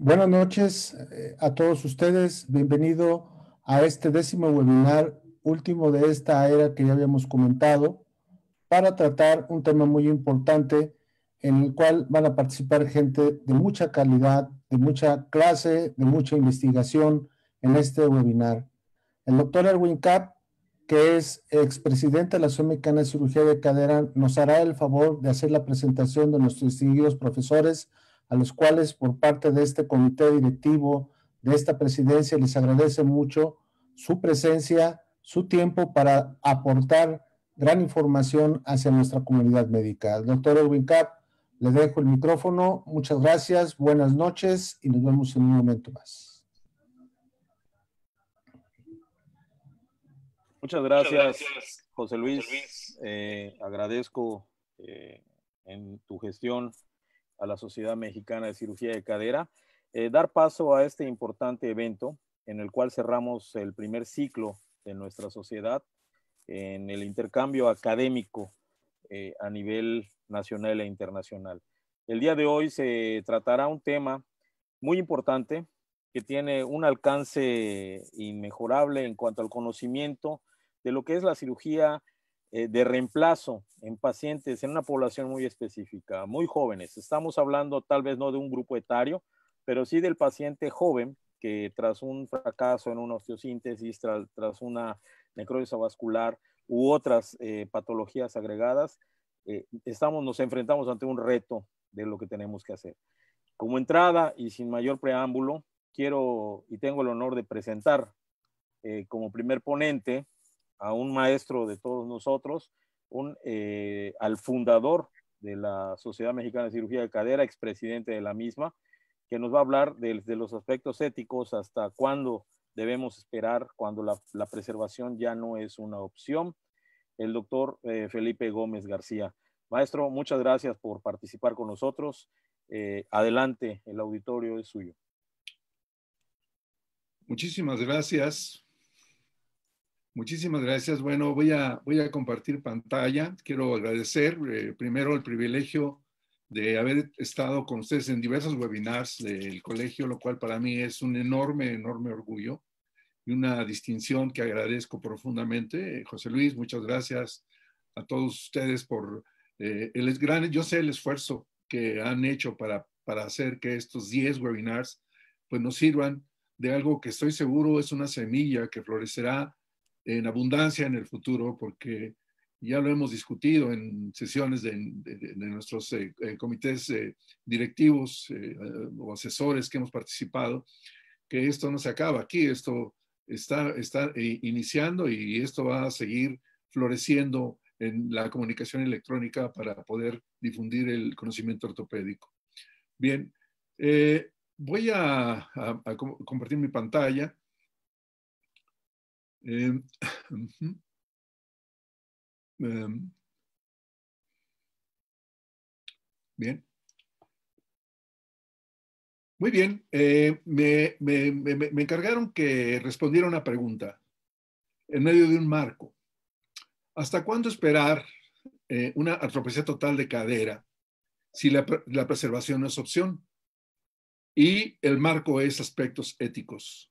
Buenas noches eh, a todos ustedes. Bienvenido a este décimo webinar, último de esta era que ya habíamos comentado, para tratar un tema muy importante en el cual van a participar gente de mucha calidad, de mucha clase, de mucha investigación en este webinar. El doctor Erwin Kapp, que es expresidente de la Asociación Mexicana de Cirugía de Cadera, nos hará el favor de hacer la presentación de nuestros distinguidos profesores, a los cuales por parte de este comité directivo, de esta presidencia, les agradece mucho su presencia, su tiempo para aportar gran información hacia nuestra comunidad médica. El doctor Erwin Kapp, les dejo el micrófono. Muchas gracias, buenas noches y nos vemos en un momento más. Muchas gracias, José Luis. Eh, agradezco eh, en tu gestión a la Sociedad Mexicana de Cirugía de Cadera. Eh, dar paso a este importante evento en el cual cerramos el primer ciclo de nuestra sociedad en el intercambio académico eh, a nivel nacional e internacional. El día de hoy se tratará un tema muy importante que tiene un alcance inmejorable en cuanto al conocimiento de lo que es la cirugía eh, de reemplazo en pacientes en una población muy específica, muy jóvenes. Estamos hablando tal vez no de un grupo etario, pero sí del paciente joven que tras un fracaso en una osteosíntesis, tras, una necrosis vascular u otras eh, patologías agregadas, eh, estamos, nos enfrentamos ante un reto de lo que tenemos que hacer. Como entrada y sin mayor preámbulo, quiero y tengo el honor de presentar eh, como primer ponente a un maestro de todos nosotros, eh, al fundador de la Sociedad Mexicana de Cirugía de Cadera, expresidente de la misma, que nos va a hablar de, los aspectos éticos, hasta cuándo debemos esperar, cuando la preservación ya no es una opción el doctor eh, Felipe Gómez García. Maestro, muchas gracias por participar con nosotros. Eh, adelante, el auditorio es suyo. Muchísimas gracias. Muchísimas gracias. Bueno, voy a, voy a compartir pantalla. Quiero agradecer eh, primero el privilegio de haber estado con ustedes en diversos webinars del colegio, lo cual para mí es un enorme, enorme orgullo y una distinción que agradezco profundamente. José Luis, muchas gracias a todos ustedes por eh, el gran, yo sé el esfuerzo que han hecho para, para hacer que estos 10 webinars pues nos sirvan de algo que estoy seguro es una semilla que florecerá en abundancia en el futuro porque ya lo hemos discutido en sesiones de, nuestros eh, eh, comités eh, directivos o asesores que hemos participado, que esto no se acaba aquí, esto está, eh, iniciando y esto va a seguir floreciendo en la comunicación electrónica para poder difundir el conocimiento ortopédico. Bien, eh, voy a, compartir mi pantalla. Eh, em. bien, muy bien, eh, me, encargaron que respondiera una pregunta en medio de un marco. ¿Hasta cuándo esperar eh, una atropellía total de cadera si la, preservación no es opción? Y el marco es aspectos éticos.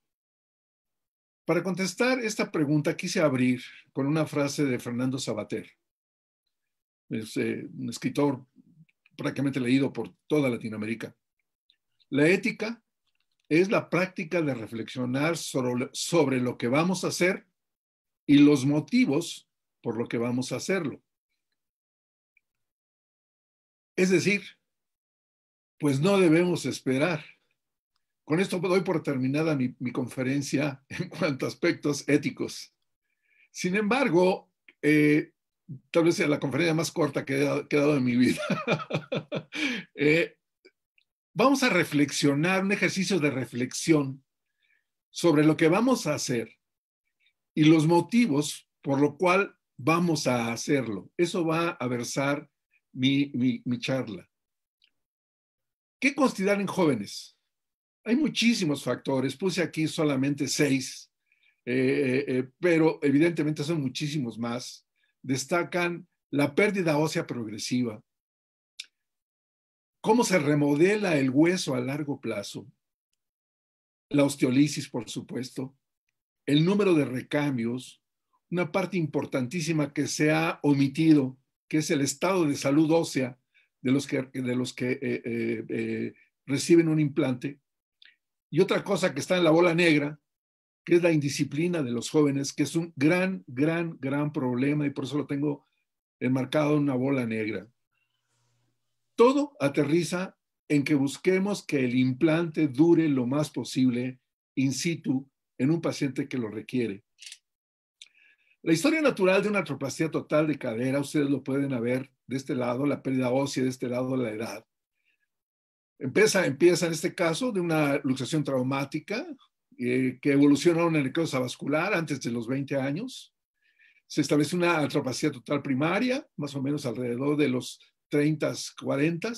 Para contestar esta pregunta quise abrir con una frase de Fernando Sabater, eh, un escritor prácticamente leído por toda Latinoamérica la ética es la práctica de reflexionar sobre, lo que vamos a hacer y los motivos por lo que vamos a hacerlo. Es decir, pues no debemos esperar. Con esto doy por terminada mi, conferencia en cuanto a aspectos éticos. Sin embargo, eh, tal vez sea la conferencia más corta que he, dado, en mi vida. Eh, vamos a reflexionar, un ejercicio de reflexión sobre lo que vamos a hacer y los motivos por lo cual vamos a hacerlo. Eso va a versar mi, charla. ¿Qué en jóvenes? Hay muchísimos factores, puse aquí solamente seis, eh, eh, eh, pero evidentemente son muchísimos más. Destacan la pérdida ósea progresiva, cómo se remodela el hueso a largo plazo, la osteolisis, por supuesto, el número de recambios, una parte importantísima que se ha omitido, que es el estado de salud ósea de los que, eh, eh, eh, reciben un implante. Y otra cosa que está en la bola negra, que es la indisciplina de los jóvenes, que es un gran, gran, gran problema y por eso lo tengo enmarcado en una bola negra. Todo aterriza en que busquemos que el implante dure lo más posible in situ en un paciente que lo requiere. La historia natural de una atroplastía total de cadera, ustedes lo pueden ver de este lado, la pérdida ósea de este lado, la edad. Empieza, empieza en este caso de una luxación traumática eh, que evoluciona a una necrosa vascular antes de los 20 años. Se establece una atropacía total primaria, más o menos alrededor de los 30, 40.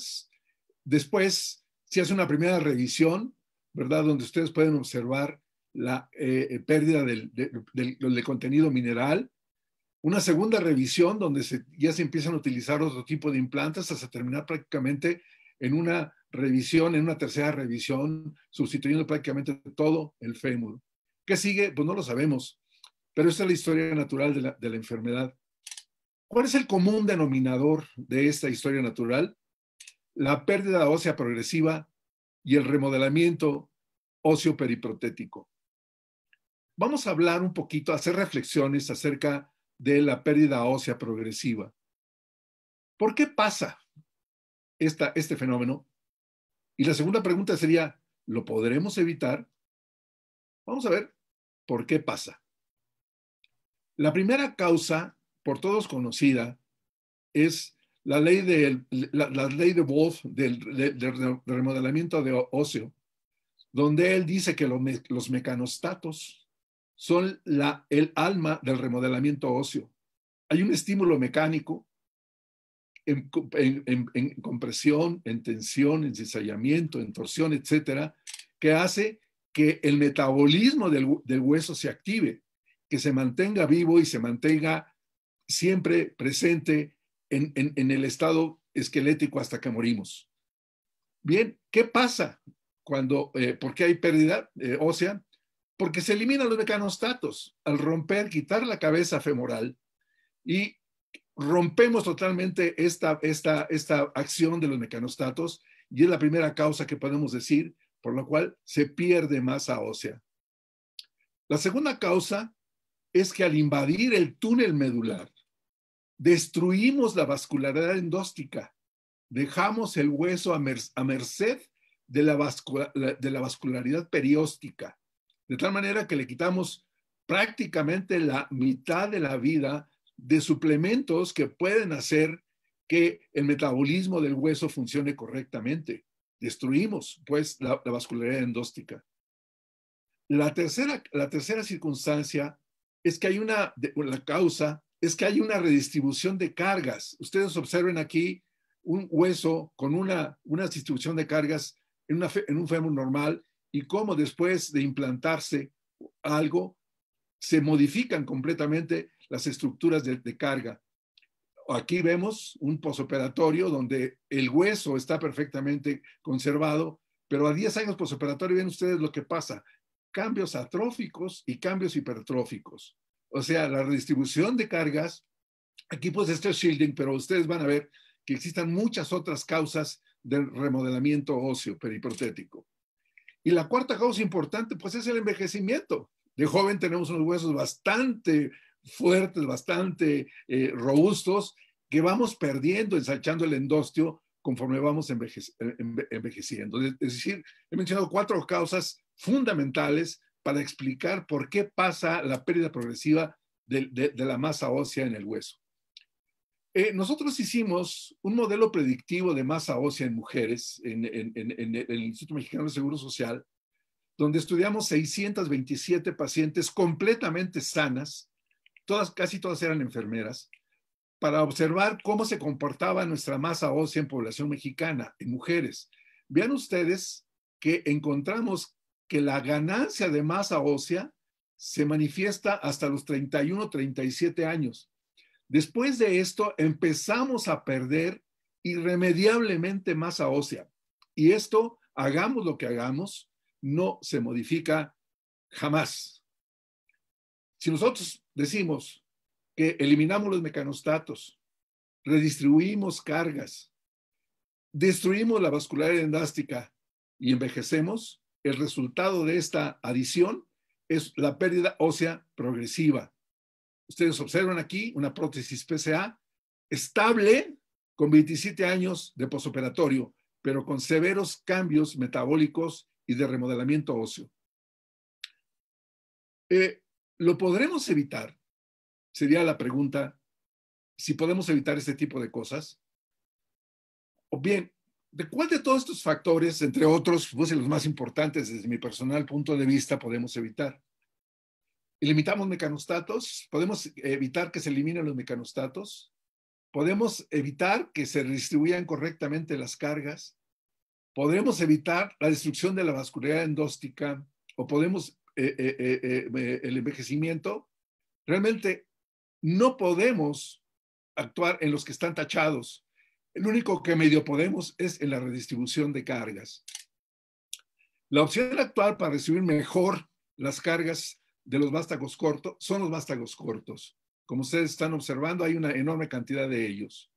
Después se hace una primera revisión, ¿verdad? Donde ustedes pueden observar la eh, eh, pérdida del, contenido mineral. Una segunda revisión donde ya se empiezan a utilizar otro tipo de implantes hasta terminar prácticamente en una revisión, en una tercera revisión, sustituyendo prácticamente todo el fémur. ¿Qué sigue? Pues no lo sabemos, pero esta es la historia natural de la enfermedad. ¿Cuál es el común denominador de esta historia natural? La pérdida ósea progresiva y el remodelamiento óseo periprotético. Vamos a hablar un poquito, a hacer reflexiones acerca de la pérdida ósea progresiva. ¿Por qué pasa este fenómeno? Y la segunda pregunta sería, ¿lo podremos evitar? Vamos a ver por qué pasa. La primera causa por todos conocida, es la ley de, la, ley de Wolf del, remodelamiento de óseo, donde él dice que los, mecanostatos son la, el alma del remodelamiento óseo. Hay un estímulo mecánico en, en, compresión, en tensión, en cizallamiento, en torsión, etcétera, que hace que el metabolismo del, del, hueso se active, que se mantenga vivo y se mantenga siempre presente en, el estado esquelético hasta que morimos. Bien, ¿qué pasa cuando, eh, por qué hay pérdida eh, ósea? Porque se eliminan los mecanostatos al romper, quitar la cabeza femoral y rompemos totalmente esta, esta acción de los mecanostatos y es la primera causa que podemos decir por la cual se pierde masa ósea. La segunda causa es que al invadir el túnel medular, Destruimos la vascularidad endóstica, dejamos el hueso a, merced de la, vascularidad perióstica, de tal manera que le quitamos prácticamente la mitad de la vida de suplementos que pueden hacer que el metabolismo del hueso funcione correctamente. Destruimos, pues, la, vascularidad endóstica. La tercera, la tercera circunstancia es que hay una, la causa es que hay una redistribución de cargas. Ustedes observen aquí un hueso con una, distribución de cargas en, un fémur normal y cómo después de implantarse algo, se modifican completamente las estructuras de, de carga. Aquí vemos un posoperatorio donde el hueso está perfectamente conservado, pero a 10 años posoperatorio ven ustedes lo que pasa, cambios atróficos y cambios hipertróficos. O sea, la redistribución de cargas, aquí pues esto es shielding, pero ustedes van a ver que existan muchas otras causas del remodelamiento óseo periprotético. Y la cuarta causa importante, pues es el envejecimiento. De joven tenemos unos huesos bastante fuertes, bastante eh, robustos, que vamos perdiendo, ensanchando el endostio conforme vamos eh, envejeciendo. Es decir, he mencionado cuatro causas fundamentales para explicar por qué pasa la pérdida progresiva de, la masa ósea en el hueso. Eh, nosotros hicimos un modelo predictivo de masa ósea en mujeres en, el Instituto Mexicano de Seguro Social, donde estudiamos 627 pacientes completamente sanas, todas, casi todas eran enfermeras, para observar cómo se comportaba nuestra masa ósea en población mexicana, en mujeres. Vean ustedes que encontramos que la ganancia de masa ósea se manifiesta hasta los 31, 37 años. Después de esto empezamos a perder irremediablemente masa ósea. Y esto, hagamos lo que hagamos, no se modifica jamás. Si nosotros decimos que eliminamos los mecanostatos, redistribuimos cargas, destruimos la vascular endástica y envejecemos, el resultado de esta adición es la pérdida ósea progresiva. Ustedes observan aquí una prótesis PCA estable con 27 años de posoperatorio, pero con severos cambios metabólicos y de remodelamiento óseo. Eh, ¿Lo podremos evitar? Sería la pregunta, si podemos evitar este tipo de cosas. O bien, ¿De cuál de todos estos factores, entre otros, pues, los más importantes desde mi personal punto de vista, podemos evitar? ¿Limitamos mecanostatos? ¿Podemos evitar que se eliminen los mecanostatos? ¿Podemos evitar que se distribuyan correctamente las cargas? ¿Podemos evitar la destrucción de la vascularidad endóstica? ¿O podemos eh, eh, eh, el envejecimiento? Realmente no podemos actuar en los que están tachados el único que medio podemos es en la redistribución de cargas. La opción actual para recibir mejor las cargas de los vástagos cortos son los vástagos cortos. Como ustedes están observando, hay una enorme cantidad de ellos.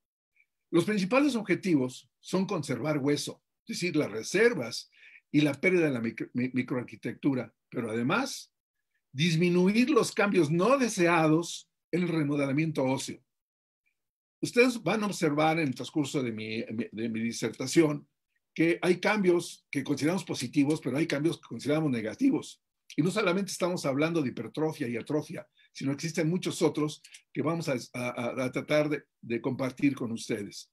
Los principales objetivos son conservar hueso, es decir, las reservas y la pérdida de la microarquitectura, pero además disminuir los cambios no deseados en el remodelamiento óseo. Ustedes van a observar en el transcurso de mi, disertación que hay cambios que consideramos positivos, pero hay cambios que consideramos negativos. Y no solamente estamos hablando de hipertrofia y atrofia, sino que existen muchos otros que vamos a, tratar de, de, compartir con ustedes.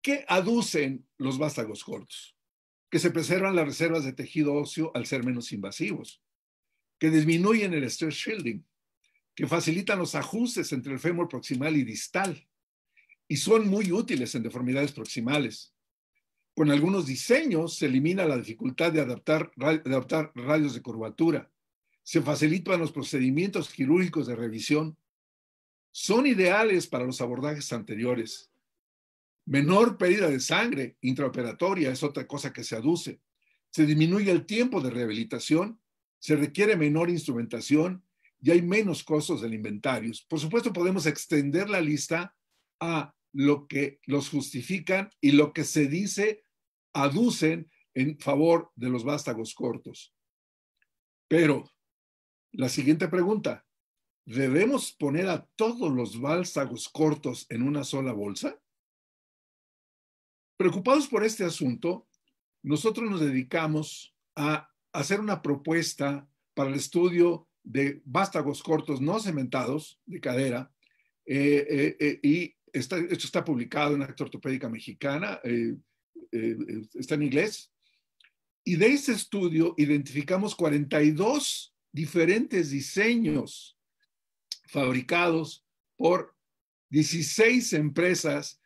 ¿Qué aducen los vástagos cortos? Que se preservan las reservas de tejido óseo al ser menos invasivos, que disminuyen el stress shielding, que facilitan los ajustes entre el fémur proximal y distal y son muy útiles en deformidades proximales. Con algunos diseños se elimina la dificultad de adaptar, de radios de curvatura. Se facilitan los procedimientos quirúrgicos de revisión. Son ideales para los abordajes anteriores. Menor pérdida de sangre intraoperatoria es otra cosa que se aduce. Se disminuye el tiempo de rehabilitación, se requiere menor instrumentación y hay menos costos en inventarios. Por supuesto, podemos extender la lista a lo que los justifican y lo que se dice aducen en favor de los vástagos cortos. Pero la siguiente pregunta, ¿debemos poner a todos los vástagos cortos en una sola bolsa? Preocupados por este asunto, nosotros nos dedicamos a hacer una propuesta para el estudio de vástagos cortos no cementados de cadera, eh, eh, eh, y esto está publicado en Acta Ortopédica Mexicana, está en inglés, y de ese estudio identificamos 42 diferentes diseños fabricados por 16 empresas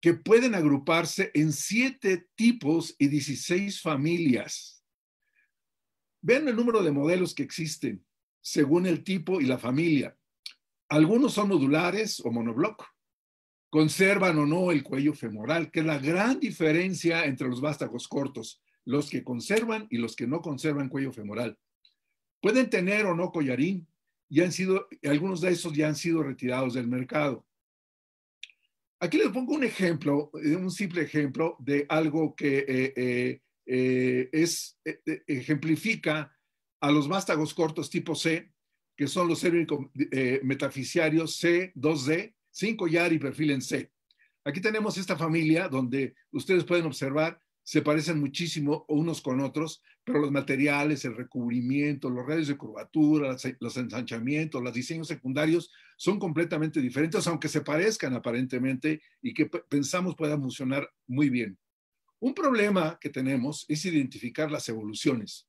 que pueden agruparse en 7 tipos y 16 familias. Vean el número de modelos que existen según el tipo y la familia. Algunos son modulares o monobloc. Conservan o no el cuello femoral, que es la gran diferencia entre los vástagos cortos, los que conservan y los que no conservan cuello femoral. Pueden tener o no collarín, y han sido, algunos de esos ya han sido retirados del mercado. Aquí les pongo un ejemplo, eh, un simple ejemplo de algo que eh, eh, eh, es, eh, eh, ejemplifica a los vástagos cortos tipo C, que son los metafisiarios metafisiarios C2D, 5 collar y perfil en C. Aquí tenemos esta familia donde ustedes pueden observar, se parecen muchísimo unos con otros, pero los materiales, el recubrimiento, los radios de curvatura, los ensanchamientos, los diseños secundarios son completamente diferentes, aunque se parezcan aparentemente y que pensamos puedan funcionar muy bien. Un problema que tenemos es identificar las evoluciones.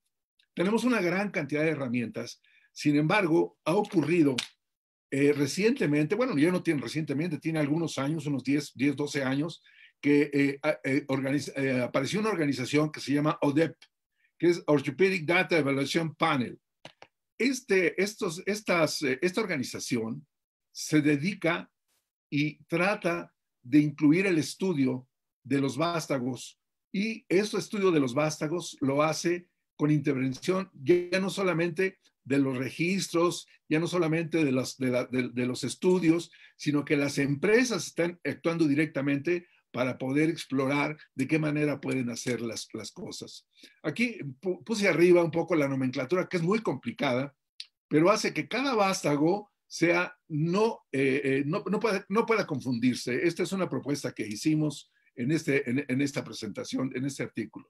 Tenemos una gran cantidad de herramientas, sin embargo, ha ocurrido eh, recientemente, bueno, ya no tiene recientemente, tiene algunos años, unos 10, 10 12 años, que eh, eh, apareció una organización que se llama ODEP, que es Orthopedic Data Evaluation Panel. Este, estos, estas, esta organización se dedica y trata de incluir el estudio de los vástagos y este estudio de los vástagos lo hace con intervención ya no solamente de los registros, ya no solamente de, de, los estudios, sino que las empresas están actuando directamente para poder explorar de qué manera pueden hacer las, cosas. Aquí puse arriba un poco la nomenclatura, que es muy complicada, pero hace que cada vástago sea, no, eh, eh, no, pueda, confundirse. Esta es una propuesta que hicimos este, en, esta presentación, en este artículo.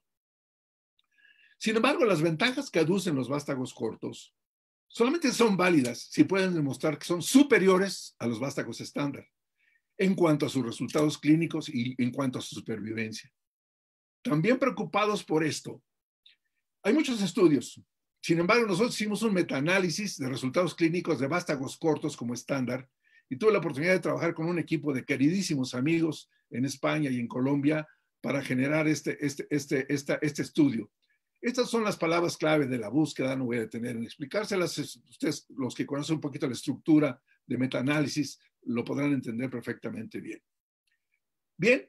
Sin embargo, las ventajas que aducen los vástagos cortos solamente son válidas si pueden demostrar que son superiores a los vástagos estándar en cuanto a sus resultados clínicos y en cuanto a su supervivencia. También preocupados por esto, hay muchos estudios. Sin embargo, nosotros hicimos un metaanálisis de resultados clínicos de vástagos cortos como estándar y tuve la oportunidad de trabajar con un equipo de queridísimos amigos en España y en Colombia para generar este, este, este, este estudio. Estas son las palabras clave de la búsqueda, no voy a detener en explicárselas. Ustedes, los que conocen un poquito la estructura de metaanálisis, lo podrán entender perfectamente bien. Bien,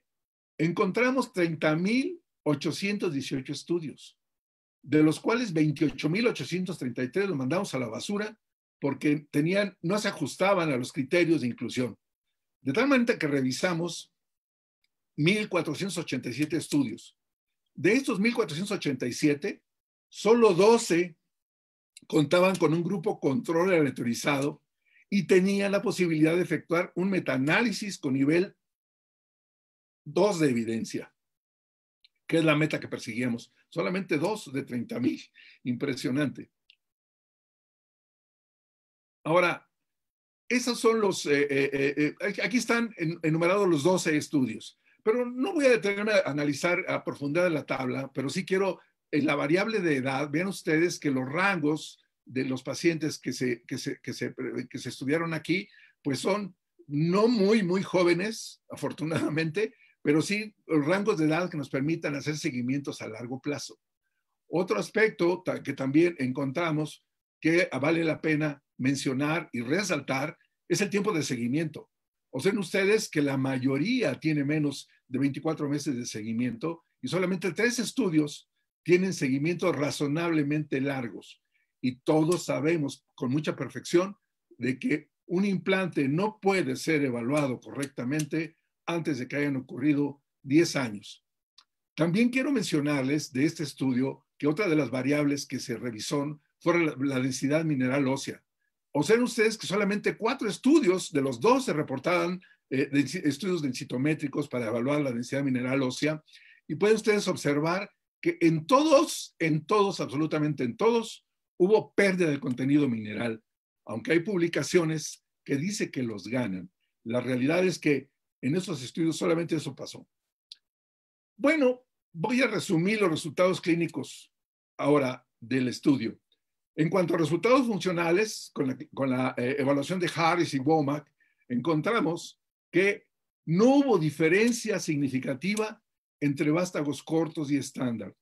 encontramos 30.818 estudios, de los cuales 28.833 los mandamos a la basura porque tenían, no se ajustaban a los criterios de inclusión. De tal manera que revisamos 1.487 estudios. De estos 1.487, solo 12 contaban con un grupo control aleatorizado y tenían la posibilidad de efectuar un metaanálisis con nivel 2 de evidencia, que es la meta que perseguíamos. Solamente 2 de 30.000. Impresionante. Ahora, esos son los, eh, eh, eh, aquí están enumerados los 12 estudios, pero no voy a detenerme a analizar a profundidad la tabla, pero sí quiero en la variable de edad, vean ustedes que los rangos de los pacientes que se, que se, que se, que se estudiaron aquí, pues son no muy, muy jóvenes, afortunadamente, pero sí rangos de edad que nos permitan hacer seguimientos a largo plazo. Otro aspecto que también encontramos que vale la pena mencionar y resaltar es el tiempo de seguimiento. O sea, ustedes que la mayoría tiene menos de 24 meses de seguimiento y solamente tres estudios tienen seguimientos razonablemente largos. Y todos sabemos con mucha perfección de que un implante no puede ser evaluado correctamente antes de que hayan ocurrido 10 años. También quiero mencionarles de este estudio que otra de las variables que se revisó fue la densidad mineral ósea. O observen ustedes que solamente cuatro estudios de los dos se reportaban eh, estudios densitométricos para evaluar la densidad mineral ósea y pueden ustedes observar que en todos, en todos, absolutamente en todos, hubo pérdida de contenido mineral, aunque hay publicaciones que dice que los ganan. La realidad es que en esos estudios solamente eso pasó. Bueno, voy a resumir los resultados clínicos ahora del estudio. En cuanto a resultados funcionales, con la, eh, evaluación de Harris y Womack, encontramos que no hubo diferencia significativa entre vástagos cortos y estándar.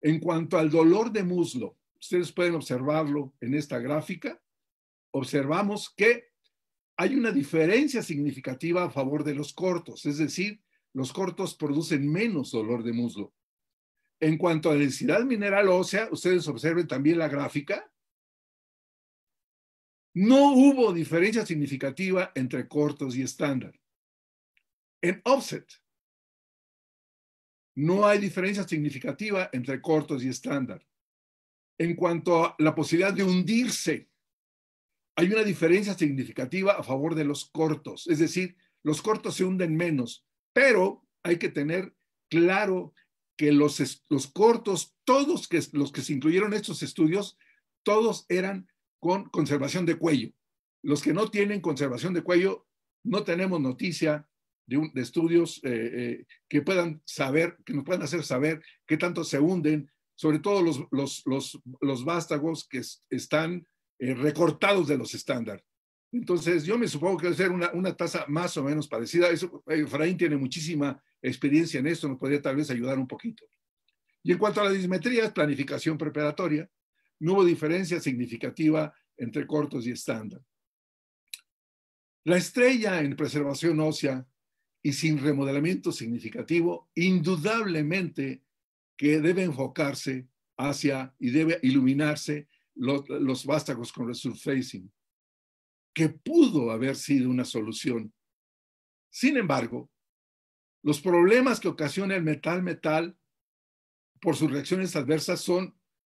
En cuanto al dolor de muslo, ustedes pueden observarlo en esta gráfica, observamos que hay una diferencia significativa a favor de los cortos, es decir, los cortos producen menos dolor de muslo. En cuanto a densidad mineral ósea, ustedes observen también la gráfica, no hubo diferencia significativa entre cortos y estándar. En offset, no hay diferencia significativa entre cortos y estándar. En cuanto a la posibilidad de hundirse, hay una diferencia significativa a favor de los cortos, es decir, los cortos se hunden menos, pero hay que tener claro los, los cortos, todos los que se incluyeron en estos estudios, todos eran con conservación de cuello. Los que no tienen conservación de cuello, no tenemos noticia de, estudios eh, eh, que puedan saber, que nos puedan hacer saber qué tanto se hunden, sobre todo los, los, vástagos que están eh, recortados de los estándares. Entonces, yo me supongo que a ser una, tasa más o menos parecida. Eso, Efraín tiene muchísima experiencia en esto nos podría tal vez ayudar un poquito. Y en cuanto a las dismetrías, planificación preparatoria, no hubo diferencia significativa entre cortos y estándar. La estrella en preservación ósea y sin remodelamiento significativo, indudablemente que debe enfocarse hacia y debe iluminarse los, los vástagos con resurfacing, que pudo haber sido una solución. Sin embargo, los problemas que ocasiona el metal-metal por sus reacciones adversas son,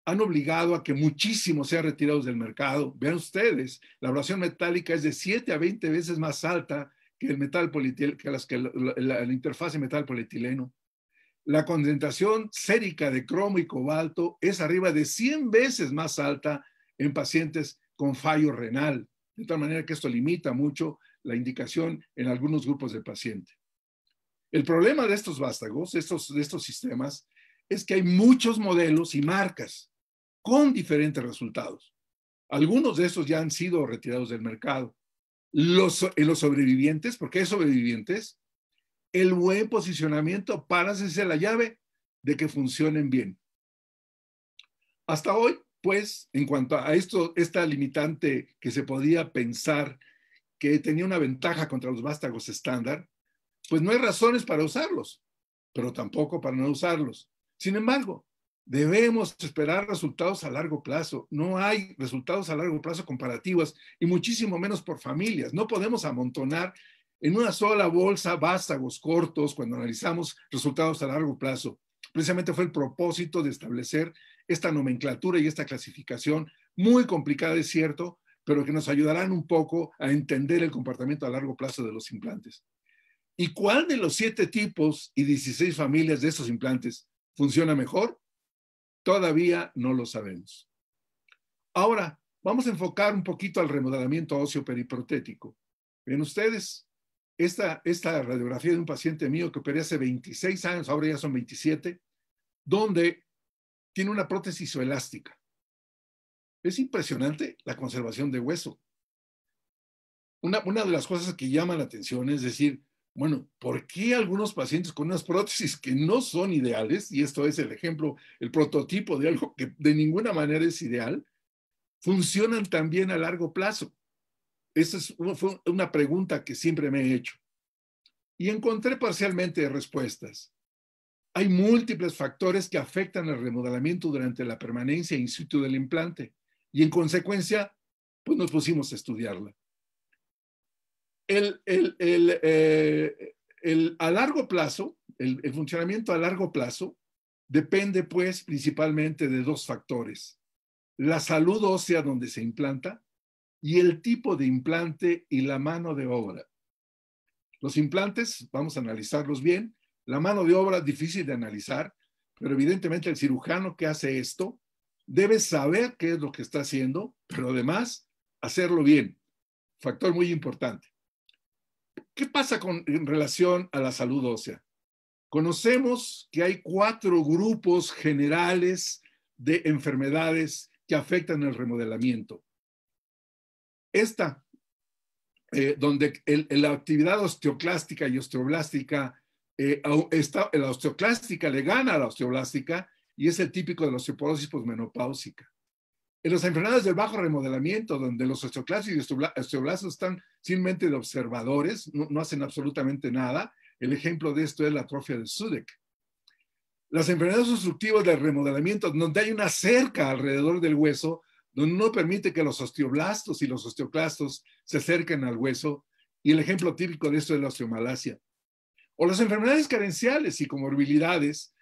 han obligado a que muchísimos sean retirados del mercado. Vean ustedes, la abrasión metálica es de 7 a 20 veces más alta que el metal las que la, interfase metal polietileno. La concentración sérica de cromo y cobalto es arriba de 100 veces más alta en pacientes con fallo renal, de tal manera que esto limita mucho la indicación en algunos grupos de pacientes. El problema de estos vástagos, de estos sistemas, es que hay muchos modelos y marcas con diferentes resultados. Algunos de esos ya han sido retirados del mercado. Los, eh, los sobrevivientes, porque hay sobrevivientes, el buen posicionamiento para hacerse la llave de que funcionen bien. Hasta hoy, pues, en cuanto a esto, esta limitante que se podía pensar que tenía una ventaja contra los vástagos estándar, pues no hay razones para usarlos, pero tampoco para no usarlos. Sin embargo, debemos esperar resultados a largo plazo. No hay resultados a largo plazo comparativos y muchísimo menos por familias. No podemos amontonar en una sola bolsa vástagos cortos cuando analizamos resultados a largo plazo. Precisamente fue el propósito de establecer esta nomenclatura y esta clasificación muy complicada, es cierto, pero que nos ayudarán un poco a entender el comportamiento a largo plazo de los implantes. ¿Y cuál de los siete tipos y 16 familias de estos implantes funciona mejor? Todavía no lo sabemos. Ahora, vamos a enfocar un poquito al remodelamiento óseo periprotético. Ven ustedes, esta, esta radiografía de un paciente mío que operé hace 26 años, ahora ya son 27, donde tiene una prótesis elástica. Es impresionante la conservación de hueso. Una, una de las cosas que llama la atención es decir, bueno, ¿por qué algunos pacientes con unas prótesis que no son ideales, y esto es el ejemplo, el prototipo de algo que de ninguna manera es ideal, funcionan también a largo plazo? Esa es fue una pregunta que siempre me he hecho. Y encontré parcialmente respuestas. Hay múltiples factores que afectan el remodelamiento durante la permanencia in situ del implante y en consecuencia, pues nos pusimos a estudiarla. Eh, el, a largo plazo, el funcionamiento a largo plazo depende pues principalmente de dos factores. La salud ósea donde se implanta y el tipo de implante y la mano de obra. Los implantes, vamos a analizarlos bien. La mano de obra difícil de analizar, pero evidentemente el cirujano que hace esto debe saber qué es lo que está haciendo, pero además hacerlo bien. Factor muy importante. ¿Qué pasa en relación a la salud ósea? Conocemos que hay cuatro grupos generales de enfermedades que afectan el remodelamiento. Esta, eh, donde la actividad osteoclástica y osteoblástica, eh, la osteoclástica le gana a la osteoblástica y es el típico de la osteoporosis posmenopáusica. En las enfermedades del bajo remodelamiento, donde los osteoclastos y osteoblastos están mente de observadores, no, hacen absolutamente nada, el ejemplo de esto es la atrofia de Sudeck. Las enfermedades obstructivas del remodelamiento, donde hay una cerca alrededor del hueso, donde no permite que los osteoblastos y los osteoclastos se acerquen al hueso, y el ejemplo típico de esto es la osteomalacia. O las enfermedades carenciales y comorbilidades,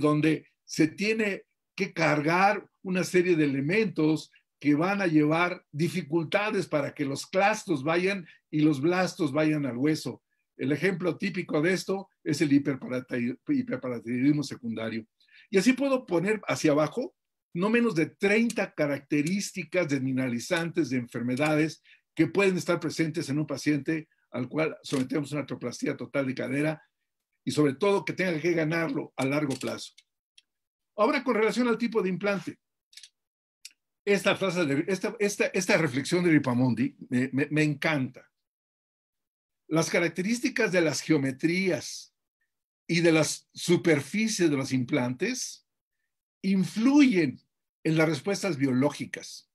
donde se tiene que cargar una serie de elementos que van a llevar dificultades para que los clastos vayan y los blastos vayan al hueso. El ejemplo típico de esto es el hiperparatiroidismo secundario. Y así puedo poner hacia abajo no menos de 30 características desmineralizantes de enfermedades que pueden estar presentes en un paciente al cual sometemos una atroplastía total de cadera y sobre todo que tenga que ganarlo a largo plazo. Ahora, con relación al tipo de implante, esta, frase de, esta, reflexión de Ripamondi me encanta. Las características de las geometrías y de las superficies de los implantes influyen en las respuestas biológicas,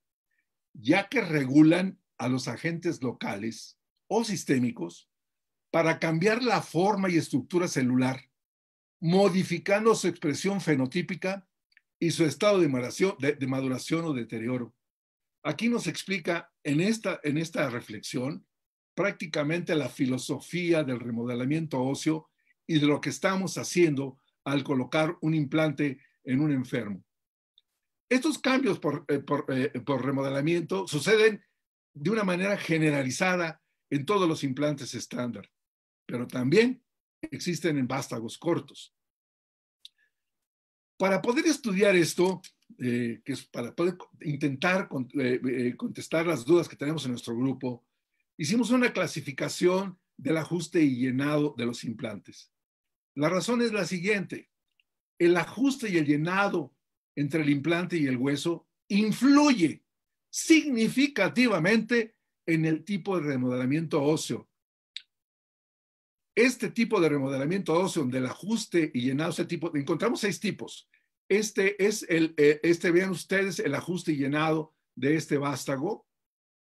ya que regulan a los agentes locales o sistémicos para cambiar la forma y estructura celular modificando su expresión fenotípica y su estado de maduración, o deterioro. Aquí nos explica en esta, en esta reflexión prácticamente la filosofía del remodelamiento óseo y de lo que estamos haciendo al colocar un implante en un enfermo. Estos cambios por, eh, eh, remodelamiento suceden de una manera generalizada en todos los implantes estándar, pero también existen en vástagos cortos. Para poder estudiar esto, eh, que es para poder intentar eh, eh, contestar las dudas que tenemos en nuestro grupo, hicimos una clasificación del ajuste y llenado de los implantes. La razón es la siguiente. El ajuste y el llenado entre el implante y el hueso influye significativamente en el tipo de remodelamiento óseo este tipo de remodelamiento óseo, donde el ajuste y llenado, ese tipo, encontramos seis tipos. Este es el, eh, este vean ustedes el ajuste y llenado de este vástago,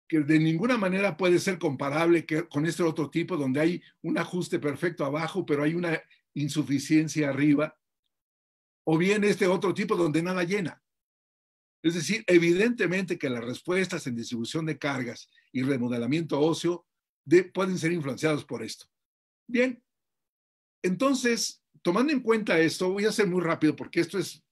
que de ninguna manera puede ser comparable con este otro tipo, donde hay un ajuste perfecto abajo, pero hay una insuficiencia arriba. O bien este otro tipo, donde nada llena. Es decir, evidentemente que las respuestas en distribución de cargas y remodelamiento óseo pueden ser influenciados por esto. Bien, entonces, tomando en cuenta esto, voy a ser muy rápido porque esto es,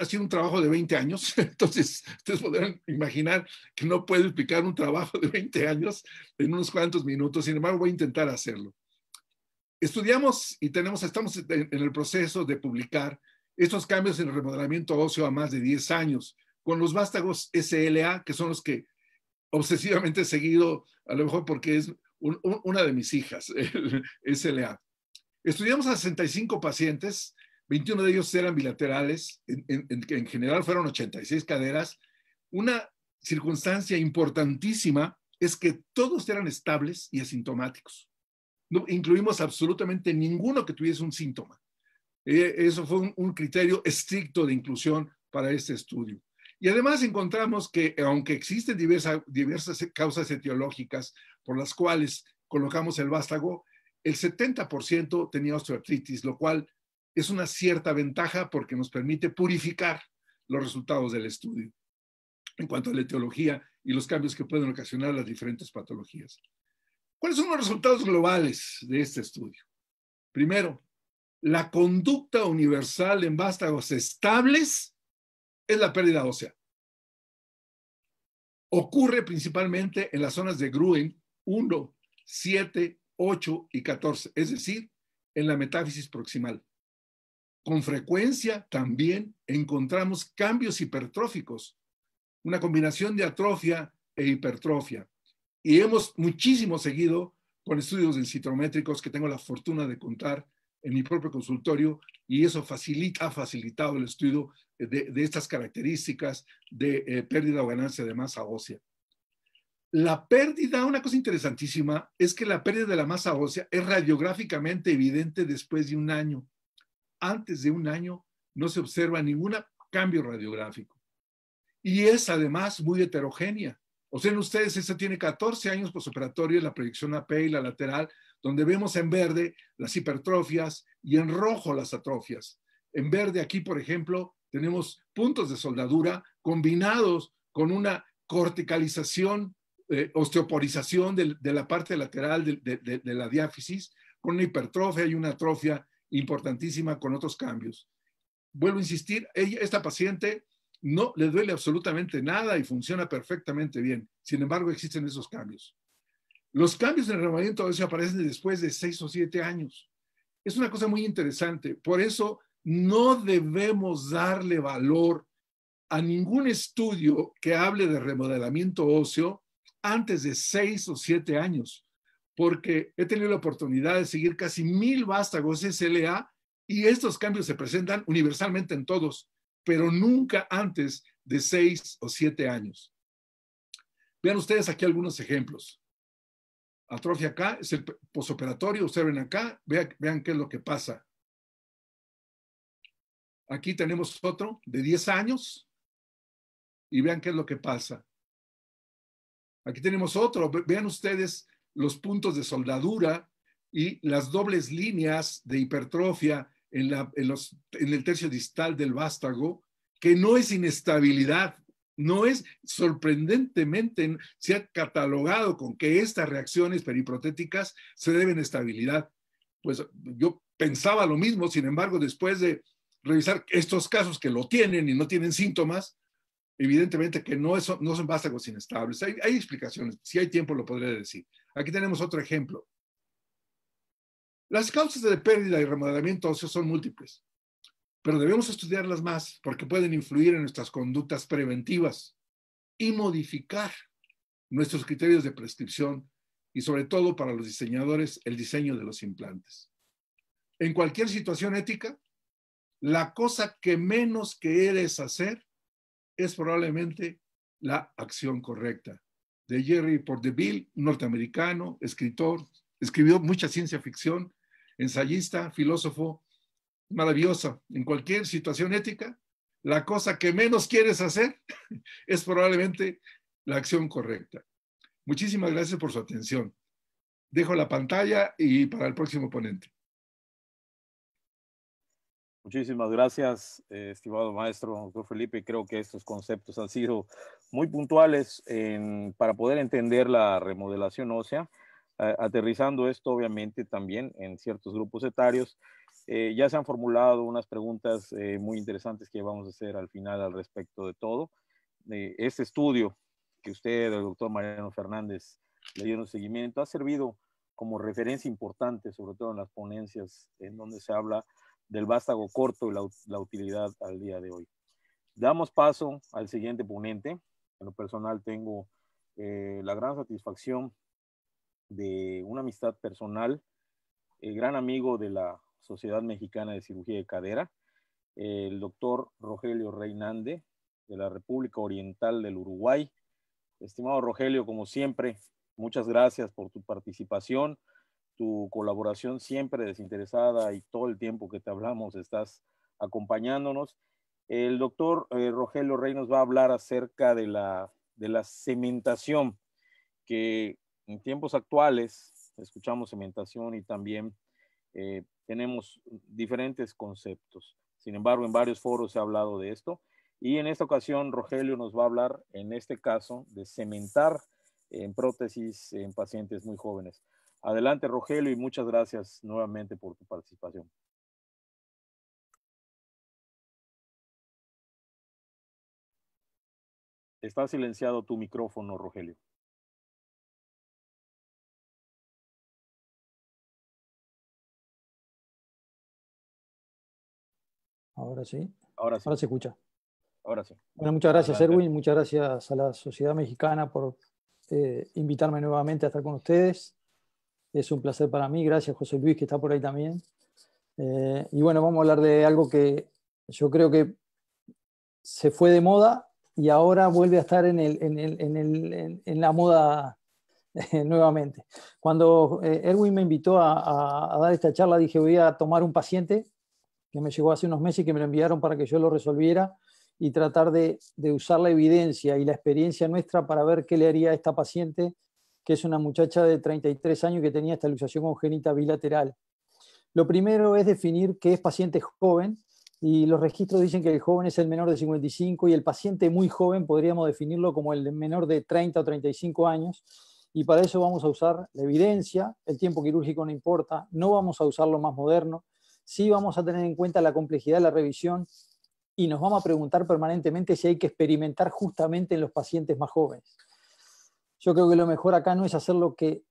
ha sido un trabajo de 20 años, entonces ustedes podrán imaginar que no puedo explicar un trabajo de 20 años en unos cuantos minutos, sin embargo voy a intentar hacerlo. Estudiamos y tenemos, estamos en el proceso de publicar estos cambios en el remodelamiento óseo a más de 10 años con los vástagos SLA, que son los que obsesivamente seguido, a lo mejor porque es una de mis hijas, SLA. Estudiamos a 65 pacientes, 21 de ellos eran bilaterales, en, general fueron 86 caderas. Una circunstancia importantísima es que todos eran estables y asintomáticos. No incluimos absolutamente ninguno que tuviese un síntoma. Eh, eso fue un criterio estricto de inclusión para este estudio. Y además encontramos que, eh, aunque existen diversas causas etiológicas por las cuales colocamos el vástago, el 70% tenía osteoartritis, lo cual es una cierta ventaja porque nos permite purificar los resultados del estudio en cuanto a la etiología y los cambios que pueden ocasionar las diferentes patologías. ¿Cuáles son los resultados globales de este estudio? Primero, la conducta universal en vástagos estables es la pérdida ósea. Ocurre principalmente en las zonas de Gruen 1, 7, 8 y 14, es decir, en la metáfisis proximal. Con frecuencia también encontramos cambios hipertróficos, una combinación de atrofia e hipertrofia. Y hemos muchísimo seguido con estudios encitrométricos que tengo la fortuna de contar en mi propio consultorio y eso facilita, ha facilitado el estudio de, estas características de eh, pérdida o ganancia de masa ósea. La pérdida, una cosa interesantísima, es que la pérdida de la masa ósea es radiográficamente evidente después de un año. Antes de un año no se observa ningún cambio radiográfico. Y es además muy heterogénea. O sea, en ustedes, esta tiene 14 años posoperatorio, la proyección AP y la lateral donde vemos en verde las hipertrofias y en rojo las atrofias. En verde aquí, por ejemplo, tenemos puntos de soldadura combinados con una corticalización, eh, osteoporización de, la parte lateral de, la diáfisis, con una hipertrofia y una atrofia importantísima con otros cambios. Vuelvo a insistir, ella, esta paciente no le duele absolutamente nada y funciona perfectamente bien. Sin embargo, existen esos cambios. Los cambios en el remodelamiento óseo aparecen después de seis o siete años. Es una cosa muy interesante. Por eso no debemos darle valor a ningún estudio que hable de remodelamiento óseo antes de seis o siete años, porque he tenido la oportunidad de seguir casi mil vástagos SLA y estos cambios se presentan universalmente en todos, pero nunca antes de seis o siete años. Vean ustedes aquí algunos ejemplos atrofia acá, es el posoperatorio, observen acá, vean, qué es lo que pasa. Aquí tenemos otro de 10 años y vean qué es lo que pasa. Aquí tenemos otro, vean ustedes los puntos de soldadura y las dobles líneas de hipertrofia en, en el tercio distal del vástago, que no es inestabilidad, no es sorprendentemente, se ha catalogado con que estas reacciones periprotéticas se deben a estabilidad. Pues yo pensaba lo mismo, sin embargo, después de revisar estos casos que lo tienen y no tienen síntomas, evidentemente que no, no son vástagos inestables. Hay, explicaciones, si hay tiempo lo podré decir. Aquí tenemos otro ejemplo. Las causas de pérdida y remodelamiento óseo son múltiples pero debemos estudiarlas más porque pueden influir en nuestras conductas preventivas y modificar nuestros criterios de prescripción y sobre todo para los diseñadores el diseño de los implantes. En cualquier situación ética, la cosa que menos que eres hacer es probablemente la acción correcta. De Jerry Porteville, norteamericano, escritor, escribió mucha ciencia ficción, ensayista, filósofo, maravillosa. En cualquier situación ética, la cosa que menos quieres hacer es probablemente la acción correcta. Muchísimas gracias por su atención. Dejo la pantalla y para el próximo ponente. Muchísimas gracias, eh, estimado maestro, doctor Felipe. Creo que estos conceptos han sido muy puntuales para poder entender la remodelación ósea, aterrizando esto obviamente también en ciertos grupos etarios. Eh, ya se han formulado unas preguntas eh, muy interesantes que vamos a hacer al final al respecto de todo. Eh, este estudio que usted, el doctor Mariano Fernández, le dieron seguimiento, ha servido como referencia importante, sobre todo en las ponencias en donde se habla del vástago corto y la, la utilidad al día de hoy. Damos paso al siguiente ponente. En lo personal tengo eh, la gran satisfacción de una amistad personal, el gran amigo de la Sociedad Mexicana de Cirugía de Cadera, el doctor Rogelio Reinande, de la República Oriental del Uruguay. Estimado Rogelio, como siempre, muchas gracias por tu participación, tu colaboración siempre desinteresada y todo el tiempo que te hablamos estás acompañándonos. El doctor eh, Rogelio Rey nos va a hablar acerca de la, de la cementación, que en tiempos actuales escuchamos cementación y también eh, tenemos diferentes conceptos. Sin embargo, en varios foros se ha hablado de esto. Y en esta ocasión, Rogelio nos va a hablar, en este caso, de cementar en prótesis en pacientes muy jóvenes. Adelante, Rogelio, y muchas gracias nuevamente por tu participación. Está silenciado tu micrófono, Rogelio. Ahora sí. Ahora Ahora se escucha. Ahora sí. Bueno, muchas gracias, Erwin. Muchas gracias a la Sociedad Mexicana por eh, invitarme nuevamente a estar con ustedes. Es un placer para mí. Gracias, José Luis, que está por ahí también. Eh, y bueno, vamos a hablar de algo que yo creo que se fue de moda y ahora vuelve a estar en, la moda eh, nuevamente. Cuando Erwin me invitó a, a dar esta charla, dije voy a tomar un paciente que me llegó hace unos meses y que me lo enviaron para que yo lo resolviera y tratar de, usar la evidencia y la experiencia nuestra para ver qué le haría a esta paciente, que es una muchacha de 33 años que tenía esta luxación congénita bilateral. Lo primero es definir qué es paciente joven, y los registros dicen que el joven es el menor de 55 y el paciente muy joven podríamos definirlo como el menor de 30 o 35 años, y para eso vamos a usar la evidencia, el tiempo quirúrgico no importa, no vamos a usar lo más moderno, sí vamos a tener en cuenta la complejidad de la revisión y nos vamos a preguntar permanentemente si hay que experimentar justamente en los pacientes más jóvenes. Yo creo que lo mejor acá no es hacer lo que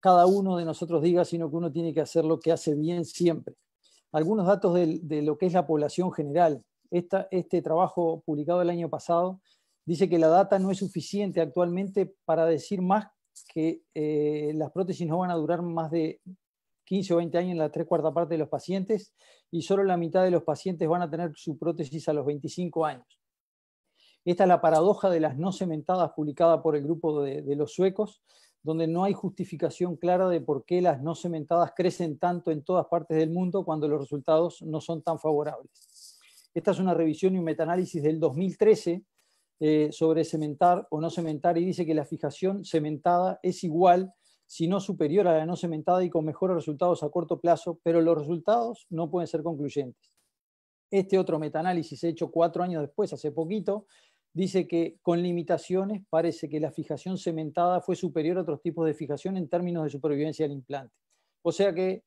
cada uno de nosotros diga, sino que uno tiene que hacer lo que hace bien siempre. Algunos datos de, lo que es la población general. este trabajo publicado el año pasado dice que la data no es suficiente actualmente para decir más que eh, las prótesis no van a durar más de 15 o 20 años en la tres cuarta parte de los pacientes y solo la mitad de los pacientes van a tener su prótesis a los 25 años. Esta es la paradoja de las no cementadas publicada por el grupo de, los suecos, donde no hay justificación clara de por qué las no cementadas crecen tanto en todas partes del mundo cuando los resultados no son tan favorables. Esta es una revisión y un metaanálisis del 2013 eh, sobre cementar o no cementar y dice que la fijación cementada es igual sino superior a la no cementada y con mejores resultados a corto plazo, pero los resultados no pueden ser concluyentes. Este otro metaanálisis hecho cuatro años después, hace poquito, dice que con limitaciones parece que la fijación cementada fue superior a otros tipos de fijación en términos de supervivencia del implante. O sea que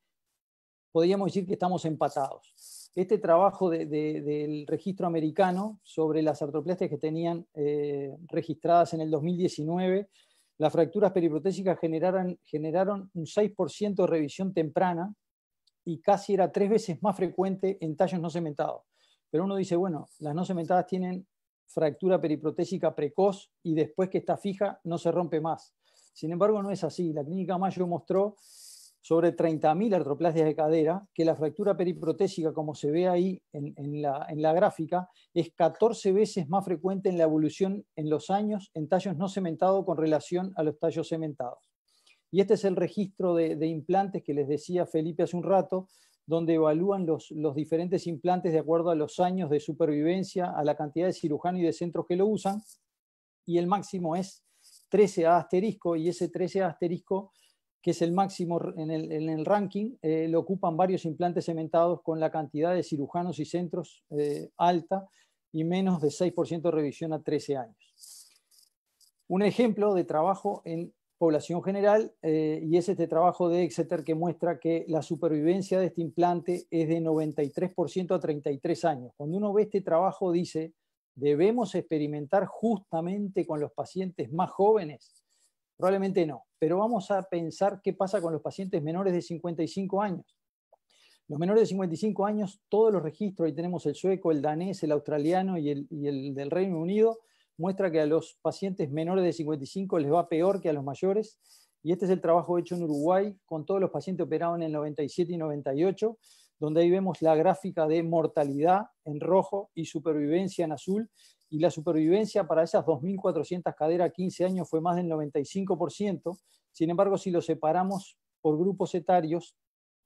podríamos decir que estamos empatados. Este trabajo del registro americano sobre las artroplastias que tenían eh, registradas en el 2019 las fracturas periprotésicas generaron, generaron un 6% de revisión temprana y casi era tres veces más frecuente en tallos no cementados. Pero uno dice, bueno, las no cementadas tienen fractura periprotésica precoz y después que está fija no se rompe más. Sin embargo, no es así. La clínica Mayo mostró sobre 30.000 artroplastias de cadera, que la fractura periprotésica, como se ve ahí en, la, gráfica, es 14 veces más frecuente en la evolución en los años en tallos no cementados con relación a los tallos cementados. Y este es el registro de, implantes que les decía Felipe hace un rato, donde evalúan los, los, diferentes implantes de acuerdo a los años de supervivencia, a la cantidad de cirujanos y de centros que lo usan, y el máximo es 13 a asterisco, y ese 13 a asterisco que es el máximo en el, ranking, eh, lo ocupan varios implantes cementados con la cantidad de cirujanos y centros eh, alta y menos de 6% de revisión a 13 años. Un ejemplo de trabajo en población general eh, y es este trabajo de Exeter que muestra que la supervivencia de este implante es de 93% a 33 años. Cuando uno ve este trabajo dice, debemos experimentar justamente con los pacientes más jóvenes Probablemente no, pero vamos a pensar qué pasa con los pacientes menores de 55 años. Los menores de 55 años, todos los registros, ahí tenemos el sueco, el danés, el australiano y el, del Reino Unido, muestra que a los pacientes menores de 55 les va peor que a los mayores. Y este es el trabajo hecho en Uruguay con todos los pacientes operados en el 97 y 98, donde ahí vemos la gráfica de mortalidad en rojo y supervivencia en azul, y la supervivencia para esas 2.400 caderas a 15 años fue más del 95%. Sin embargo, si lo separamos por grupos etarios,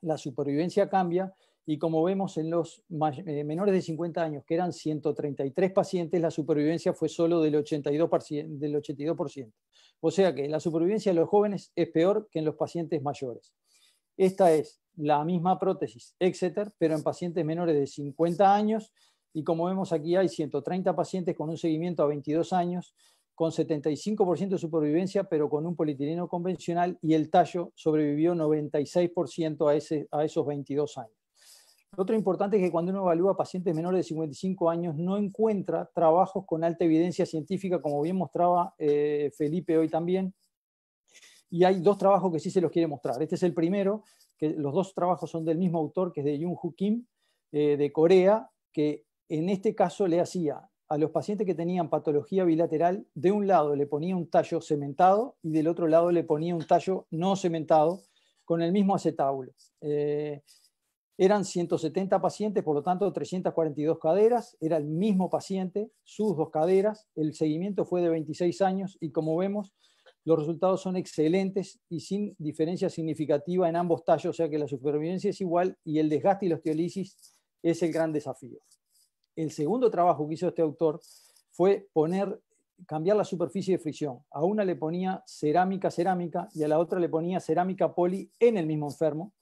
la supervivencia cambia y como vemos en los eh, menores de 50 años, que eran 133 pacientes, la supervivencia fue solo del 82%, del 82%. O sea que la supervivencia de los jóvenes es peor que en los pacientes mayores. Esta es la misma prótesis Exeter, pero en pacientes menores de 50 años y como vemos aquí hay 130 pacientes con un seguimiento a 22 años, con 75% de supervivencia, pero con un polietileno convencional y el tallo sobrevivió 96% a, esos 22 años. Lo otro importante es que cuando uno evalúa pacientes menores de 55 años no encuentra trabajos con alta evidencia científica, como bien mostraba eh, Felipe hoy también. Y hay dos trabajos que sí se los quiere mostrar. Este es el primero, que los dos trabajos son del mismo autor, que es de Jung Hoo Kim, eh, de Corea, que en este caso le hacía a los pacientes que tenían patología bilateral, de un lado le ponía un tallo cementado y del otro lado le ponía un tallo no cementado con el mismo acetábulo. Eh, eran 170 pacientes, por lo tanto 342 caderas, era el mismo paciente, sus dos caderas, el seguimiento fue de 26 años y como vemos, los resultados son excelentes y sin diferencia significativa en ambos tallos, o sea que la supervivencia es igual y el desgaste y la osteolisis es el gran desafío el segundo trabajo que hizo este autor fue poner, cambiar la superficie de fricción. A una le ponía cerámica, cerámica y a la otra le ponía cerámica poli en el mismo enfermo.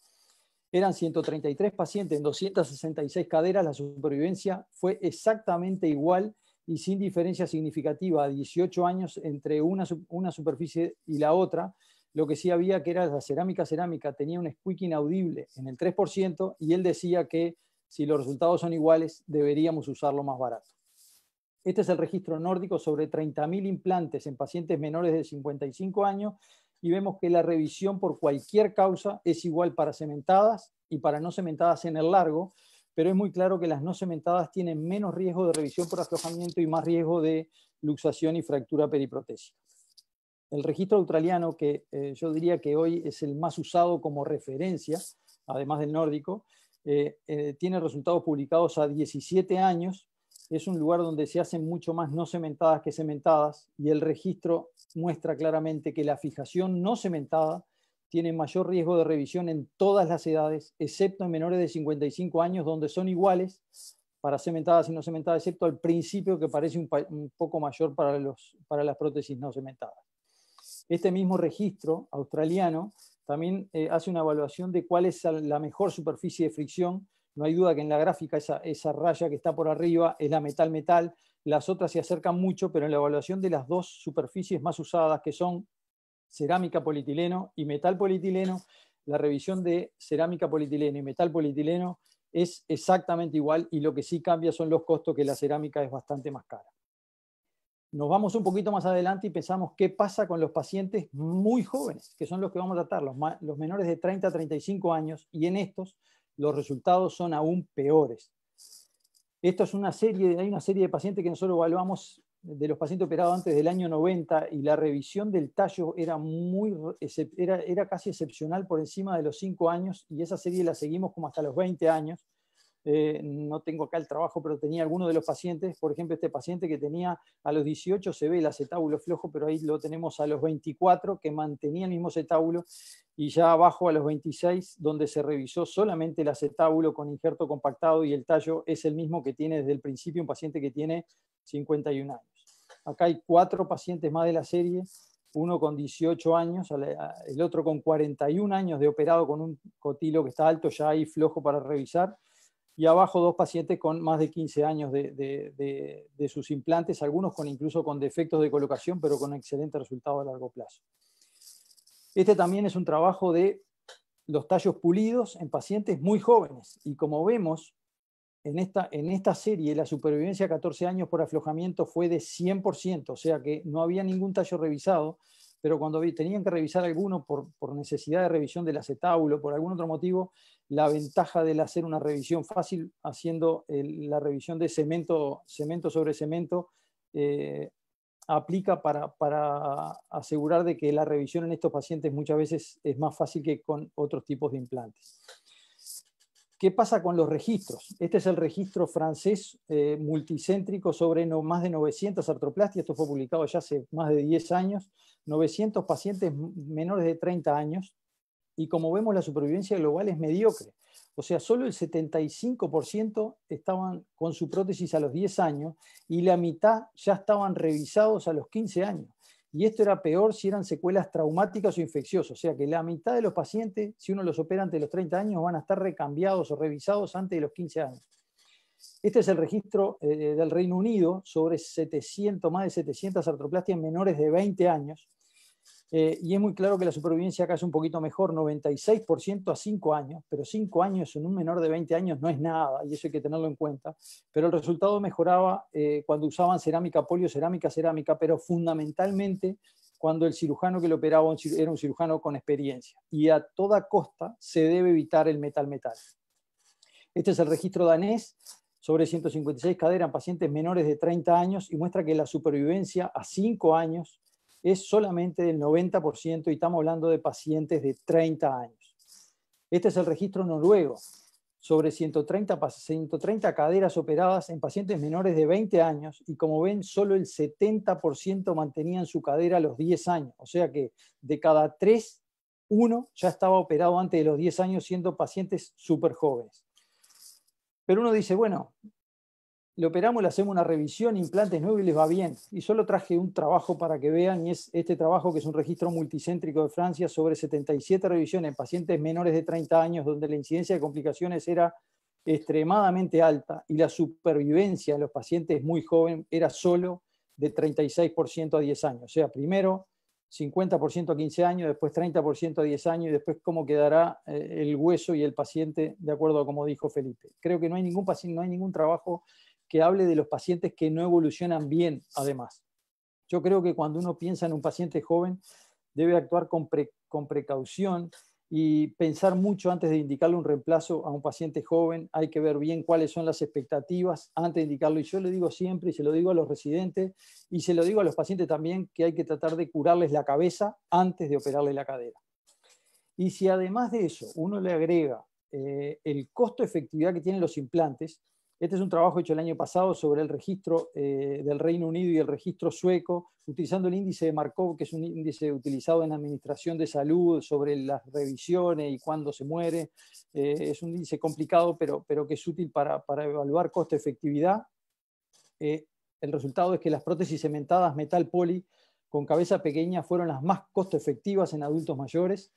Eran 133 pacientes en 266 caderas, la supervivencia fue exactamente igual y sin diferencia significativa a 18 años entre una, una superficie y la otra. Lo que sí había que era la cerámica cerámica, tenía un squeak inaudible en el 3% y él decía que si los resultados son iguales, deberíamos usarlo más barato. Este es el registro nórdico sobre 30.000 implantes en pacientes menores de 55 años y vemos que la revisión por cualquier causa es igual para cementadas y para no cementadas en el largo, pero es muy claro que las no cementadas tienen menos riesgo de revisión por aflojamiento y más riesgo de luxación y fractura periprotésica. El registro australiano, que eh, yo diría que hoy es el más usado como referencia, además del nórdico, eh, eh, tiene resultados publicados a 17 años, es un lugar donde se hacen mucho más no cementadas que cementadas y el registro muestra claramente que la fijación no cementada tiene mayor riesgo de revisión en todas las edades, excepto en menores de 55 años, donde son iguales para cementadas y no cementadas, excepto al principio que parece un, poco mayor para, los, para las prótesis no cementadas. Este mismo registro australiano también eh, hace una evaluación de cuál es la mejor superficie de fricción. No hay duda que en la gráfica esa, esa raya que está por arriba es la metal-metal, las otras se acercan mucho, pero en la evaluación de las dos superficies más usadas, que son cerámica polietileno y metal polietileno, la revisión de cerámica polietileno y metal polietileno es exactamente igual y lo que sí cambia son los costos, que la cerámica es bastante más cara nos vamos un poquito más adelante y pensamos qué pasa con los pacientes muy jóvenes, que son los que vamos a tratar, los, menores de 30 a 35 años, y en estos los resultados son aún peores. Esto es una serie, hay una serie de pacientes que nosotros evaluamos de los pacientes operados antes del año 90 y la revisión del tallo era, muy, era casi excepcional por encima de los 5 años y esa serie la seguimos como hasta los 20 años eh, no tengo acá el trabajo, pero tenía algunos de los pacientes, por ejemplo, este paciente que tenía a los 18 se ve el acetábulo flojo, pero ahí lo tenemos a los 24 que mantenía el mismo acetábulo y ya abajo a los 26 donde se revisó solamente el acetábulo con injerto compactado y el tallo es el mismo que tiene desde el principio un paciente que tiene 51 años. Acá hay cuatro pacientes más de la serie, uno con 18 años, el otro con 41 años de operado con un cotilo que está alto, ya ahí flojo para revisar, y abajo dos pacientes con más de 15 años de, sus implantes, algunos con incluso con defectos de colocación, pero con excelente resultado a largo plazo. Este también es un trabajo de los tallos pulidos en pacientes muy jóvenes y como vemos en esta, en esta serie la supervivencia a 14 años por aflojamiento fue de 100%, o sea que no había ningún tallo revisado pero cuando tenían que revisar alguno por, necesidad de revisión del acetábulo, por algún otro motivo, la ventaja del hacer una revisión fácil haciendo eh, la revisión de cemento, sobre cemento eh, aplica para, asegurar de que la revisión en estos pacientes muchas veces es más fácil que con otros tipos de implantes. ¿Qué pasa con los registros? Este es el registro francés eh, multicéntrico sobre no, más de 900 artroplastias, esto fue publicado ya hace más de 10 años, 900 pacientes menores de 30 años y como vemos la supervivencia global es mediocre. O sea, solo el 75% estaban con su prótesis a los 10 años y la mitad ya estaban revisados a los 15 años. Y esto era peor si eran secuelas traumáticas o infecciosas. O sea que la mitad de los pacientes, si uno los opera antes de los 30 años, van a estar recambiados o revisados antes de los 15 años. Este es el registro eh, del Reino Unido sobre 700, más de 700 artroplastias menores de 20 años. Eh, y es muy claro que la supervivencia acá es un poquito mejor, 96% a 5 años, pero 5 años en un menor de 20 años no es nada, y eso hay que tenerlo en cuenta. Pero el resultado mejoraba eh, cuando usaban cerámica, polio, cerámica, cerámica, pero fundamentalmente cuando el cirujano que lo operaba era un cirujano con experiencia. Y a toda costa se debe evitar el metal-metal. Este es el registro danés sobre 156 caderas en pacientes menores de 30 años y muestra que la supervivencia a 5 años es solamente del 90% y estamos hablando de pacientes de 30 años. Este es el registro noruego sobre 130, 130 caderas operadas en pacientes menores de 20 años y como ven, solo el 70% mantenían su cadera a los 10 años. O sea que de cada 3, uno ya estaba operado antes de los 10 años siendo pacientes súper jóvenes. Pero uno dice, bueno, le operamos, le hacemos una revisión, implantes nuevos y les va bien. Y solo traje un trabajo para que vean, y es este trabajo que es un registro multicéntrico de Francia sobre 77 revisiones en pacientes menores de 30 años, donde la incidencia de complicaciones era extremadamente alta y la supervivencia de los pacientes muy jóvenes era solo de 36% a 10 años. O sea, primero 50% a 15 años, después 30% a 10 años y después cómo quedará eh, el hueso y el paciente, de acuerdo a como dijo Felipe. Creo que no hay ningún, no hay ningún trabajo que hable de los pacientes que no evolucionan bien, además. Yo creo que cuando uno piensa en un paciente joven, debe actuar con, precaución y pensar mucho antes de indicarle un reemplazo a un paciente joven. Hay que ver bien cuáles son las expectativas antes de indicarlo. Y yo le digo siempre, y se lo digo a los residentes, y se lo digo a los pacientes también, que hay que tratar de curarles la cabeza antes de operarle la cadera. Y si además de eso uno le agrega eh, el costo efectividad que tienen los implantes, este es un trabajo hecho el año pasado sobre el registro eh, del Reino Unido y el registro sueco, utilizando el índice de Markov, que es un índice utilizado en la administración de salud sobre las revisiones y cuándo se muere. Eh, es un índice complicado, pero, pero que es útil para, para evaluar costo-efectividad. Eh, el resultado es que las prótesis cementadas metal poli con cabeza pequeña fueron las más costo efectivas en adultos mayores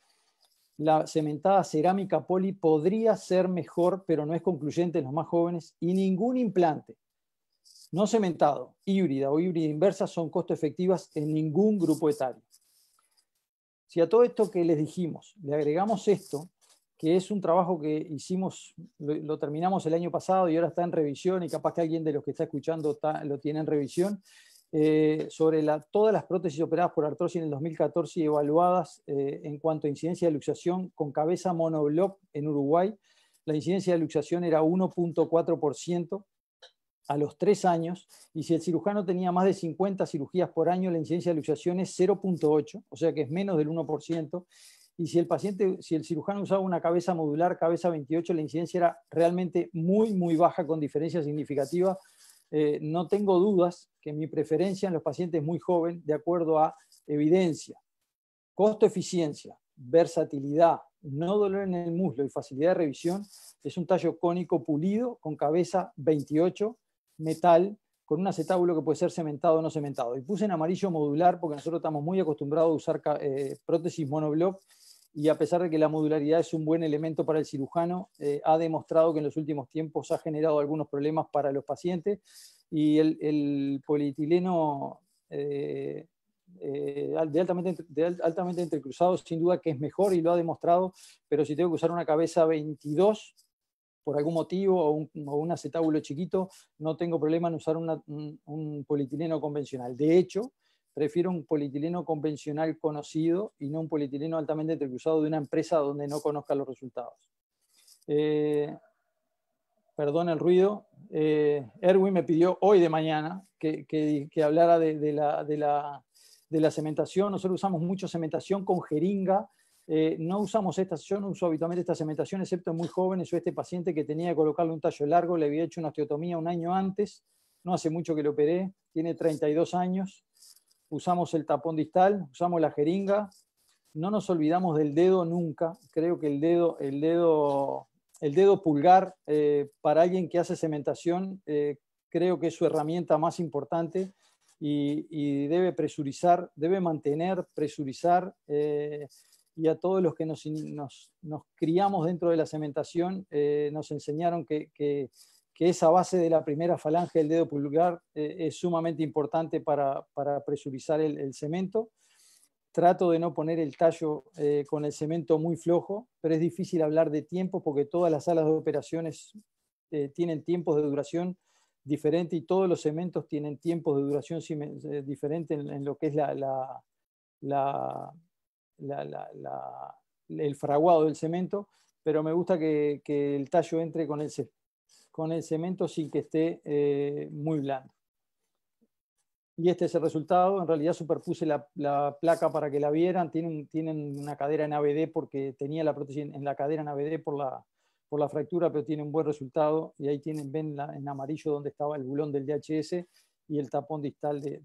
la cementada cerámica poli podría ser mejor, pero no es concluyente en los más jóvenes, y ningún implante no cementado, híbrida o híbrida inversa son costo efectivas en ningún grupo etario. Si a todo esto que les dijimos le agregamos esto, que es un trabajo que hicimos, lo, terminamos el año pasado y ahora está en revisión y capaz que alguien de los que está escuchando lo tiene en revisión, eh, sobre todas las prótesis operadas por artrosis en el 2014 y evaluadas eh, en cuanto a incidencia de luxación con cabeza monobloc en Uruguay. La incidencia de luxación era 1.4% a los tres años, y si el cirujano tenía más de 50 cirugías por año, la incidencia de luxación es 0.8, o sea que es menos del 1%, y si el paciente, si el cirujano usaba una cabeza modular, cabeza 28, la incidencia era realmente muy, muy baja, con diferencia significativa, eh, no tengo dudas que mi preferencia en los pacientes muy jóvenes, de acuerdo a evidencia, costo-eficiencia, versatilidad, no dolor en el muslo y facilidad de revisión, es un tallo cónico pulido con cabeza 28, metal, con un acetábulo que puede ser cementado o no cementado. Y puse en amarillo modular porque nosotros estamos muy acostumbrados a usar eh, prótesis monobloc y a pesar de que la modularidad es un buen elemento para el cirujano, eh, ha demostrado que en los últimos tiempos ha generado algunos problemas para los pacientes y el, el polietileno eh, eh, de, altamente, entrecruzado sin duda que es mejor y lo ha demostrado, pero si tengo que usar una cabeza 22 por algún motivo o un, acetábulo chiquito, no tengo problema en usar un, un polietileno convencional. De hecho, prefiero un polietileno convencional conocido y no un polietileno altamente entrecruzado de una empresa donde no conozca los resultados. Eh, perdón el ruido, eh, Erwin me pidió hoy de mañana que, hablara de, la, cementación. Nosotros usamos mucho cementación con jeringa. Eh, no usamos esta, yo no uso habitualmente esta cementación, excepto en muy jóvenes o este paciente que tenía que colocarle un tallo largo, le había hecho una osteotomía un año antes, no hace mucho que lo operé, tiene 32 años, usamos el tapón distal, usamos la jeringa, no nos olvidamos del dedo nunca. Creo que el dedo, el dedo, el dedo pulgar eh, para alguien que hace cementación eh, creo que es su herramienta más importante y, debe presurizar, debe mantener, presurizar. Eh, y a todos los que nos, nos, criamos dentro de la cementación nos enseñaron que, esa base de la primera falange del dedo pulgar eh, es sumamente importante para, presurizar el, cemento. Trato de no poner el tallo eh, con el cemento muy flojo, pero es difícil hablar de tiempo porque todas las salas de operaciones eh, tienen tiempos de duración diferente y todos los cementos tienen tiempos de duración diferente en, lo que es la, el fraguado del cemento, pero me gusta que, el tallo entre con el con el cemento sin que esté eh, muy blando. Y este es el resultado. En realidad superpuse la, placa para que la vieran. Tienen, tienen, una cadera en ABD porque tenía la prótesis en la cadera en ABD por la, por la fractura, pero tiene un buen resultado. Y ahí tienen, ven en amarillo donde estaba el bulón del DHS y el tapón distal de,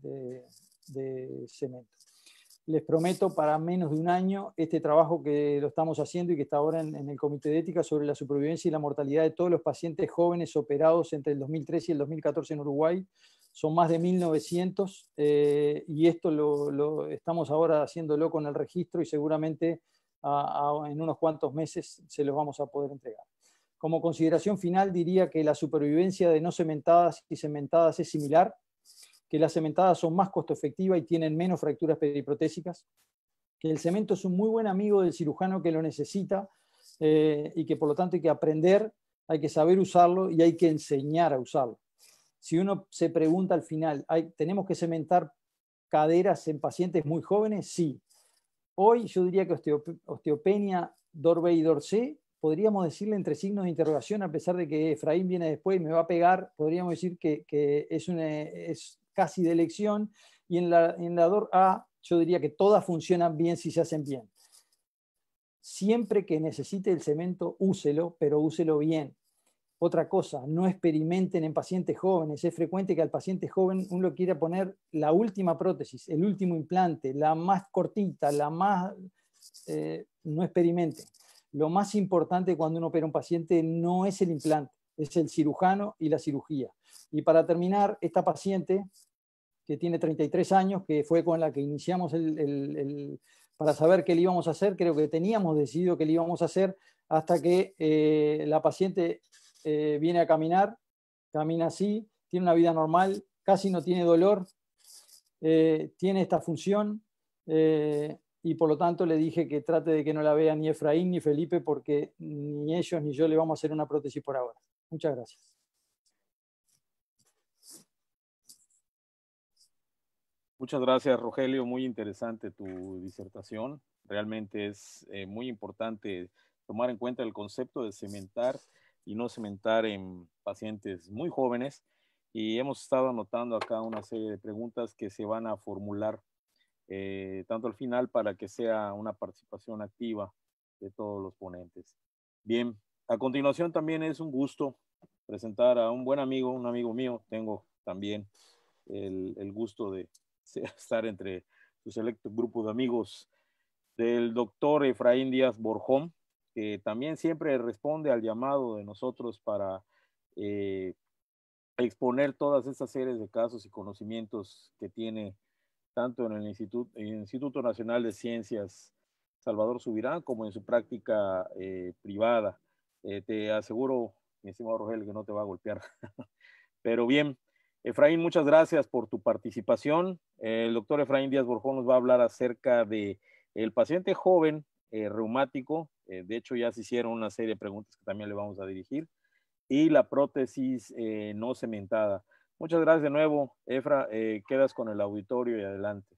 de cemento les prometo para menos de un año este trabajo que lo estamos haciendo y que está ahora en, el Comité de Ética sobre la supervivencia y la mortalidad de todos los pacientes jóvenes operados entre el 2013 y el 2014 en Uruguay. Son más de 1.900 eh, y esto lo, estamos ahora haciéndolo con el registro y seguramente en unos cuantos meses se los vamos a poder entregar. Como consideración final diría que la supervivencia de no cementadas y cementadas es similar que las cementadas son más costo efectivas y tienen menos fracturas periprotésicas, que el cemento es un muy buen amigo del cirujano que lo necesita eh, y que por lo tanto hay que aprender, hay que saber usarlo y hay que enseñar a usarlo. Si uno se pregunta al final, ¿tenemos que cementar caderas en pacientes muy jóvenes? Sí. Hoy yo diría que osteopenia osteopenia b y DOR-C, podríamos decirle entre signos de interrogación, a pesar de que Efraín viene después y me va a pegar, podríamos decir que, es, una, es casi de elección, y en la, en DOR A yo diría que todas funcionan bien si se hacen bien. Siempre que necesite el cemento, úselo, pero úselo bien. Otra cosa, no experimenten en pacientes jóvenes. Es frecuente que al paciente joven uno quiera poner la última prótesis, el último implante, la más cortita, la más... Eh, no experimente. Lo más importante cuando uno opera un paciente no es el implante, es el cirujano y la cirugía. Y para terminar, esta paciente que tiene 33 años, que fue con la que iniciamos el, para saber qué le íbamos a hacer, creo que teníamos decidido qué le íbamos a hacer, hasta que eh, la paciente eh, viene a caminar, camina así, tiene una vida normal, casi no tiene dolor, eh, tiene esta función y por lo tanto le dije que trate de que no la vea ni Efraín ni Felipe porque ni ellos ni yo le vamos a hacer una prótesis por ahora. Muchas gracias. Muchas gracias, Rogelio. Muy interesante tu disertación. Realmente es eh, muy importante tomar en cuenta el concepto de cementar y no cementar en pacientes muy jóvenes. Y hemos estado anotando acá una serie de preguntas que se van a formular eh, tanto al final para que sea una participación activa de todos los ponentes. Bien, a continuación también es un gusto presentar a un buen amigo, un amigo mío, tengo también el gusto de, estar entre su selecto grupo de amigos del doctor Efraín Díaz Borjón, que también siempre responde al llamado de nosotros para eh, exponer todas estas series de casos y conocimientos que tiene tanto en el Instituto, Instituto Nacional de Ciencias Salvador Subirán como en su práctica eh, privada. Eh, te aseguro, mi estimado Rogel, que no te va a golpear. Pero bien, Efraín, muchas gracias por tu participación. El doctor Efraín Díaz Borjón nos va a hablar acerca de el paciente joven eh, reumático. Eh, de hecho, ya se hicieron una serie de preguntas que también le vamos a dirigir. Y la prótesis eh, no cementada. Muchas gracias de nuevo, Efra. quedas con el auditorio y adelante.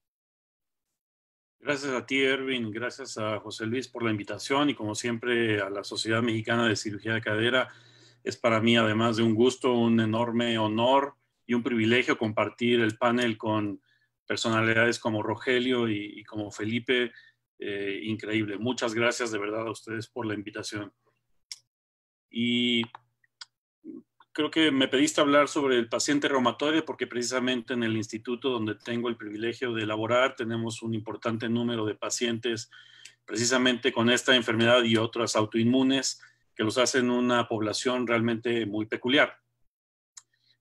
Gracias a ti, Erwin. Gracias a José Luis por la invitación y como siempre a la Sociedad Mexicana de Cirugía de Cadera. Es para mí, además de un gusto, un enorme honor y un privilegio compartir el panel con personalidades como Rogelio y, como Felipe. Eh, increíble. Muchas gracias de verdad a ustedes por la invitación. Y creo que me pediste hablar sobre el paciente reumatoide porque precisamente en el instituto donde tengo el privilegio de elaborar tenemos un importante número de pacientes precisamente con esta enfermedad y otras autoinmunes que los hacen una población realmente muy peculiar.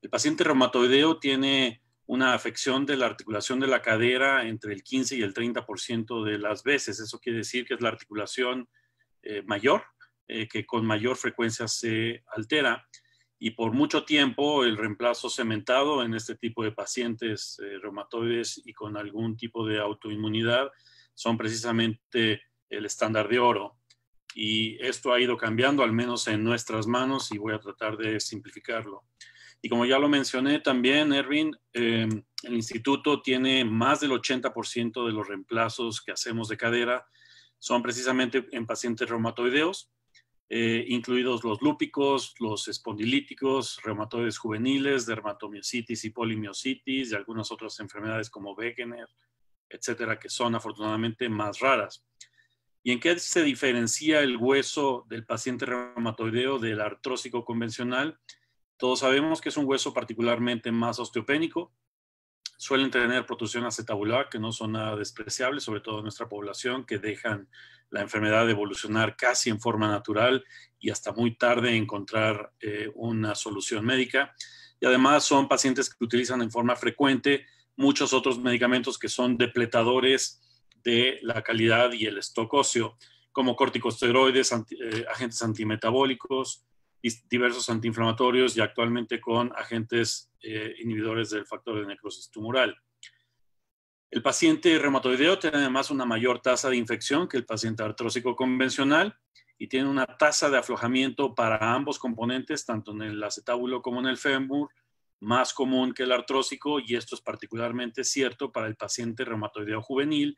El paciente reumatoideo tiene una afección de la articulación de la cadera entre el 15 y el 30% de las veces. Eso quiere decir que es la articulación eh, mayor, eh, que con mayor frecuencia se altera. Y por mucho tiempo el reemplazo cementado en este tipo de pacientes eh, reumatoides y con algún tipo de autoinmunidad son precisamente el estándar de oro. Y esto ha ido cambiando, al menos en nuestras manos, y voy a tratar de simplificarlo. Y como ya lo mencioné también, Erwin, em, el instituto tiene más del 80% de los reemplazos que hacemos de cadera son precisamente en pacientes reumatoideos, eh, incluidos los lúpicos, los espondilíticos, reumatoides juveniles, dermatomiositis y polimiositis y algunas otras enfermedades como Wegener, etcétera, que son afortunadamente más raras. ¿Y en qué se diferencia el hueso del paciente reumatoideo del artrósico convencional? Todos sabemos que es un hueso particularmente más osteopénico. Suelen tener protección acetabular, que no son nada despreciables, sobre todo en nuestra población, que dejan la enfermedad evolucionar casi en forma natural y hasta muy tarde encontrar eh, una solución médica. Y además son pacientes que utilizan en forma frecuente muchos otros medicamentos que son depletadores de la calidad y el stock óseo, como corticosteroides, eh, agentes antimetabólicos, diversos antiinflamatorios y actualmente con agentes eh, inhibidores del factor de necrosis tumoral. El paciente reumatoideo tiene además una mayor tasa de infección que el paciente artrósico convencional y tiene una tasa de aflojamiento para ambos componentes, tanto en el acetábulo como en el fémur, más común que el artrósico y esto es particularmente cierto para el paciente reumatoideo juvenil,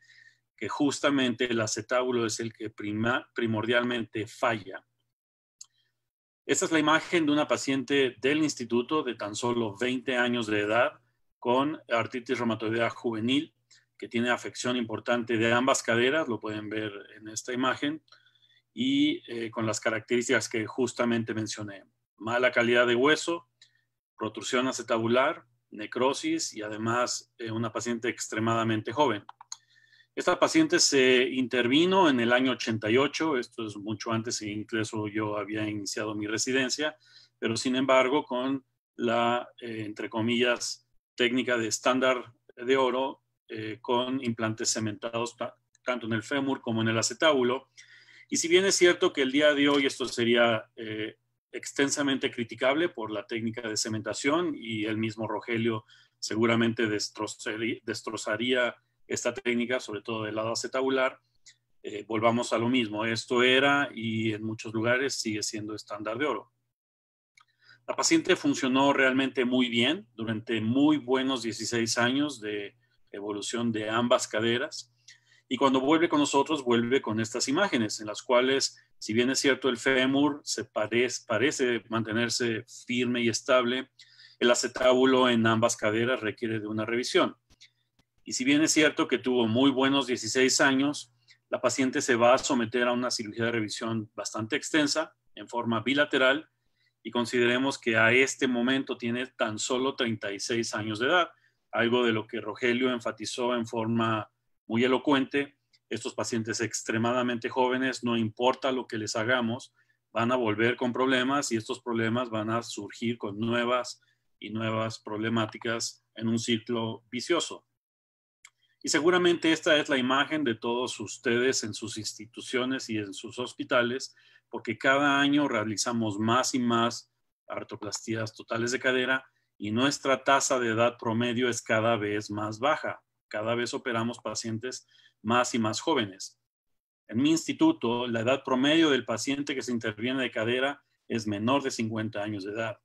que justamente el acetábulo es el que primordialmente falla. Esta es la imagen de una paciente del instituto de tan solo 20 años de edad con artritis reumatoidea juvenil que tiene afección importante de ambas caderas, lo pueden ver en esta imagen, y eh, con las características que justamente mencioné. Mala calidad de hueso, protrusión acetabular, necrosis y además eh, una paciente extremadamente joven. Esta paciente se intervino en el año 88, esto es mucho antes, e incluso yo había iniciado mi residencia, pero sin embargo con la, eh, entre comillas, técnica de estándar de oro eh, con implantes cementados tanto en el fémur como en el acetábulo. Y si bien es cierto que el día de hoy esto sería eh, extensamente criticable por la técnica de cementación y el mismo Rogelio seguramente destrozaría esta técnica, sobre todo del lado acetabular, eh, volvamos a lo mismo. Esto era y en muchos lugares sigue siendo estándar de oro. La paciente funcionó realmente muy bien durante muy buenos 16 años de evolución de ambas caderas. Y cuando vuelve con nosotros, vuelve con estas imágenes en las cuales, si bien es cierto, el fémur se parece mantenerse firme y estable, el acetábulo en ambas caderas requiere de una revisión. Y si bien es cierto que tuvo muy buenos 16 años, la paciente se va a someter a una cirugía de revisión bastante extensa en forma bilateral y consideremos que a este momento tiene tan solo 36 años de edad, algo de lo que Rogelio enfatizó en forma muy elocuente. Estos pacientes extremadamente jóvenes, no importa lo que les hagamos, van a volver con problemas y estos problemas van a surgir con nuevas y nuevas problemáticas en un ciclo vicioso. Y seguramente esta es la imagen de todos ustedes en sus instituciones y en sus hospitales, porque cada año realizamos más y más artroplastías totales de cadera y nuestra tasa de edad promedio es cada vez más baja. Cada vez operamos pacientes más y más jóvenes. En mi instituto, la edad promedio del paciente que se interviene de cadera es menor de 50 años de edad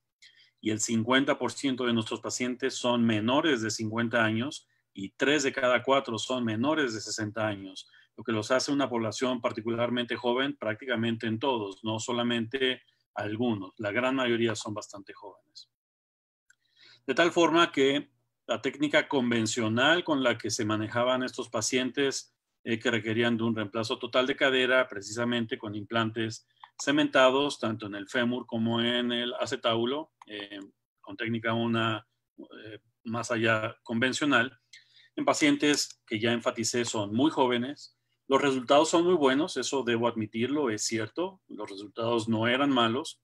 y el 50% de nuestros pacientes son menores de 50 años y tres de cada cuatro son menores de 60 años, lo que los hace una población particularmente joven prácticamente en todos, no solamente algunos. La gran mayoría son bastante jóvenes. De tal forma que la técnica convencional con la que se manejaban estos pacientes eh, que requerían de un reemplazo total de cadera, precisamente con implantes cementados, tanto en el fémur como en el acetábulo, eh, con técnica una eh, más allá convencional, en pacientes que ya enfaticé son muy jóvenes. Los resultados son muy buenos, eso debo admitirlo, es cierto. Los resultados no eran malos,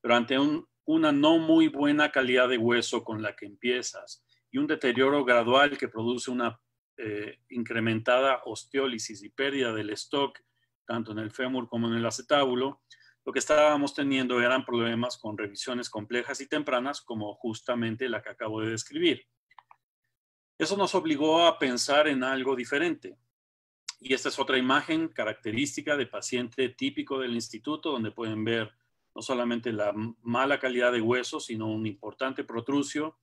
pero ante una no muy buena calidad de hueso con la que empiezas y un deterioro gradual que produce una eh, incrementada osteólisis y pérdida del stock, tanto en el fémur como en el acetábulo, lo que estábamos teniendo eran problemas con revisiones complejas y tempranas, como justamente la que acabo de describir. Eso nos obligó a pensar en algo diferente. Y esta es otra imagen característica de paciente típico del instituto, donde pueden ver no solamente la mala calidad de hueso, sino un importante protrusio,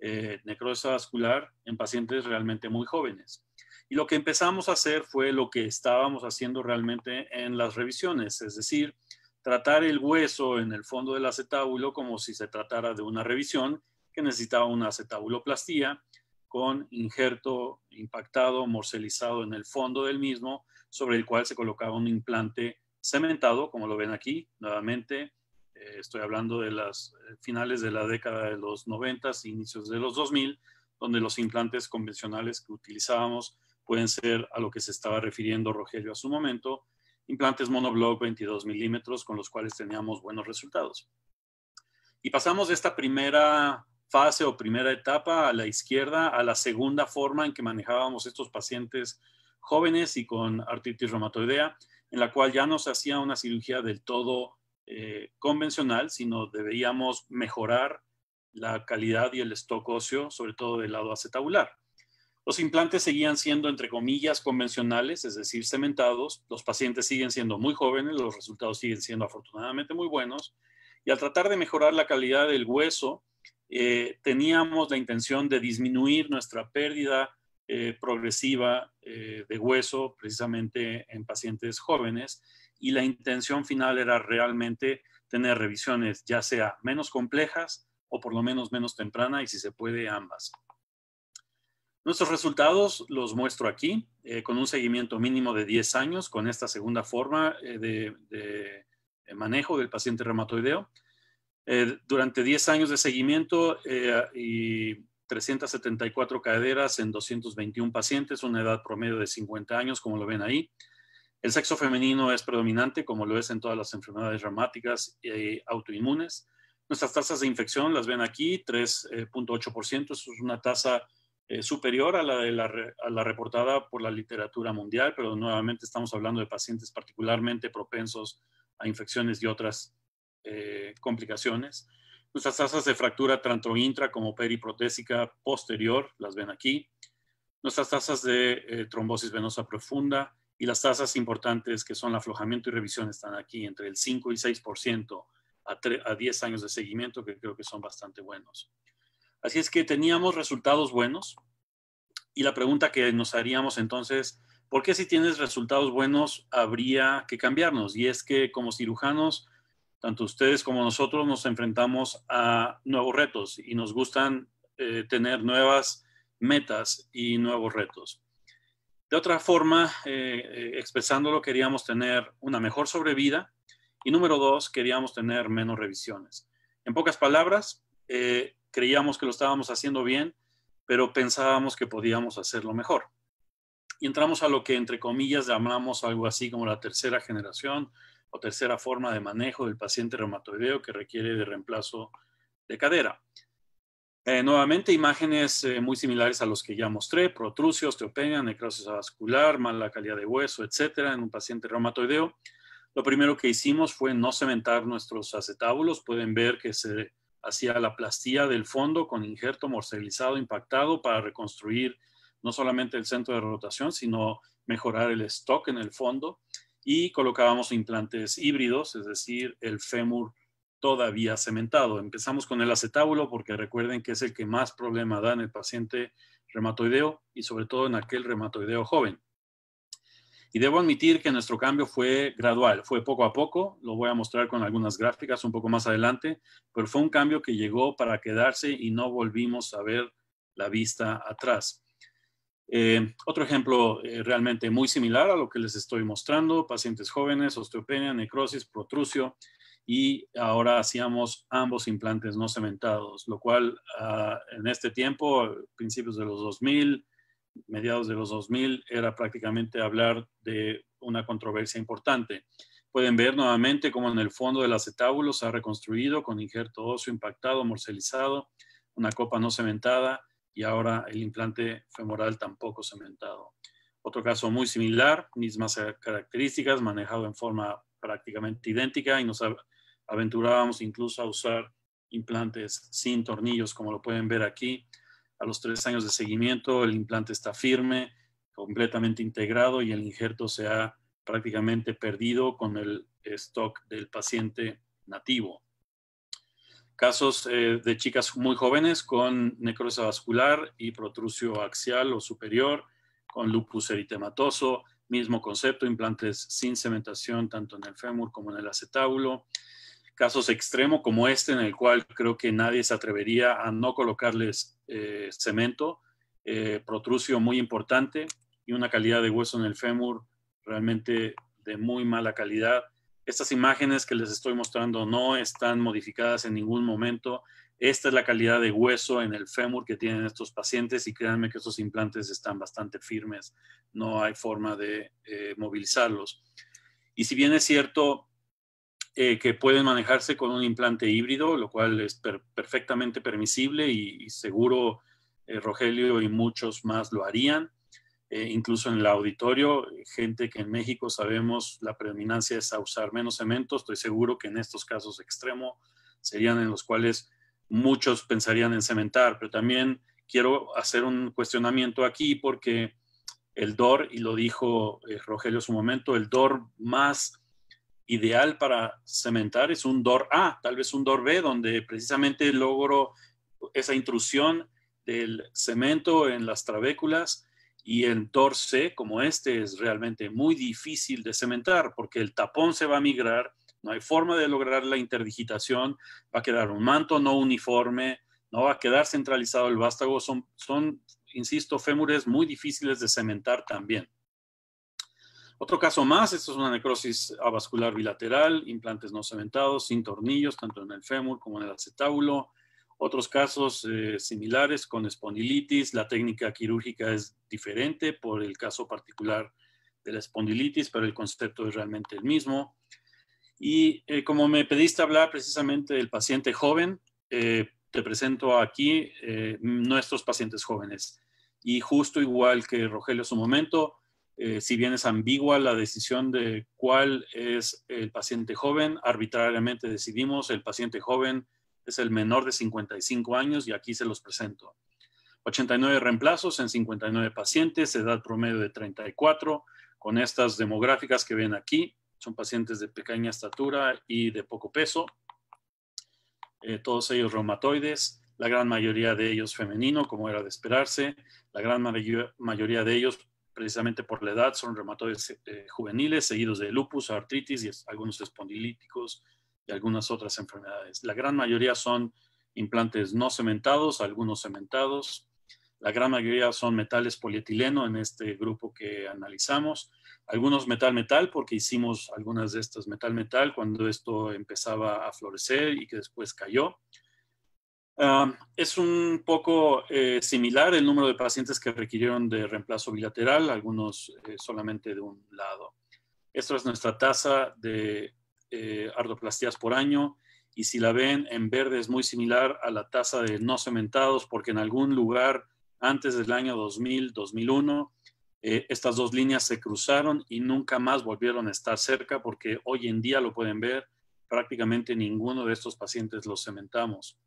eh, necrosis vascular en pacientes realmente muy jóvenes. Y lo que empezamos a hacer fue lo que estábamos haciendo realmente en las revisiones, es decir, tratar el hueso en el fondo del acetábulo como si se tratara de una revisión que necesitaba una acetabuloplastía con injerto impactado, morcelizado en el fondo del mismo, sobre el cual se colocaba un implante cementado, como lo ven aquí, nuevamente, eh, estoy hablando de las eh, finales de la década de los 90, inicios de los 2000, donde los implantes convencionales que utilizábamos pueden ser a lo que se estaba refiriendo Rogelio a su momento, implantes monoblock 22 milímetros con los cuales teníamos buenos resultados. Y pasamos de esta primera fase o primera etapa a la izquierda a la segunda forma en que manejábamos estos pacientes jóvenes y con artritis reumatoidea, en la cual ya no se hacía una cirugía del todo eh, convencional, sino deberíamos mejorar la calidad y el stock óseo, sobre todo del lado acetabular. Los implantes seguían siendo, entre comillas, convencionales, es decir, cementados. Los pacientes siguen siendo muy jóvenes, los resultados siguen siendo afortunadamente muy buenos. Y al tratar de mejorar la calidad del hueso, eh, teníamos la intención de disminuir nuestra pérdida eh, progresiva eh, de hueso, precisamente en pacientes jóvenes, y la intención final era realmente tener revisiones ya sea menos complejas o por lo menos menos temprana y si se puede ambas. Nuestros resultados los muestro aquí con un seguimiento mínimo de 10 años con esta segunda forma de, de manejo del paciente reumatoideo eh, durante 10 años de seguimiento eh, y 374 caderas en 221 pacientes, una edad promedio de 50 años, como lo ven ahí. El sexo femenino es predominante, como lo es en todas las enfermedades reumáticas y autoinmunes. Nuestras tasas de infección las ven aquí, 3.8%. Es una tasa eh, superior a la, de a la, reportada por la literatura mundial, pero nuevamente estamos hablando de pacientes particularmente propensos a infecciones y otras eh, complicaciones. Nuestras tasas de fractura tanto intra como periprotésica posterior, las ven aquí. Nuestras tasas de eh, trombosis venosa profunda y las tasas importantes que son el aflojamiento y revisión están aquí entre el 5 y 6% a, a 10 años de seguimiento, que creo que son bastante buenos. Así es que teníamos resultados buenos y la pregunta que nos haríamos entonces, ¿por qué si tienes resultados buenos habría que cambiarnos? Y es que como cirujanos tanto ustedes como nosotros nos enfrentamos a nuevos retos y nos gustan eh, tener nuevas metas y nuevos retos. De otra forma, eh, eh, expresándolo, queríamos tener una mejor sobrevida y número dos, queríamos tener menos revisiones. En pocas palabras, creíamos que lo estábamos haciendo bien, pero pensábamos que podíamos hacerlo mejor. Y entramos a lo que entre comillas llamamos algo así como la tercera generación o tercera forma de manejo del paciente reumatoideo que requiere de reemplazo de cadera. Eh, nuevamente, imágenes eh, muy similares a los que ya mostré, protrusio, osteopenia, necrosis vascular, mala calidad de hueso, etcétera, en un paciente reumatoideo. Lo primero que hicimos fue no cementar nuestros acetábulos. Pueden ver que se hacía la plastía del fondo con injerto morcelizado impactado para reconstruir no solamente el centro de rotación, sino mejorar el stock en el fondo y colocábamos implantes híbridos, es decir, el fémur todavía cementado. Empezamos con el acetábulo porque recuerden que es el que más problema da en el paciente reumatoideo y sobre todo en aquel reumatoideo joven. Y debo admitir que nuestro cambio fue gradual, fue poco a poco, lo voy a mostrar con algunas gráficas un poco más adelante, pero fue un cambio que llegó para quedarse y no volvimos a ver la vista atrás. Eh, otro ejemplo eh, realmente muy similar a lo que les estoy mostrando, pacientes jóvenes, osteopenia, necrosis, protrusio, y ahora hacíamos ambos implantes no cementados, lo cual ah, en este tiempo, principios de los 2000, mediados de los 2000, era prácticamente hablar de una controversia importante. Pueden ver nuevamente cómo en el fondo del acetábulo se ha reconstruido con injerto óseo impactado, morcelizado, una copa no cementada, y ahora el implante femoral tampoco cementado. Otro caso muy similar, mismas características, manejado en forma prácticamente idéntica y nos aventurábamos incluso a usar implantes sin tornillos, como lo pueden ver aquí. A los tres años de seguimiento, el implante está firme, completamente integrado y el injerto se ha prácticamente perdido con el stock del paciente nativo casos eh, de chicas muy jóvenes con necrosis vascular y protrusio axial o superior, con lupus eritematoso, mismo concepto, implantes sin cementación tanto en el fémur como en el acetábulo. Casos extremos como este, en el cual creo que nadie se atrevería a no colocarles eh, cemento, eh, protrusio muy importante y una calidad de hueso en el fémur realmente de muy mala calidad estas imágenes que les estoy mostrando no están modificadas en ningún momento. Esta es la calidad de hueso en el fémur que tienen estos pacientes y créanme que estos implantes están bastante firmes. No hay forma de eh, movilizarlos. Y si bien es cierto eh, que pueden manejarse con un implante híbrido, lo cual es perfectamente permisible y, seguro eh, Rogelio y muchos más lo harían, eh, incluso en el auditorio, eh, gente que en México sabemos la predominancia es a usar menos cemento, estoy seguro que en estos casos extremos serían en los cuales muchos pensarían en cementar, pero también quiero hacer un cuestionamiento aquí porque el DOR, y lo dijo eh, Rogelio en su momento, el DOR más ideal para cementar es un DOR A, tal vez un DOR B, donde precisamente logro esa intrusión del cemento en las trabéculas y en torce, como este, es realmente muy difícil de cementar porque el tapón se va a migrar, no hay forma de lograr la interdigitación, va a quedar un manto no uniforme, no va a quedar centralizado el vástago, son, son insisto, fémures muy difíciles de cementar también. Otro caso más, esto es una necrosis avascular bilateral, implantes no cementados, sin tornillos, tanto en el fémur como en el acetábulo, otros casos eh, similares con espondilitis, la técnica quirúrgica es diferente por el caso particular de la espondilitis, pero el concepto es realmente el mismo. Y eh, como me pediste hablar precisamente del paciente joven, eh, te presento aquí nuestros pacientes jóvenes. Y justo igual que Rogelio en su momento, si bien es ambigua la decisión de cuál es el paciente joven, arbitrariamente decidimos el paciente joven es el menor de 55 años y aquí se los presento. 89 reemplazos en 59 pacientes, edad promedio de 34, con estas demográficas que ven aquí. Son pacientes de pequeña estatura y de poco peso. Eh, todos ellos reumatoides, la gran mayoría de ellos femenino, como era de esperarse. La gran mayoría de ellos, precisamente por la edad, son reumatoides eh, juveniles, seguidos de lupus, artritis y algunos espondilíticos, y algunas otras enfermedades. La gran mayoría son implantes no cementados, algunos cementados. La gran mayoría son metales polietileno en este grupo que analizamos. Algunos metal-metal, porque hicimos algunas de estas metal-metal cuando esto empezaba a florecer y que después cayó. es un poco eh, similar el número de pacientes que requirieron de reemplazo bilateral, algunos eh, solamente de un lado. Esta es nuestra tasa de eh, ardoplastías por año. Y si la ven en verde es muy similar a la tasa de no cementados, porque en algún lugar antes del año 2000-2001, eh, estas dos líneas se cruzaron y nunca más volvieron a estar cerca, porque hoy en día lo pueden ver, prácticamente ninguno de estos pacientes los cementamos,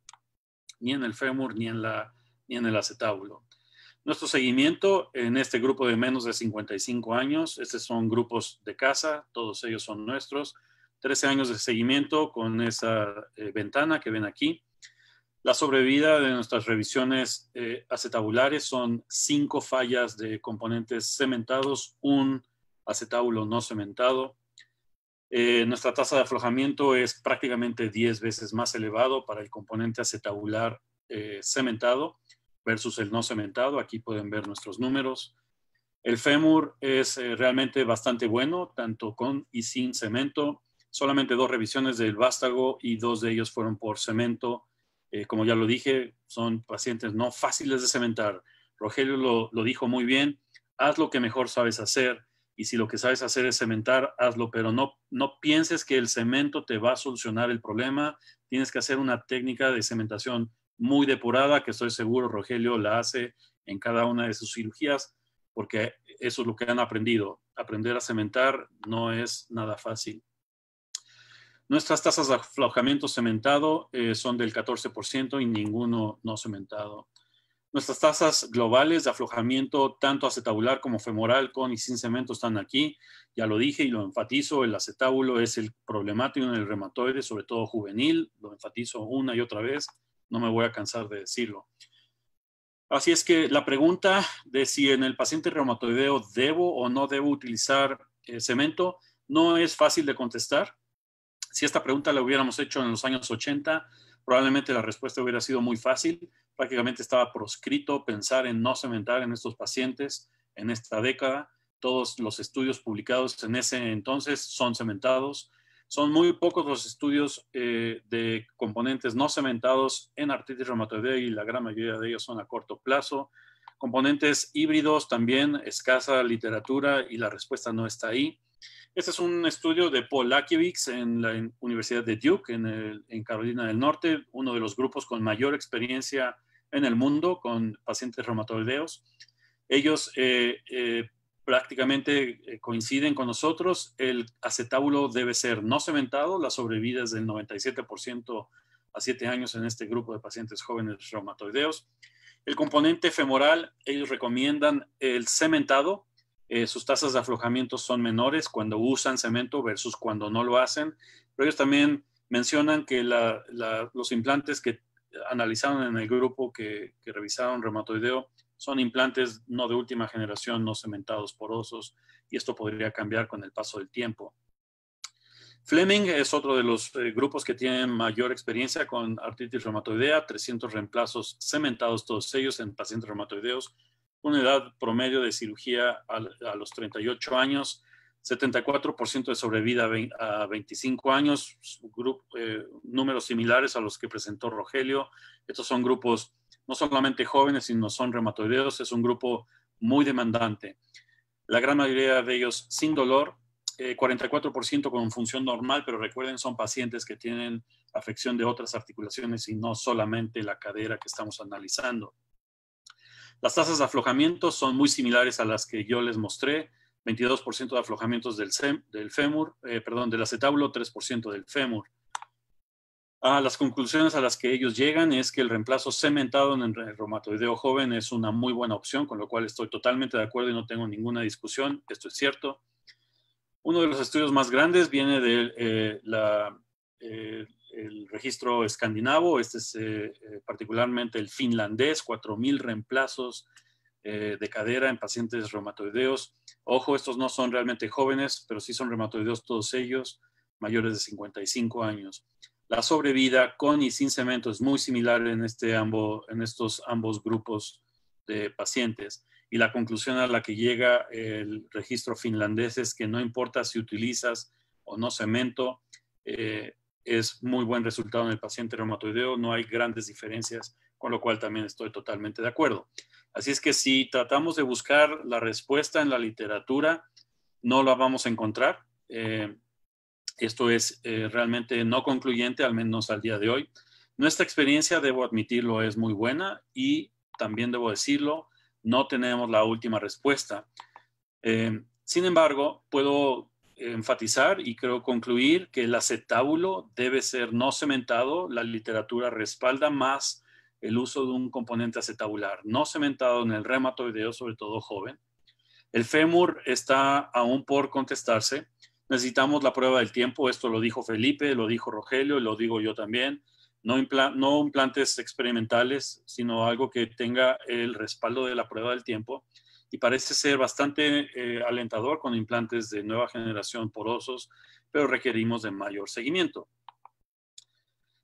ni en el fémur ni en, la, ni en el acetábulo. Nuestro seguimiento en este grupo de menos de 55 años, estos son grupos de casa, todos ellos son nuestros, 13 años de seguimiento con esa eh, ventana que ven aquí. La sobrevida de nuestras revisiones eh, acetabulares son cinco fallas de componentes cementados, un acetábulo no cementado. Eh, nuestra tasa de aflojamiento es prácticamente 10 veces más elevado para el componente acetabular cementado versus el no cementado. Aquí pueden ver nuestros números. El fémur es realmente bastante bueno, tanto con y sin cemento solamente dos revisiones del vástago y dos de ellos fueron por cemento. Eh, como ya lo dije, son pacientes no fáciles de cementar. Rogelio lo, dijo muy bien, haz lo que mejor sabes hacer y si lo que sabes hacer es cementar, hazlo, pero no, no pienses que el cemento te va a solucionar el problema. Tienes que hacer una técnica de cementación muy depurada, que estoy seguro Rogelio la hace en cada una de sus cirugías, porque eso es lo que han aprendido. Aprender a cementar no es nada fácil. Nuestras tasas de aflojamiento cementado eh, son del 14% y ninguno no cementado. Nuestras tasas globales de aflojamiento, tanto acetabular como femoral, con y sin cemento, están aquí. Ya lo dije y lo enfatizo, el acetábulo es el problemático en el reumatoide, sobre todo juvenil. Lo enfatizo una y otra vez, no me voy a cansar de decirlo. Así es que la pregunta de si en el paciente reumatoideo debo o no debo utilizar eh, cemento no es fácil de contestar. Si esta pregunta la hubiéramos hecho en los años 80, probablemente la respuesta hubiera sido muy fácil. Prácticamente estaba proscrito pensar en no cementar en estos pacientes en esta década. Todos los estudios publicados en ese entonces son cementados. Son muy pocos los estudios eh, de componentes no cementados en artritis reumatoidea y la gran mayoría de ellos son a corto plazo. Componentes híbridos también, escasa literatura y la respuesta no está ahí. Este es un estudio de Paul Lakiewicz en la Universidad de Duke, en, Carolina del Norte, uno de los grupos con mayor experiencia en el mundo con pacientes reumatoideos. Ellos eh, eh, prácticamente eh, coinciden con nosotros. El acetábulo debe ser no cementado. La sobrevida es del 97% a 7 años en este grupo de pacientes jóvenes reumatoideos. El componente femoral, ellos recomiendan el cementado eh, sus tasas de aflojamiento son menores cuando usan cemento versus cuando no lo hacen. Pero ellos también mencionan que los implantes que analizaron en el grupo que, revisaron reumatoideo son implantes no de última generación, no cementados porosos, y esto podría cambiar con el paso del tiempo. Fleming es otro de los eh, grupos que tienen mayor experiencia con artritis reumatoidea, 300 reemplazos cementados, todos ellos en pacientes reumatoideos una edad promedio de cirugía a, los 38 años, 74% de sobrevida a 25 años, eh, números similares a los que presentó Rogelio. Estos son grupos no solamente jóvenes, sino son reumatoideos, es un grupo muy demandante. La gran mayoría de ellos sin dolor, 44% eh, con función normal, pero recuerden, son pacientes que tienen afección de otras articulaciones y no solamente la cadera que estamos analizando. Las tasas de aflojamiento son muy similares a las que yo les mostré, 22% de aflojamientos del, eh, perdón, del acetábulo, 3% del fémur. Ah, las conclusiones a las que ellos llegan es que el reemplazo cementado en el reumatoideo joven es una muy buena opción, con lo cual estoy totalmente de acuerdo y no tengo ninguna discusión, esto es cierto. Uno de los estudios más grandes viene de eh, la eh, el registro escandinavo, este es eh, eh, particularmente el finlandés, 4.000 reemplazos eh, de cadera en pacientes reumatoideos. Ojo, estos no son realmente jóvenes, pero sí son reumatoideos todos ellos, mayores de 55 años. La sobrevida con y sin cemento es muy similar en, este ambos, en estos ambos grupos de pacientes. Y la conclusión a la que llega el registro finlandés es que no importa si utilizas o no cemento, es muy buen resultado en el paciente reumatoideo, no hay grandes diferencias, con lo cual también estoy totalmente de acuerdo. Así es que si tratamos de buscar la respuesta en la literatura, no la vamos a encontrar. Eh, esto es eh, realmente no concluyente, al menos al día de hoy. Nuestra experiencia, debo admitirlo, es muy buena y también debo decirlo, no tenemos la última respuesta. Eh, sin embargo, puedo enfatizar y creo concluir que el acetábulo debe ser no cementado. La literatura respalda más el uso de un componente acetabular no cementado en el reumatoideo, sobre todo joven. El fémur está aún por contestarse. Necesitamos la prueba del tiempo. Esto lo dijo Felipe, lo dijo Rogelio, lo digo yo también. no implantes experimentales, sino algo que tenga el respaldo de la prueba del tiempo y parece ser bastante eh, alentador con implantes de nueva generación porosos, pero requerimos de mayor seguimiento.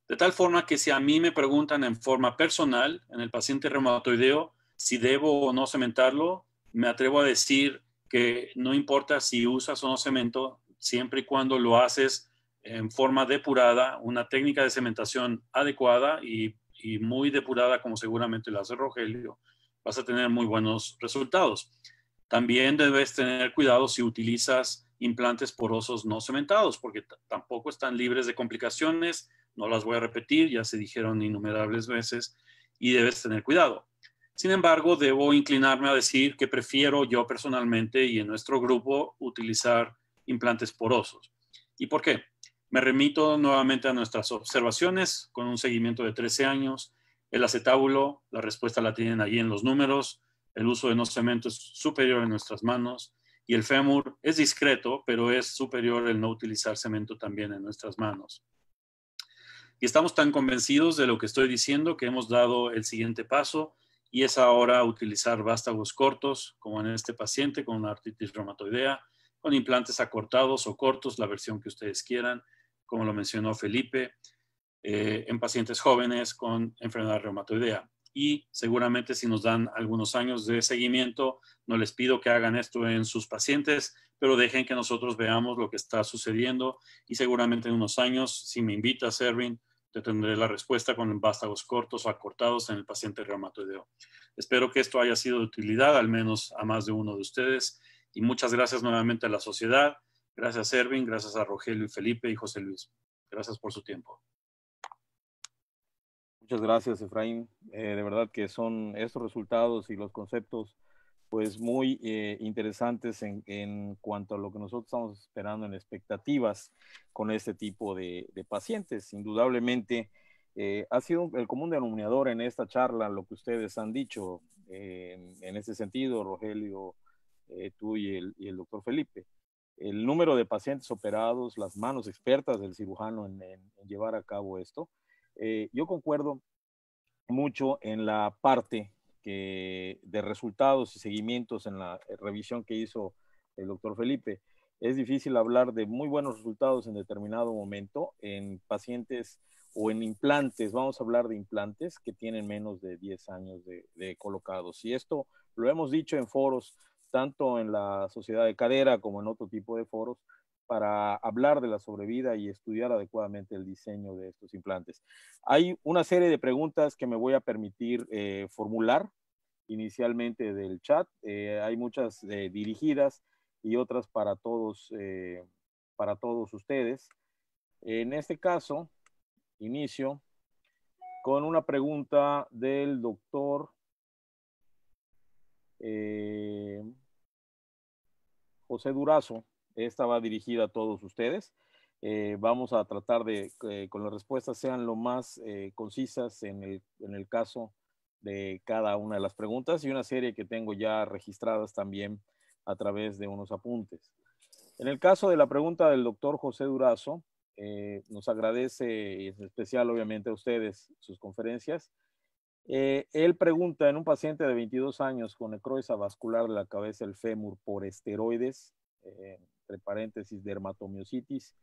De tal forma que si a mí me preguntan en forma personal, en el paciente reumatoideo, si debo o no cementarlo, me atrevo a decir que no importa si usas o no cemento, siempre y cuando lo haces en forma depurada, una técnica de cementación adecuada y, y muy depurada, como seguramente lo hace Rogelio, vas a tener muy buenos resultados. También debes tener cuidado si utilizas implantes porosos no cementados, porque tampoco están libres de complicaciones, no las voy a repetir, ya se dijeron innumerables veces, y debes tener cuidado. Sin embargo, debo inclinarme a decir que prefiero yo personalmente y en nuestro grupo utilizar implantes porosos. ¿Y por qué? Me remito nuevamente a nuestras observaciones con un seguimiento de 13 años el acetábulo, la respuesta la tienen allí en los números. El uso de no cemento es superior en nuestras manos. Y el fémur es discreto, pero es superior el no utilizar cemento también en nuestras manos. Y estamos tan convencidos de lo que estoy diciendo que hemos dado el siguiente paso y es ahora utilizar vástagos cortos, como en este paciente con una artritis reumatoidea, con implantes acortados o cortos, la versión que ustedes quieran, como lo mencionó Felipe, eh, en pacientes jóvenes con enfermedad reumatoidea. Y seguramente si nos dan algunos años de seguimiento, no les pido que hagan esto en sus pacientes, pero dejen que nosotros veamos lo que está sucediendo y seguramente en unos años, si me invitas, servin, te tendré la respuesta con vástagos cortos o acortados en el paciente reumatoideo. Espero que esto haya sido de utilidad, al menos a más de uno de ustedes. Y muchas gracias nuevamente a la sociedad. Gracias, Erwin. Gracias a Rogelio y Felipe y José Luis. Gracias por su tiempo. Muchas gracias, Efraín. Eh, de verdad que son estos resultados y los conceptos pues muy eh, interesantes en, en, cuanto a lo que nosotros estamos esperando en expectativas con este tipo de, de pacientes. Indudablemente eh, ha sido el común denominador en esta charla lo que ustedes han dicho en este sentido, Rogelio, tú y el, y el, doctor Felipe. El número de pacientes operados, las manos expertas del cirujano en llevar a cabo esto, eh, yo concuerdo mucho en la parte de resultados y seguimientos en la eh, revisión que hizo el doctor Felipe. Es difícil hablar de muy buenos resultados en determinado momento en pacientes o en implantes, vamos a hablar de implantes que tienen menos de 10 años de colocados. Y esto lo hemos dicho en foros, tanto en la sociedad de cadera como en otro tipo de foros, para hablar de la sobrevida y estudiar adecuadamente el diseño de estos implantes. Hay una serie de preguntas que me voy a permitir eh, formular inicialmente del chat. Eh, hay muchas eh, dirigidas y otras para todos, para todos ustedes. En este caso, inicio con una pregunta del doctor José Durazo esta va dirigida a todos ustedes. Eh, vamos a tratar de que con las respuestas sean lo más eh, concisas en el, caso de cada una de las preguntas y una serie que tengo ya registradas también a través de unos apuntes. En el caso de la pregunta del doctor José Durazo, eh, nos agradece, en especial obviamente a ustedes, sus conferencias. él pregunta en un paciente de 22 años con necrosis vascular de la cabeza el fémur por esteroides, entre paréntesis, dermatomiositis,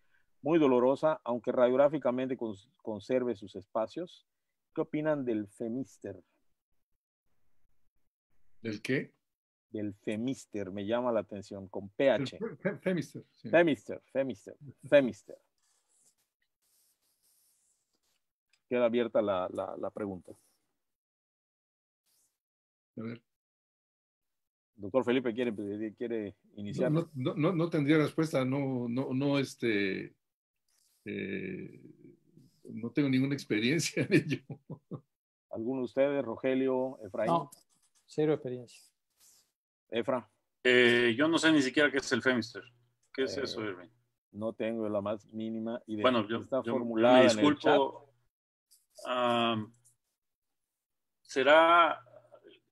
muy dolorosa, aunque radiográficamente conserve sus espacios. ¿Qué opinan del Femister? ¿Del qué? Del Femister, me llama la atención, con pH. femister, sí. Femister, Femister, Femister. Queda abierta la, la pregunta. A ver. Doctor Felipe quiere, iniciar. No, tendría respuesta, no, no, no, este, eh, no tengo ninguna experiencia en ello. ¿Alguno de ustedes, Rogelio, Efraín? No, cero experiencia. Efra. Eh, yo no sé ni siquiera qué es el Femister. ¿Qué es eh, eso, Irving? No tengo la más mínima idea. Bueno, yo, disculpo. Ah, ¿Será,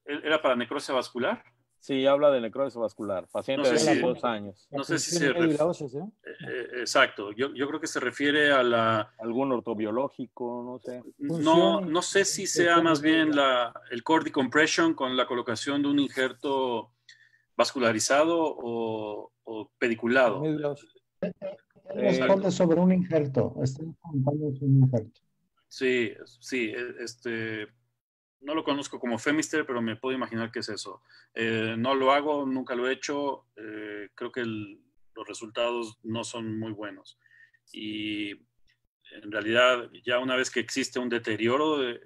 era para necrosia vascular? Sí, habla de necrosis vascular, paciente de si, dos años. No sé si se refiere. Eh, eh, exacto, yo, creo que se refiere a la. Algún ortobiológico, no sé. No, no sé si sea más bien la, el compression con la colocación de un injerto vascularizado o, pediculado. Eh, Responde sobre un injerto, un injerto. Sí, sí, e, este no lo conozco como Femister, pero me puedo imaginar que es eso. Eh, no lo hago, nunca lo he hecho. Eh, creo que los resultados no son muy buenos. Y en realidad, ya una vez que existe un deterioro eh,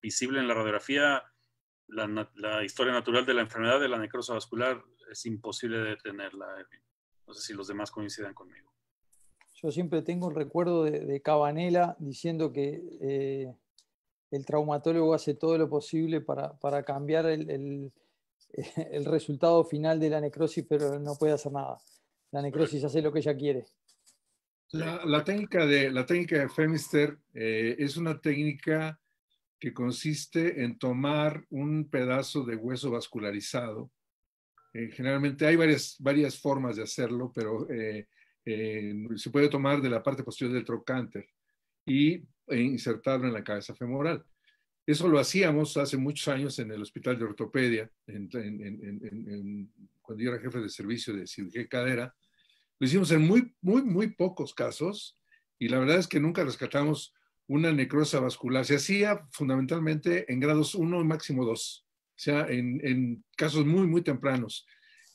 visible en la radiografía, la, historia natural de la enfermedad de la necrosa vascular es imposible de detenerla, No sé si los demás coincidan conmigo. Yo siempre tengo el recuerdo de, de Cabanela diciendo que el traumatólogo hace todo lo posible para, para cambiar el, el, resultado final de la necrosis, pero no puede hacer nada. La necrosis hace lo que ella quiere. La, técnica, de, la técnica de Femister eh, es una técnica que consiste en tomar un pedazo de hueso vascularizado. Eh, generalmente hay varias, varias formas de hacerlo, pero eh, se puede tomar de la parte posterior del trocánter y e insertarlo en la cabeza femoral. Eso lo hacíamos hace muchos años en el Hospital de Ortopedia, cuando yo era jefe de servicio de cirugía cadera. Lo hicimos en muy, muy, muy pocos casos y la verdad es que nunca rescatamos una necrosa vascular. Se hacía fundamentalmente en grados 1 y máximo 2, o sea, en, casos muy, muy tempranos.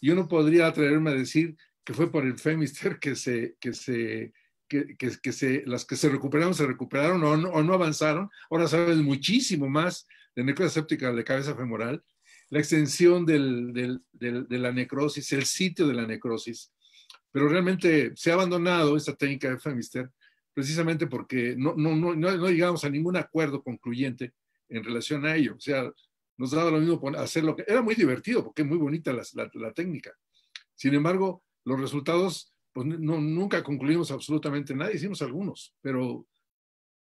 Yo no podría atreverme a decir que fue por el Femister que se, que se que, que, se, las que se recuperaron, se recuperaron o no, no avanzaron. Ahora sabes muchísimo más de necrosis séptica de cabeza femoral, la extensión del, del, de la necrosis, el sitio de la necrosis. Pero realmente se ha abandonado esta técnica de Femister precisamente porque no, no, no, no, llegamos a ningún acuerdo concluyente en relación a ello. O sea, nos daba lo mismo hacer lo que... Era muy divertido porque es muy bonita la, la técnica. Sin embargo, los resultados pues, nunca concluimos absolutamente nada, hicimos algunos, pero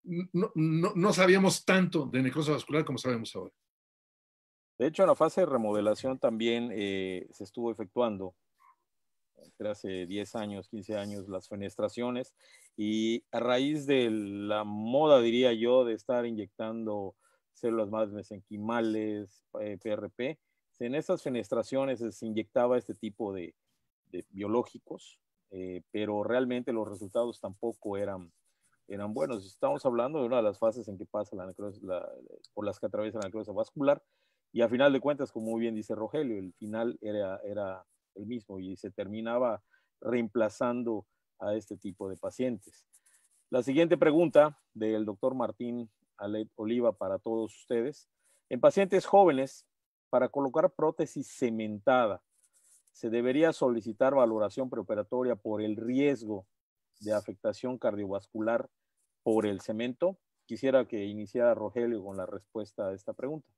no, no, sabíamos tanto de necrosis vascular como sabemos ahora. De hecho, en la fase de remodelación también eh, se estuvo efectuando hace 10 años, 15 años, las fenestraciones y a raíz de la moda, diría yo, de estar inyectando células más mesenquimales, PRP, eh, en esas fenestraciones se inyectaba este tipo de biológicos eh, pero realmente los resultados tampoco eran, eran buenos. Estamos hablando de una de las fases en que pasa la, la por las que atraviesa la necrosis vascular y a final de cuentas, como muy bien dice Rogelio, el final era, el mismo y se terminaba reemplazando a este tipo de pacientes. La siguiente pregunta del doctor Martín Oliva para todos ustedes. En pacientes jóvenes, para colocar prótesis cementada, se debería solicitar valoración preoperatoria por el riesgo de afectación cardiovascular por el cemento. Quisiera que iniciara Rogelio con la respuesta a esta pregunta.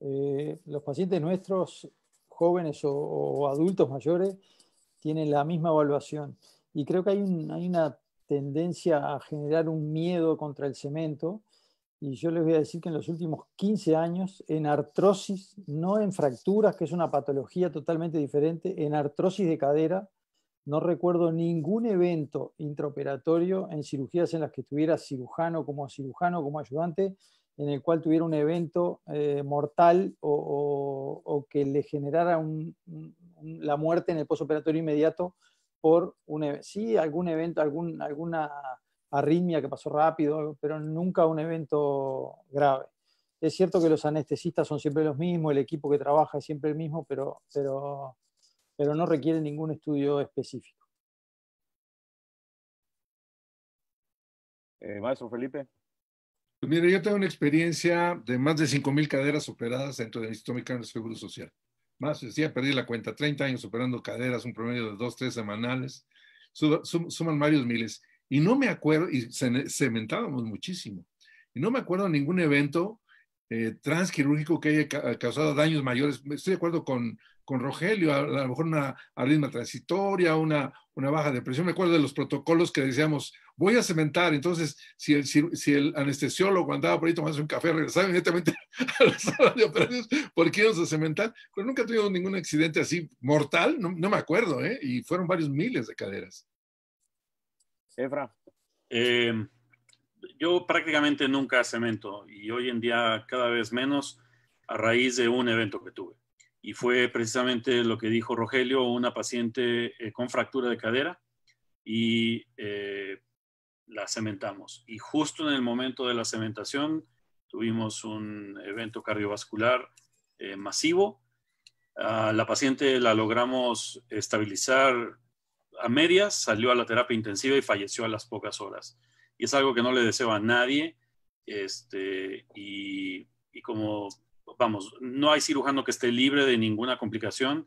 Eh, los pacientes nuestros, jóvenes o, adultos mayores, tienen la misma evaluación. Y creo que hay una tendencia a generar un miedo contra el cemento y yo les voy a decir que en los últimos 15 años, en artrosis, no en fracturas, que es una patología totalmente diferente, en artrosis de cadera, no recuerdo ningún evento intraoperatorio en cirugías en las que estuviera cirujano como cirujano, como ayudante, en el cual tuviera un evento eh, mortal o, que le generara la muerte en el posoperatorio inmediato por un, e-, sí, algún evento, algún, alguna arritmia que pasó rápido, pero nunca un evento grave. Es cierto que los anestesistas son siempre los mismos, el equipo que trabaja es siempre el mismo, pero, pero, pero no requiere ningún estudio específico. Eh, maestro Felipe. mire, yo tengo una experiencia de más de 5.000 caderas operadas dentro del Instituto en el Seguro Social. Más, decía, perdí la cuenta, 30 años operando caderas, un promedio de 2, 3 semanales, suman varios miles. Y no me acuerdo, y cementábamos muchísimo, y no me acuerdo ningún evento eh, transquirúrgico que haya causado daños mayores. Estoy de acuerdo con, Rogelio, a, lo mejor una arritmia transitoria, una, una baja depresión. Me acuerdo de los protocolos que decíamos, voy a cementar. Entonces, si el, si, el anestesiólogo andaba por ahí tomándose un café, regresaba inmediatamente a la sala de operaciones porque íbamos a cementar. Pero nunca tenido ningún accidente así mortal, no, me acuerdo, ¿eh? y fueron varios miles de caderas. Efra. Eh, yo prácticamente nunca cemento y hoy en día cada vez menos a raíz de un evento que tuve. Y fue precisamente lo que dijo Rogelio, una paciente eh, con fractura de cadera y eh, la cementamos. Y justo en el momento de la cementación tuvimos un evento cardiovascular masivo. la paciente la logramos estabilizar a medias, salió a la terapia intensiva y falleció a las pocas horas. Y es algo que no le deseo a nadie. Este, y, como, vamos, no hay cirujano que esté libre de ninguna complicación,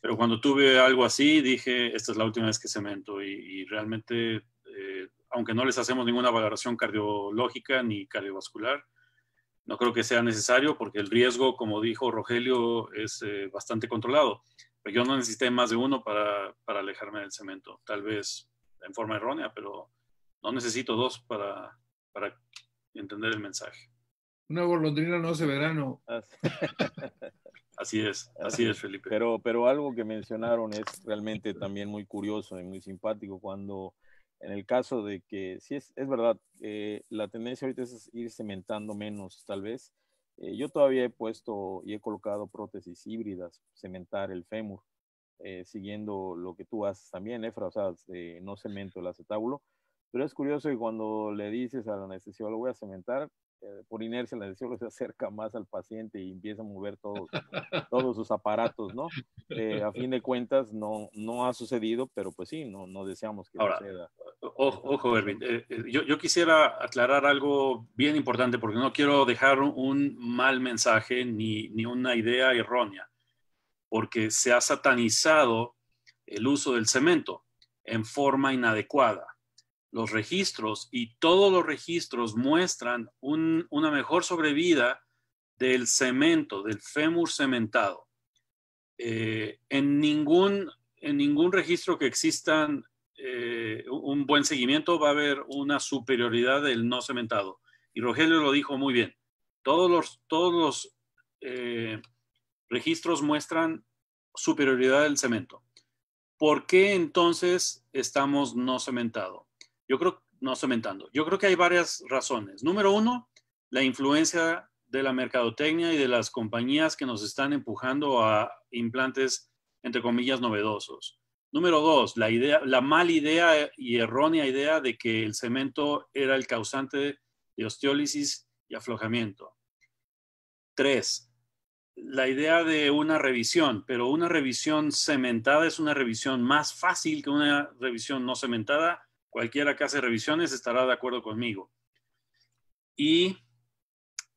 pero cuando tuve algo así, dije, esta es la última vez que cemento y, y realmente, eh, aunque no les hacemos ninguna valoración cardiológica ni cardiovascular, no creo que sea necesario porque el riesgo, como dijo Rogelio, es eh, bastante controlado yo no necesité más de uno para, para, alejarme del cemento, tal vez en forma errónea, pero no necesito dos para, para entender el mensaje. Una golondrina no hace verano. Así es, así es, Felipe. Pero, pero algo que mencionaron es realmente también muy curioso y muy simpático cuando, en el caso de que, sí es, es verdad, eh, la tendencia ahorita es ir cementando menos, tal vez, eh, yo todavía he puesto y he colocado prótesis híbridas, cementar el fémur, eh, siguiendo lo que tú haces también, Efra, o sea, no cemento el acetábulo, pero es curioso que cuando le dices a al anestesiólogo voy a cementar, eh, por inercia la anestesiólogo se acerca más al paciente y empieza a mover todos, todos sus aparatos, ¿no? Eh, a fin de cuentas no, no ha sucedido, pero pues sí, no, no deseamos que suceda. Ojo, Erwin, eh, yo, quisiera aclarar algo bien importante porque no quiero dejar un mal mensaje ni una idea errónea, porque se ha satanizado el uso del cemento en forma inadecuada los registros y todos los registros muestran una mejor sobrevida del cemento, del fémur cementado. Eh, en, ningún, en ningún registro que existan eh, un buen seguimiento va a haber una superioridad del no cementado. Y Rogelio lo dijo muy bien. Todos los, todos eh, registros muestran superioridad del cemento. ¿Por qué entonces estamos no cementado? Yo creo, no cementando, yo creo que hay varias razones. Número uno, la influencia de la mercadotecnia y de las compañías que nos están empujando a implantes, entre comillas, novedosos. Número dos, la, idea, la mala idea y errónea idea de que el cemento era el causante de osteólisis y aflojamiento. Tres, la idea de una revisión, pero una revisión cementada es una revisión más fácil que una revisión no cementada Cualquiera que hace revisiones estará de acuerdo conmigo. Y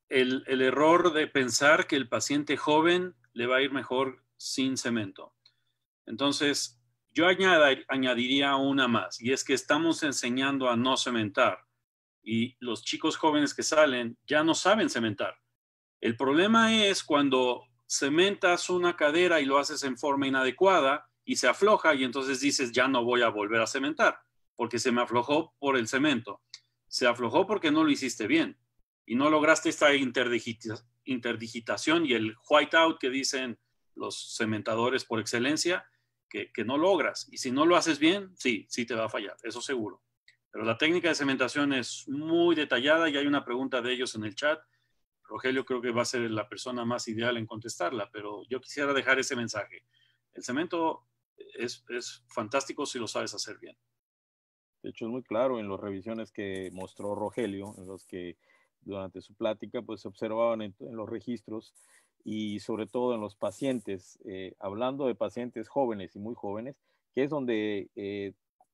el, error de pensar que el paciente joven le va a ir mejor sin cemento. Entonces, yo añadiría una más, y es que estamos enseñando a no cementar. Y los chicos jóvenes que salen ya no saben cementar. El problema es cuando cementas una cadera y lo haces en forma inadecuada y se afloja y entonces dices, ya no voy a volver a cementar porque se me aflojó por el cemento. Se aflojó porque no lo hiciste bien y no lograste esta interdigitación y el white out que dicen los cementadores por excelencia, que, no logras. Y si no lo haces bien, sí, sí te va a fallar, eso seguro. Pero la técnica de cementación es muy detallada y hay una pregunta de ellos en el chat. Rogelio creo que va a ser la persona más ideal en contestarla, pero yo quisiera dejar ese mensaje. El cemento es fantástico si lo sabes hacer bien. De hecho, es muy claro en las revisiones que mostró Rogelio, en los que durante su plática pues, se observaban en, los registros y sobre todo en los pacientes, eh, hablando de pacientes jóvenes y muy jóvenes, que es donde eh,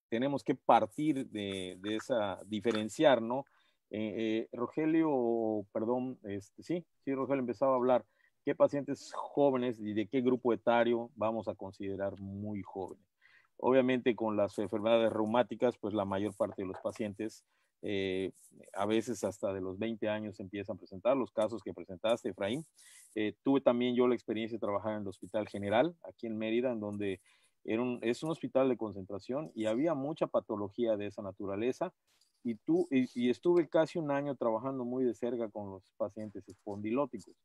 tenemos que partir de, esa, diferenciar, ¿no? Eh, Rogelio, perdón, este, sí, sí, Rogelio empezaba a hablar, ¿qué pacientes jóvenes y de qué grupo etario vamos a considerar muy jóvenes? Obviamente con las enfermedades reumáticas, pues la mayor parte de los pacientes, eh, a veces hasta de los 20 años empiezan a presentar los casos que presentaste, Efraín. Eh, tuve también yo la experiencia de trabajar en el Hospital General, aquí en Mérida, en donde es un hospital de concentración y había mucha patología de esa naturaleza. Y, y estuve casi un año trabajando muy de cerca con los pacientes espondilóticos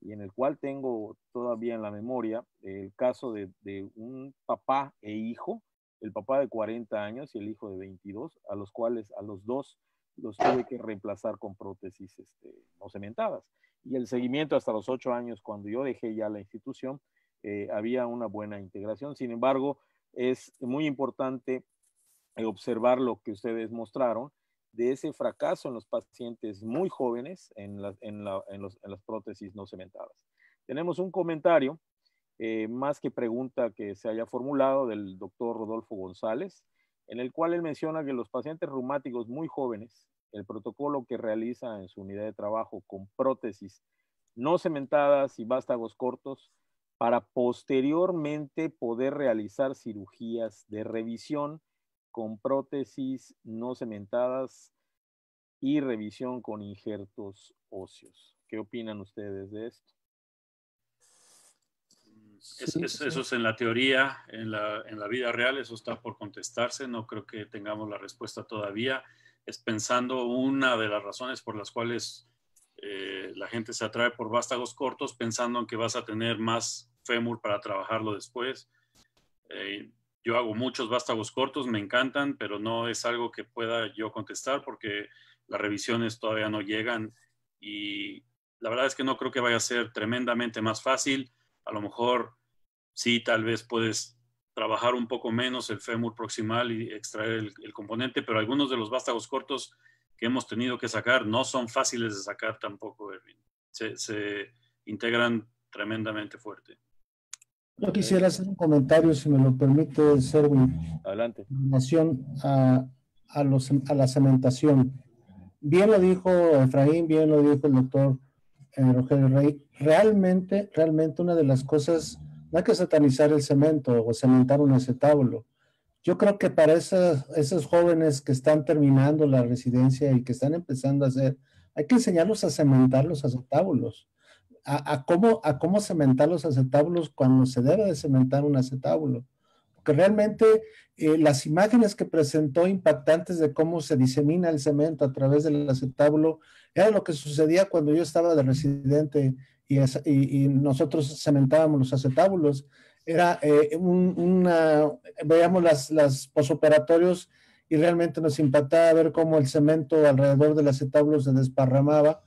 y en el cual tengo todavía en la memoria el caso de, un papá e hijo, el papá de 40 años y el hijo de 22, a los cuales a los dos los tuve que reemplazar con prótesis este, no cementadas. Y el seguimiento hasta los 8 años, cuando yo dejé ya la institución, eh, había una buena integración. Sin embargo, es muy importante observar lo que ustedes mostraron de ese fracaso en los pacientes muy jóvenes en, las prótesis no cementadas. Tenemos un comentario, eh, más que pregunta que se haya formulado, del doctor Rodolfo González, en el cual él menciona que los pacientes reumáticos muy jóvenes, el protocolo que realiza en su unidad de trabajo con prótesis no cementadas y vástagos cortos, para posteriormente poder realizar cirugías de revisión con prótesis no cementadas y revisión con injertos óseos. ¿Qué opinan ustedes de esto? Eso es en la teoría, en la, vida real, eso está por contestarse, no creo que tengamos la respuesta todavía. Es pensando una de las razones por las cuales eh, la gente se atrae por vástagos cortos, pensando en que vas a tener más fémur para trabajarlo después. Eh, yo hago muchos vástagos cortos, me encantan, pero no es algo que pueda yo contestar porque las revisiones todavía no llegan y la verdad es que no creo que vaya a ser tremendamente más fácil. A lo mejor sí, tal vez puedes trabajar un poco menos el fémur proximal y extraer el, componente, pero algunos de los vástagos cortos que hemos tenido que sacar no son fáciles de sacar tampoco, Erwin. Se, se integran tremendamente fuerte. Yo quisiera hacer un comentario, si me lo permite, Serwin. Adelante. En a, los, a la cementación. Bien lo dijo Efraín, bien lo dijo el doctor eh, Roger Rey. Realmente, realmente una de las cosas, no hay que satanizar el cemento o cementar un acetábulo. Yo creo que para esos jóvenes que están terminando la residencia y que están empezando a hacer, hay que enseñarlos a cementar los acetábulos a, cómo, a cómo cementar los acetábulos cuando se debe de cementar un acetábulo. Porque realmente eh, las imágenes que presentó impactantes de cómo se disemina el cemento a través del acetábulo era lo que sucedía cuando yo estaba de residente y, nosotros cementábamos los acetábulos. Era eh, una, veíamos las, las posoperatorios y realmente nos impactaba ver cómo el cemento alrededor del acetábulo se desparramaba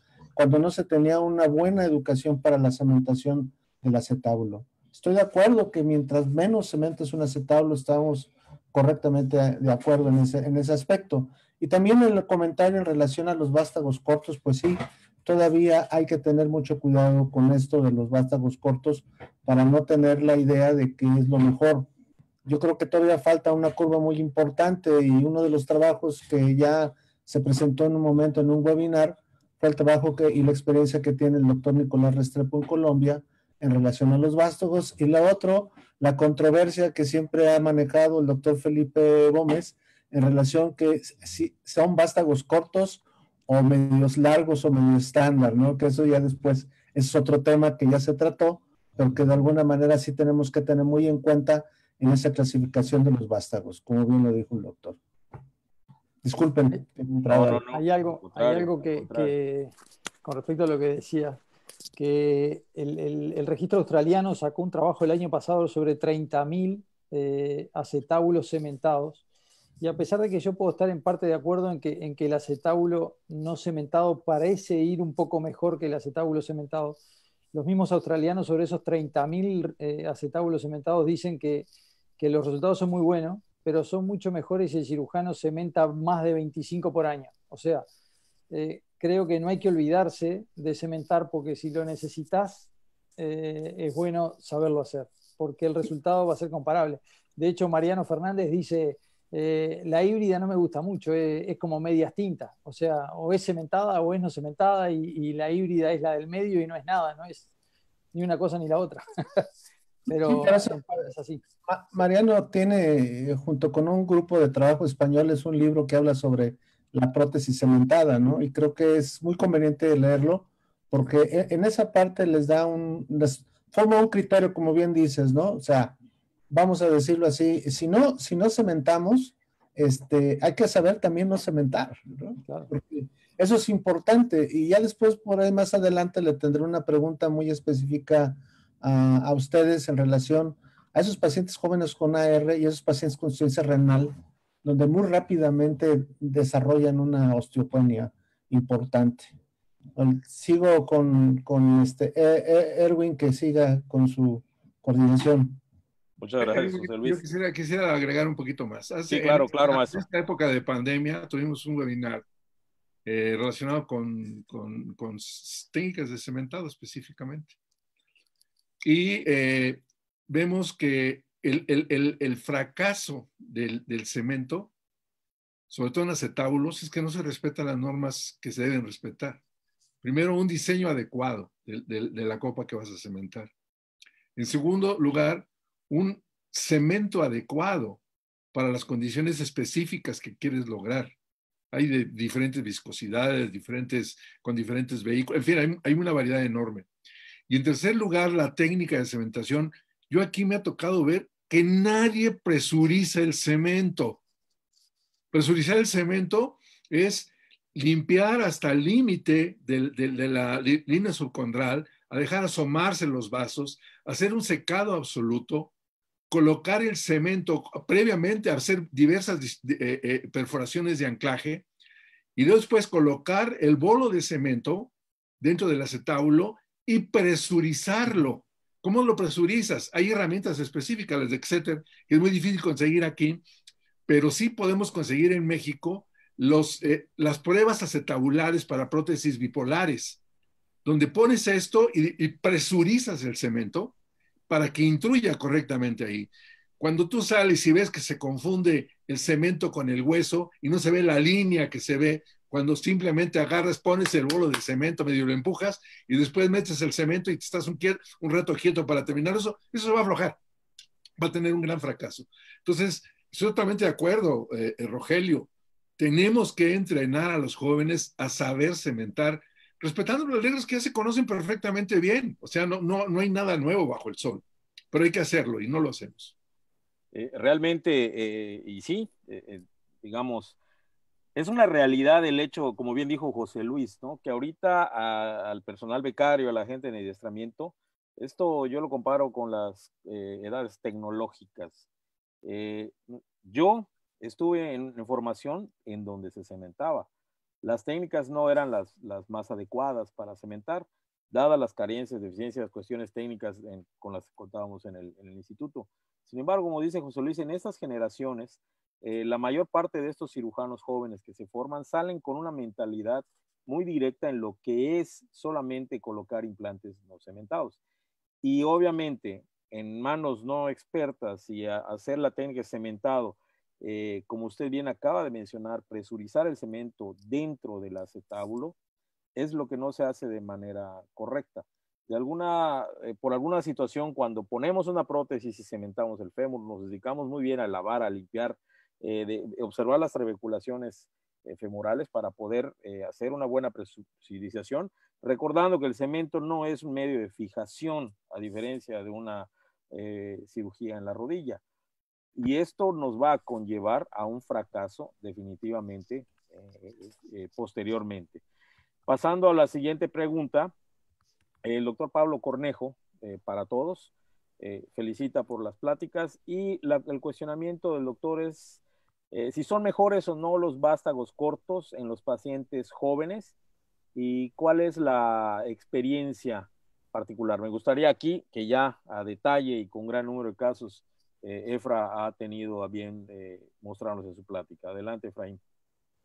cuando no se tenía una buena educación para la cementación del acetábulo. Estoy de acuerdo que mientras menos cementes un acetábulo, estamos correctamente de acuerdo en ese, en ese aspecto. Y también en el comentario en relación a los vástagos cortos, pues sí, todavía hay que tener mucho cuidado con esto de los vástagos cortos para no tener la idea de que es lo mejor. Yo creo que todavía falta una curva muy importante y uno de los trabajos que ya se presentó en un momento en un webinar fue el trabajo que, y la experiencia que tiene el doctor Nicolás Restrepo en Colombia en relación a los vástagos. Y la otra, la controversia que siempre ha manejado el doctor Felipe Gómez en relación que si son vástagos cortos o medios largos o medio estándar, ¿no? Que eso ya después es otro tema que ya se trató, pero que de alguna manera sí tenemos que tener muy en cuenta en esa clasificación de los vástagos, como bien lo dijo el doctor. Disculpen. Hay algo, hay algo que, con respecto a lo que decía, que el, registro australiano sacó un trabajo el año pasado sobre 30.000 eh, acetábulos cementados. Y a pesar de que yo puedo estar en parte de acuerdo en que, en que el acetábulo no cementado parece ir un poco mejor que el acetábulo cementado, los mismos australianos sobre esos 30.000 eh, acetábulos cementados dicen que los resultados son muy buenos, pero son mucho mejores y el cirujano cementa más de 25 por año. O sea, eh, creo que no hay que olvidarse de cementar porque si lo necesitas, eh, es bueno saberlo hacer, porque el resultado va a ser comparable. De hecho, Mariano Fernández dice, eh, la híbrida no me gusta mucho, es, como medias tintas, o sea, o es cementada o es no cementada y, y la híbrida es la del medio y no es nada, no es ni una cosa ni la otra. Pero así. Mariano tiene, eh, junto con un grupo de trabajo español es un libro que habla sobre la prótesis cementada, ¿no? Y creo que es muy conveniente leerlo porque e, en esa parte les da un, les forma un criterio, como bien dices, ¿no? O sea, vamos a decirlo así, si no, si no cementamos, este, hay que saber también no cementar, ¿no? Claro. Eso es importante y ya después, por ahí más adelante, le tendré una pregunta muy específica a, ustedes en relación a esos pacientes jóvenes con AR y esos pacientes con insuficiencia renal, donde muy rápidamente desarrollan una osteopenia importante. Sigo con, con este e, e, Erwin que siga con su coordinación. Muchas gracias, José Luis. Yo quisiera, agregar un poquito más. sí, claro, claro, En esta época de pandemia tuvimos un webinar eh, relacionado con, con, con técnicas de cementado específicamente. Y eh, vemos que el, fracaso del, cemento, sobre todo en acetábulos, es que no se respetan las normas que se deben respetar. Primero, un diseño adecuado de, la copa que vas a cementar. En segundo lugar, un cemento adecuado para las condiciones específicas que quieres lograr. Hay de diferentes viscosidades, diferentes, con diferentes vehículos, en fin, hay una variedad enorme. Y en tercer lugar, la técnica de cementación. Yo aquí me ha tocado ver que nadie presuriza el cemento. Presurizar el cemento es limpiar hasta el límite de, la línea subcondral, a dejar asomarse los vasos, hacer un secado absoluto, colocar el cemento previamente, hacer diversas eh, eh, perforaciones de anclaje y después colocar el bolo de cemento dentro del acetábulo y presurizarlo. ¿Cómo lo presurizas? Hay herramientas específicas, las de que es muy difícil conseguir aquí, pero sí podemos conseguir en México los, eh, las pruebas acetabulares para prótesis bipolares, donde pones esto y presurizas el cemento para que intruya correctamente ahí. Cuando tú sales y ves que se confunde el cemento con el hueso y no se ve la línea que se ve cuando simplemente agarras, pones el bolo de cemento, medio lo empujas y después metes el cemento y te estás un, rato quieto para terminar eso, eso se va a aflojar, va a tener un gran fracaso. Entonces, estoy totalmente de acuerdo, eh, eh, Rogelio, tenemos que entrenar a los jóvenes a saber cementar, respetando las reglas que ya se conocen perfectamente bien, o sea, no, no, no hay nada nuevo bajo el sol, pero hay que hacerlo y no lo hacemos. Eh, realmente, y sí, digamos, es una realidad el hecho, como bien dijo José Luis, que ahorita al personal becario, a la gente en adiestramiento, esto yo lo comparo con las eh, edades tecnológicas. Eh, yo estuve en, formación en donde se cementaba. Las técnicas no eran las, más adecuadas para cementar, dadas las carencias, deficiencias, cuestiones técnicas con las que contábamos en el, en el instituto. Sin embargo, como dice José Luis, en estas generaciones eh, la mayor parte de estos cirujanos jóvenes que se forman salen con una mentalidad muy directa en lo que es solamente colocar implantes no cementados. Y obviamente en manos no expertas y hacer la técnica cementado, eh, como usted bien acaba de mencionar, presurizar el cemento dentro del acetábulo es lo que no se hace de manera correcta. De alguna, eh, por alguna situación, cuando ponemos una prótesis y cementamos el fémur, nos dedicamos muy bien a lavar, a limpiar eh, de, observar las trabeculaciones femorales para poder eh, hacer una buena presurización, recordando que el cemento no es un medio de fijación, a diferencia de una eh, cirugía en la rodilla. Y esto nos va a conllevar a un fracaso definitivamente posteriormente. Pasando a la siguiente pregunta, el doctor Pablo Cornejo, para todos, felicita por las pláticas y el cuestionamiento del doctor es eh, si son mejores o no los vástagos cortos en los pacientes jóvenes y cuál es la experiencia particular. Me gustaría aquí que ya a detalle y con gran número de casos, eh, Efra ha tenido a bien eh, mostrarnos en su plática. Adelante, Efraín.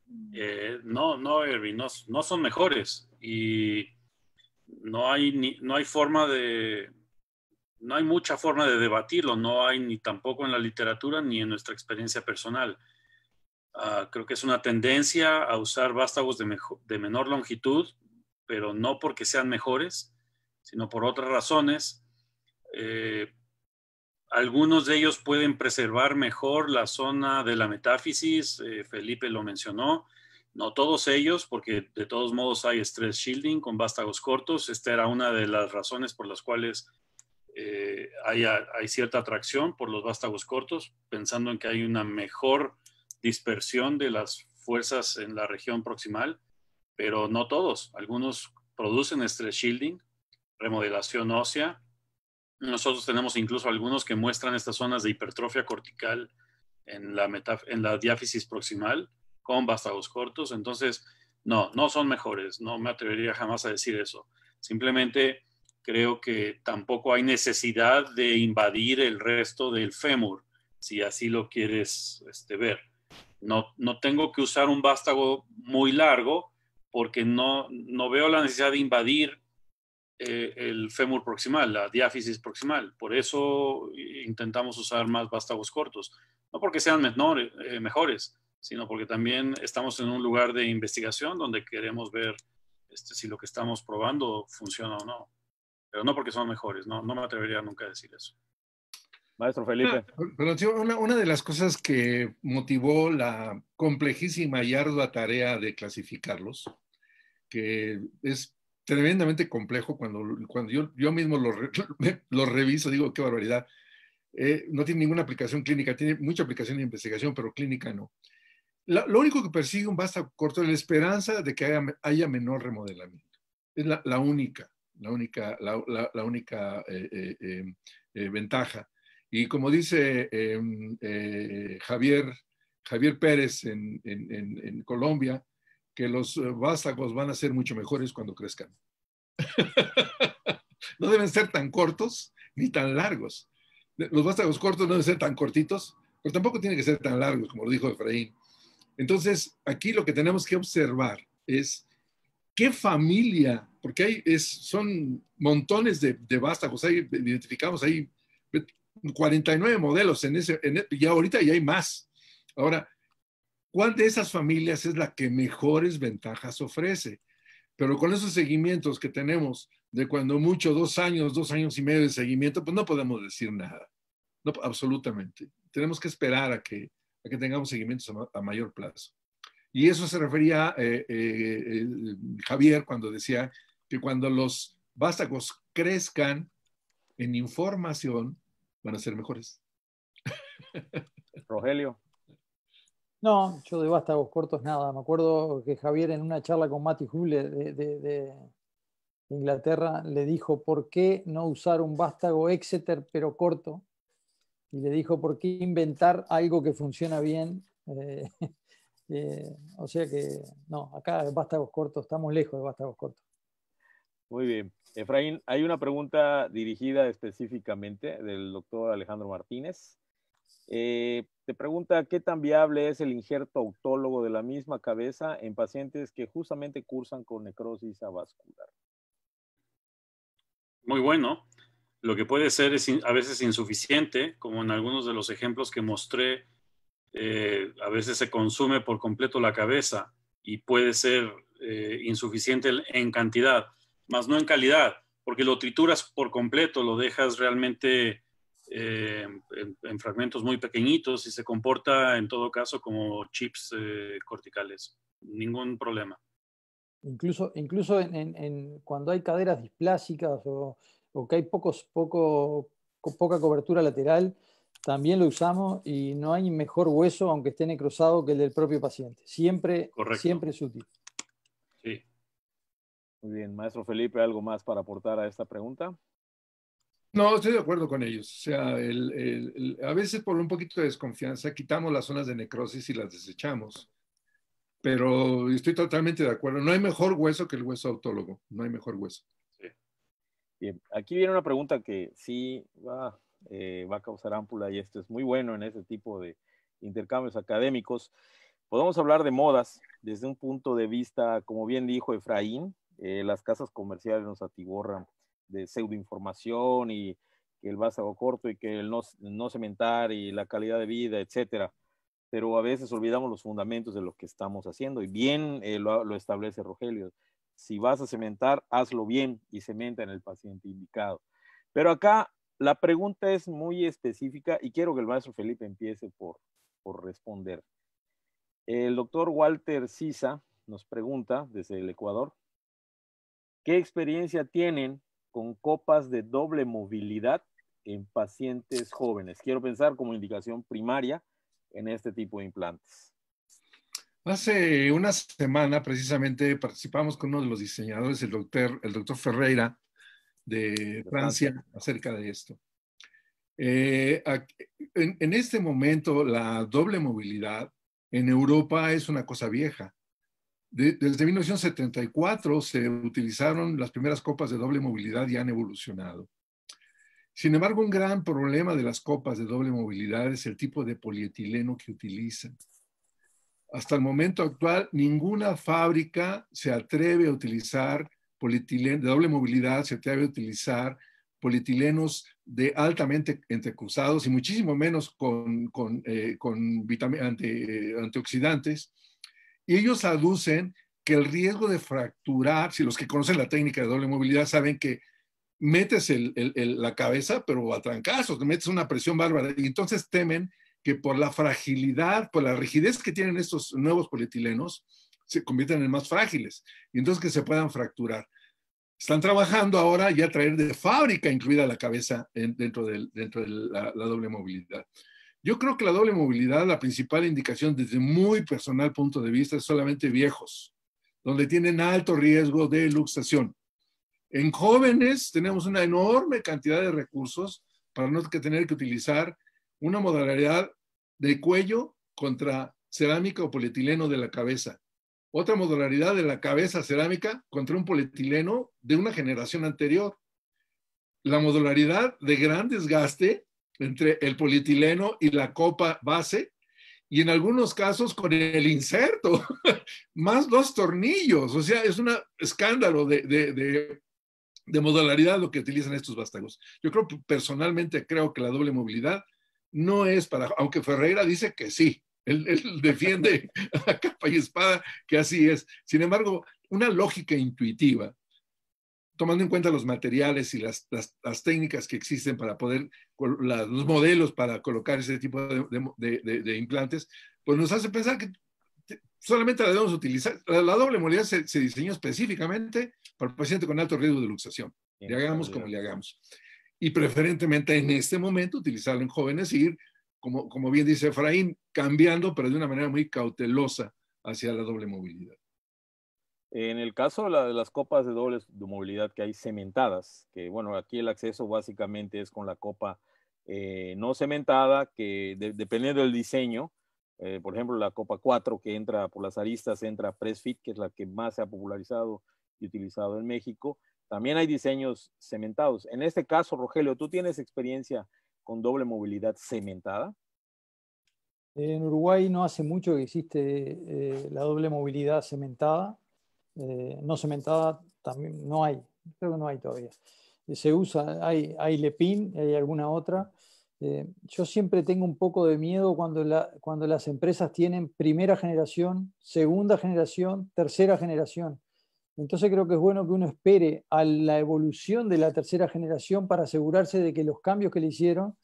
no, no, Erwin, no, no, son mejores y no hay, ni, no hay forma de, no hay mucha forma de debatirlo, no hay ni tampoco en la literatura ni en nuestra experiencia personal. Ah, creo que es una tendencia a usar vástagos de, de, menor longitud, pero no porque sean mejores, sino por otras razones. Eh, algunos de ellos pueden preservar mejor la zona de la metáfisis, eh, Felipe lo mencionó. No todos ellos, porque de todos modos hay stress shielding con vástagos cortos. Esta era una de las razones por las cuales eh, hay, hay, cierta atracción por los vástagos cortos, pensando en que hay una mejor dispersión de las fuerzas en la región proximal, pero no todos. Algunos producen stress shielding, remodelación ósea. Nosotros tenemos incluso algunos que muestran estas zonas de hipertrofia cortical en la, en diáfisis proximal con vástagos cortos. Entonces, no, no son mejores. No me atrevería jamás a decir eso. Simplemente creo que tampoco hay necesidad de invadir el resto del fémur, si así lo quieres este, ver. No, no tengo que usar un vástago muy largo porque no, no veo la necesidad de invadir eh, el fémur proximal, la diáfisis proximal. Por eso intentamos usar más vástagos cortos. No porque sean eh, mejores, sino porque también estamos en un lugar de investigación donde queremos ver este, si lo que estamos probando funciona o no. Pero no porque son mejores, no, no me atrevería nunca a decir eso. Maestro Felipe. Ah, una, de las cosas que motivó la complejísima y ardua tarea de clasificarlos, que es tremendamente complejo cuando, cuando yo, yo mismo los lo reviso, digo, qué barbaridad. Eh, no tiene ninguna aplicación clínica, tiene mucha aplicación de investigación, pero clínica no. lo único que persigue un basta corto es la esperanza de que haya, haya menor remodelamiento. Es la, única, la única, la, única eh, eh, ventaja y como dice em, eh, Javier, Javier Pérez en, Colombia, que los eh, vástagos van a ser mucho mejores cuando crezcan. no deben ser tan cortos ni tan largos. Los vástagos cortos no deben ser tan cortitos, pero tampoco tienen que ser tan largos, como lo dijo Efraín. Entonces, aquí lo que tenemos que observar es qué familia, porque hay, es, son montones de, vástagos, identificamos ahí 49 modelos en ese, en, e, ya ahorita ya hay más. Ahora, ¿cuál de esas familias es la que mejores ventajas ofrece? Pero con esos seguimientos que tenemos de cuando mucho, dos años, dos años y medio de seguimiento, pues no podemos decir nada. No, absolutamente. Tenemos que esperar a que, tengamos seguimientos a, mayor plazo. Y eso se refería eh, eh, Javier cuando decía que cuando los vástagos crezcan en información, van a ser mejores. Rogelio. No, yo de vástagos cortos nada. Me acuerdo que Javier en una charla con Mati Huble de, Inglaterra le dijo por qué no usar un vástago Exeter pero corto. Y le dijo por qué inventar algo que funciona bien. Eh, eh, o sea que, no, acá vástagos cortos, estamos lejos de vástagos cortos. Muy bien. Efraín, hay una pregunta dirigida específicamente del doctor Alejandro Martínez. Eh, te pregunta qué tan viable es el injerto autólogo de la misma cabeza en pacientes que justamente cursan con necrosis avascular. Muy bueno. Lo que puede ser es a veces insuficiente, como en algunos de los ejemplos que mostré, eh, a veces se consume por completo la cabeza y puede ser eh, insuficiente en cantidad más no en calidad, porque lo trituras por completo, lo dejas realmente eh, en, fragmentos muy pequeñitos y se comporta en todo caso como chips eh, corticales. Ningún problema. Incluso, incluso cuando hay caderas displásicas o, que hay poca cobertura lateral, también lo usamos y no hay mejor hueso, aunque esté necrosado, que el del propio paciente. Siempre, siempre es útil. Muy bien, maestro Felipe, ¿algo más para aportar a esta pregunta? No, estoy de acuerdo con ellos. O sea, a veces por un poquito de desconfianza quitamos las zonas de necrosis y las desechamos. Pero estoy totalmente de acuerdo. No hay mejor hueso que el hueso autólogo. No hay mejor hueso. Bien, aquí viene una pregunta que sí va, eh, va a causar ámpula y esto es muy bueno en ese tipo de intercambios académicos. Podemos hablar de modas desde un punto de vista, como bien dijo Efraín, eh, las casas comerciales nos atiborran de pseudoinformación y que el vaso corto y que el no, cementar y la calidad de vida, etcétera. Pero a veces olvidamos los fundamentos de lo que estamos haciendo y bien eh, lo, establece Rogelio. Si vas a cementar, hazlo bien y cementa en el paciente indicado. Pero acá la pregunta es muy específica y quiero que el maestro Felipe empiece por, por responder. El doctor Walter Sisa nos pregunta desde el Ecuador, ¿Qué experiencia tienen con copas de doble movilidad en pacientes jóvenes? Quiero pensar como indicación primaria en este tipo de implantes. Hace una semana precisamente participamos con uno de los diseñadores, el doctor, el Ferreira de Francia, acerca de esto. Eh, en este momento la doble movilidad en Europa es una cosa vieja desde 1974 se utilizaron las primeras copas de doble movilidad y han evolucionado. Sin embargo, un gran problema de las copas de doble movilidad es el tipo de polietileno que utilizan. Hasta el momento actual, ninguna fábrica se atreve a utilizar polietileno de doble movilidad, se atreve a utilizar polietilenos de altamente entrecruzados y muchísimo menos con, eh, eh, antioxidantes y ellos aducen que el riesgo de fracturar, si los que conocen la técnica de doble movilidad saben que metes la cabeza, pero a trancazos, metes una presión bárbara. Y entonces temen que por la fragilidad, por la rigidez que tienen estos nuevos polietilenos, se conviertan en más frágiles y entonces que se puedan fracturar. Están trabajando ahora ya a traer de fábrica incluida la cabeza dentro de, la, doble movilidad. Yo creo que la doble movilidad, la principal indicación desde muy personal punto de vista, es solamente viejos, donde tienen alto riesgo de luxación. En jóvenes tenemos una enorme cantidad de recursos para no tener que utilizar una modalidad de cuello contra cerámica o polietileno de la cabeza. Otra modularidad de la cabeza cerámica contra un polietileno de una generación anterior. La modularidad de gran desgaste entre el polietileno y la copa base y en algunos casos con el inserto, más dos tornillos. O sea, es un escándalo de, de, modularidad lo que utilizan estos vástagos. Yo creo, personalmente, creo que la doble movilidad no es para, aunque Ferreira dice que sí, él, él defiende a capa y espada que así es. Sin embargo, una lógica intuitiva tomando en cuenta los materiales y las, técnicas que existen para poder, los modelos para colocar ese tipo de, implantes, pues nos hace pensar que solamente la debemos utilizar. La, doble movilidad se, diseñó específicamente para el paciente con alto riesgo de luxación. le hagamos como le hagamos. Y preferentemente en este momento utilizarlo en jóvenes y ir, como, como bien dice Efraín, cambiando, pero de una manera muy cautelosa hacia la doble movilidad. En el caso de, las copas de dobles de movilidad que hay cementadas, que bueno, aquí el acceso básicamente es con la copa eh, no cementada, que dependiendo del diseño, eh, por ejemplo, la copa 4 que entra por las aristas, entra Fit, que es la que más se ha popularizado y utilizado en México. También hay diseños cementados. En este caso, Rogelio, ¿tú tienes experiencia con doble movilidad cementada? En Uruguay no hace mucho que existe eh, la doble movilidad cementada. Eh, no cementada también no hay, creo que no hay todavía. Eh, se usa, hay, hay lepín, hay alguna otra. Eh, yo siempre tengo un poco de miedo cuando, cuando las empresas tienen primera generación, segunda generación, tercera generación. Entonces creo que es bueno que uno espere a la evolución de la tercera generación para asegurarse de que los cambios que le hicieron,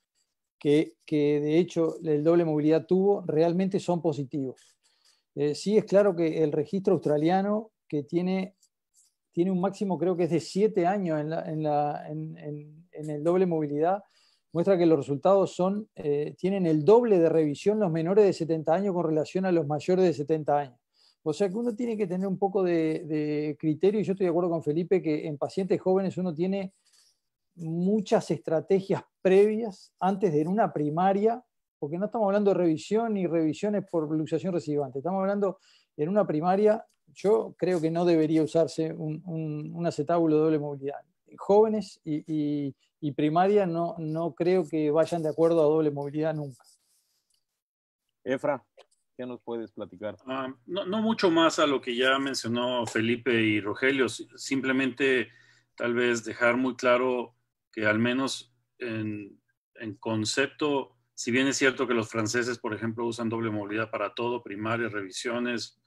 que, de hecho el doble movilidad tuvo, realmente son positivos. sí es claro que el registro australiano que tiene, tiene un máximo creo que es de 7 años en, el doble movilidad, muestra que los resultados son, eh, tienen el doble de revisión los menores de 70 años con relación a los mayores de 70 años. O sea que uno tiene que tener un poco de, criterio y yo estoy de acuerdo con Felipe que en pacientes jóvenes uno tiene muchas estrategias previas antes de en una primaria, porque no estamos hablando de revisión y revisiones por luxación recibante, estamos hablando en una primaria yo creo que no debería usarse un, un, acetábulo de doble movilidad. Jóvenes y, primaria no, no creo que vayan de acuerdo a doble movilidad nunca. Efra, ¿qué nos puedes platicar? Ah, no, mucho más a lo que ya mencionó Felipe y Rogelio, simplemente tal vez dejar muy claro que al menos en, en concepto, si bien es cierto que los franceses, por ejemplo, usan doble movilidad para todo, primaria, revisiones,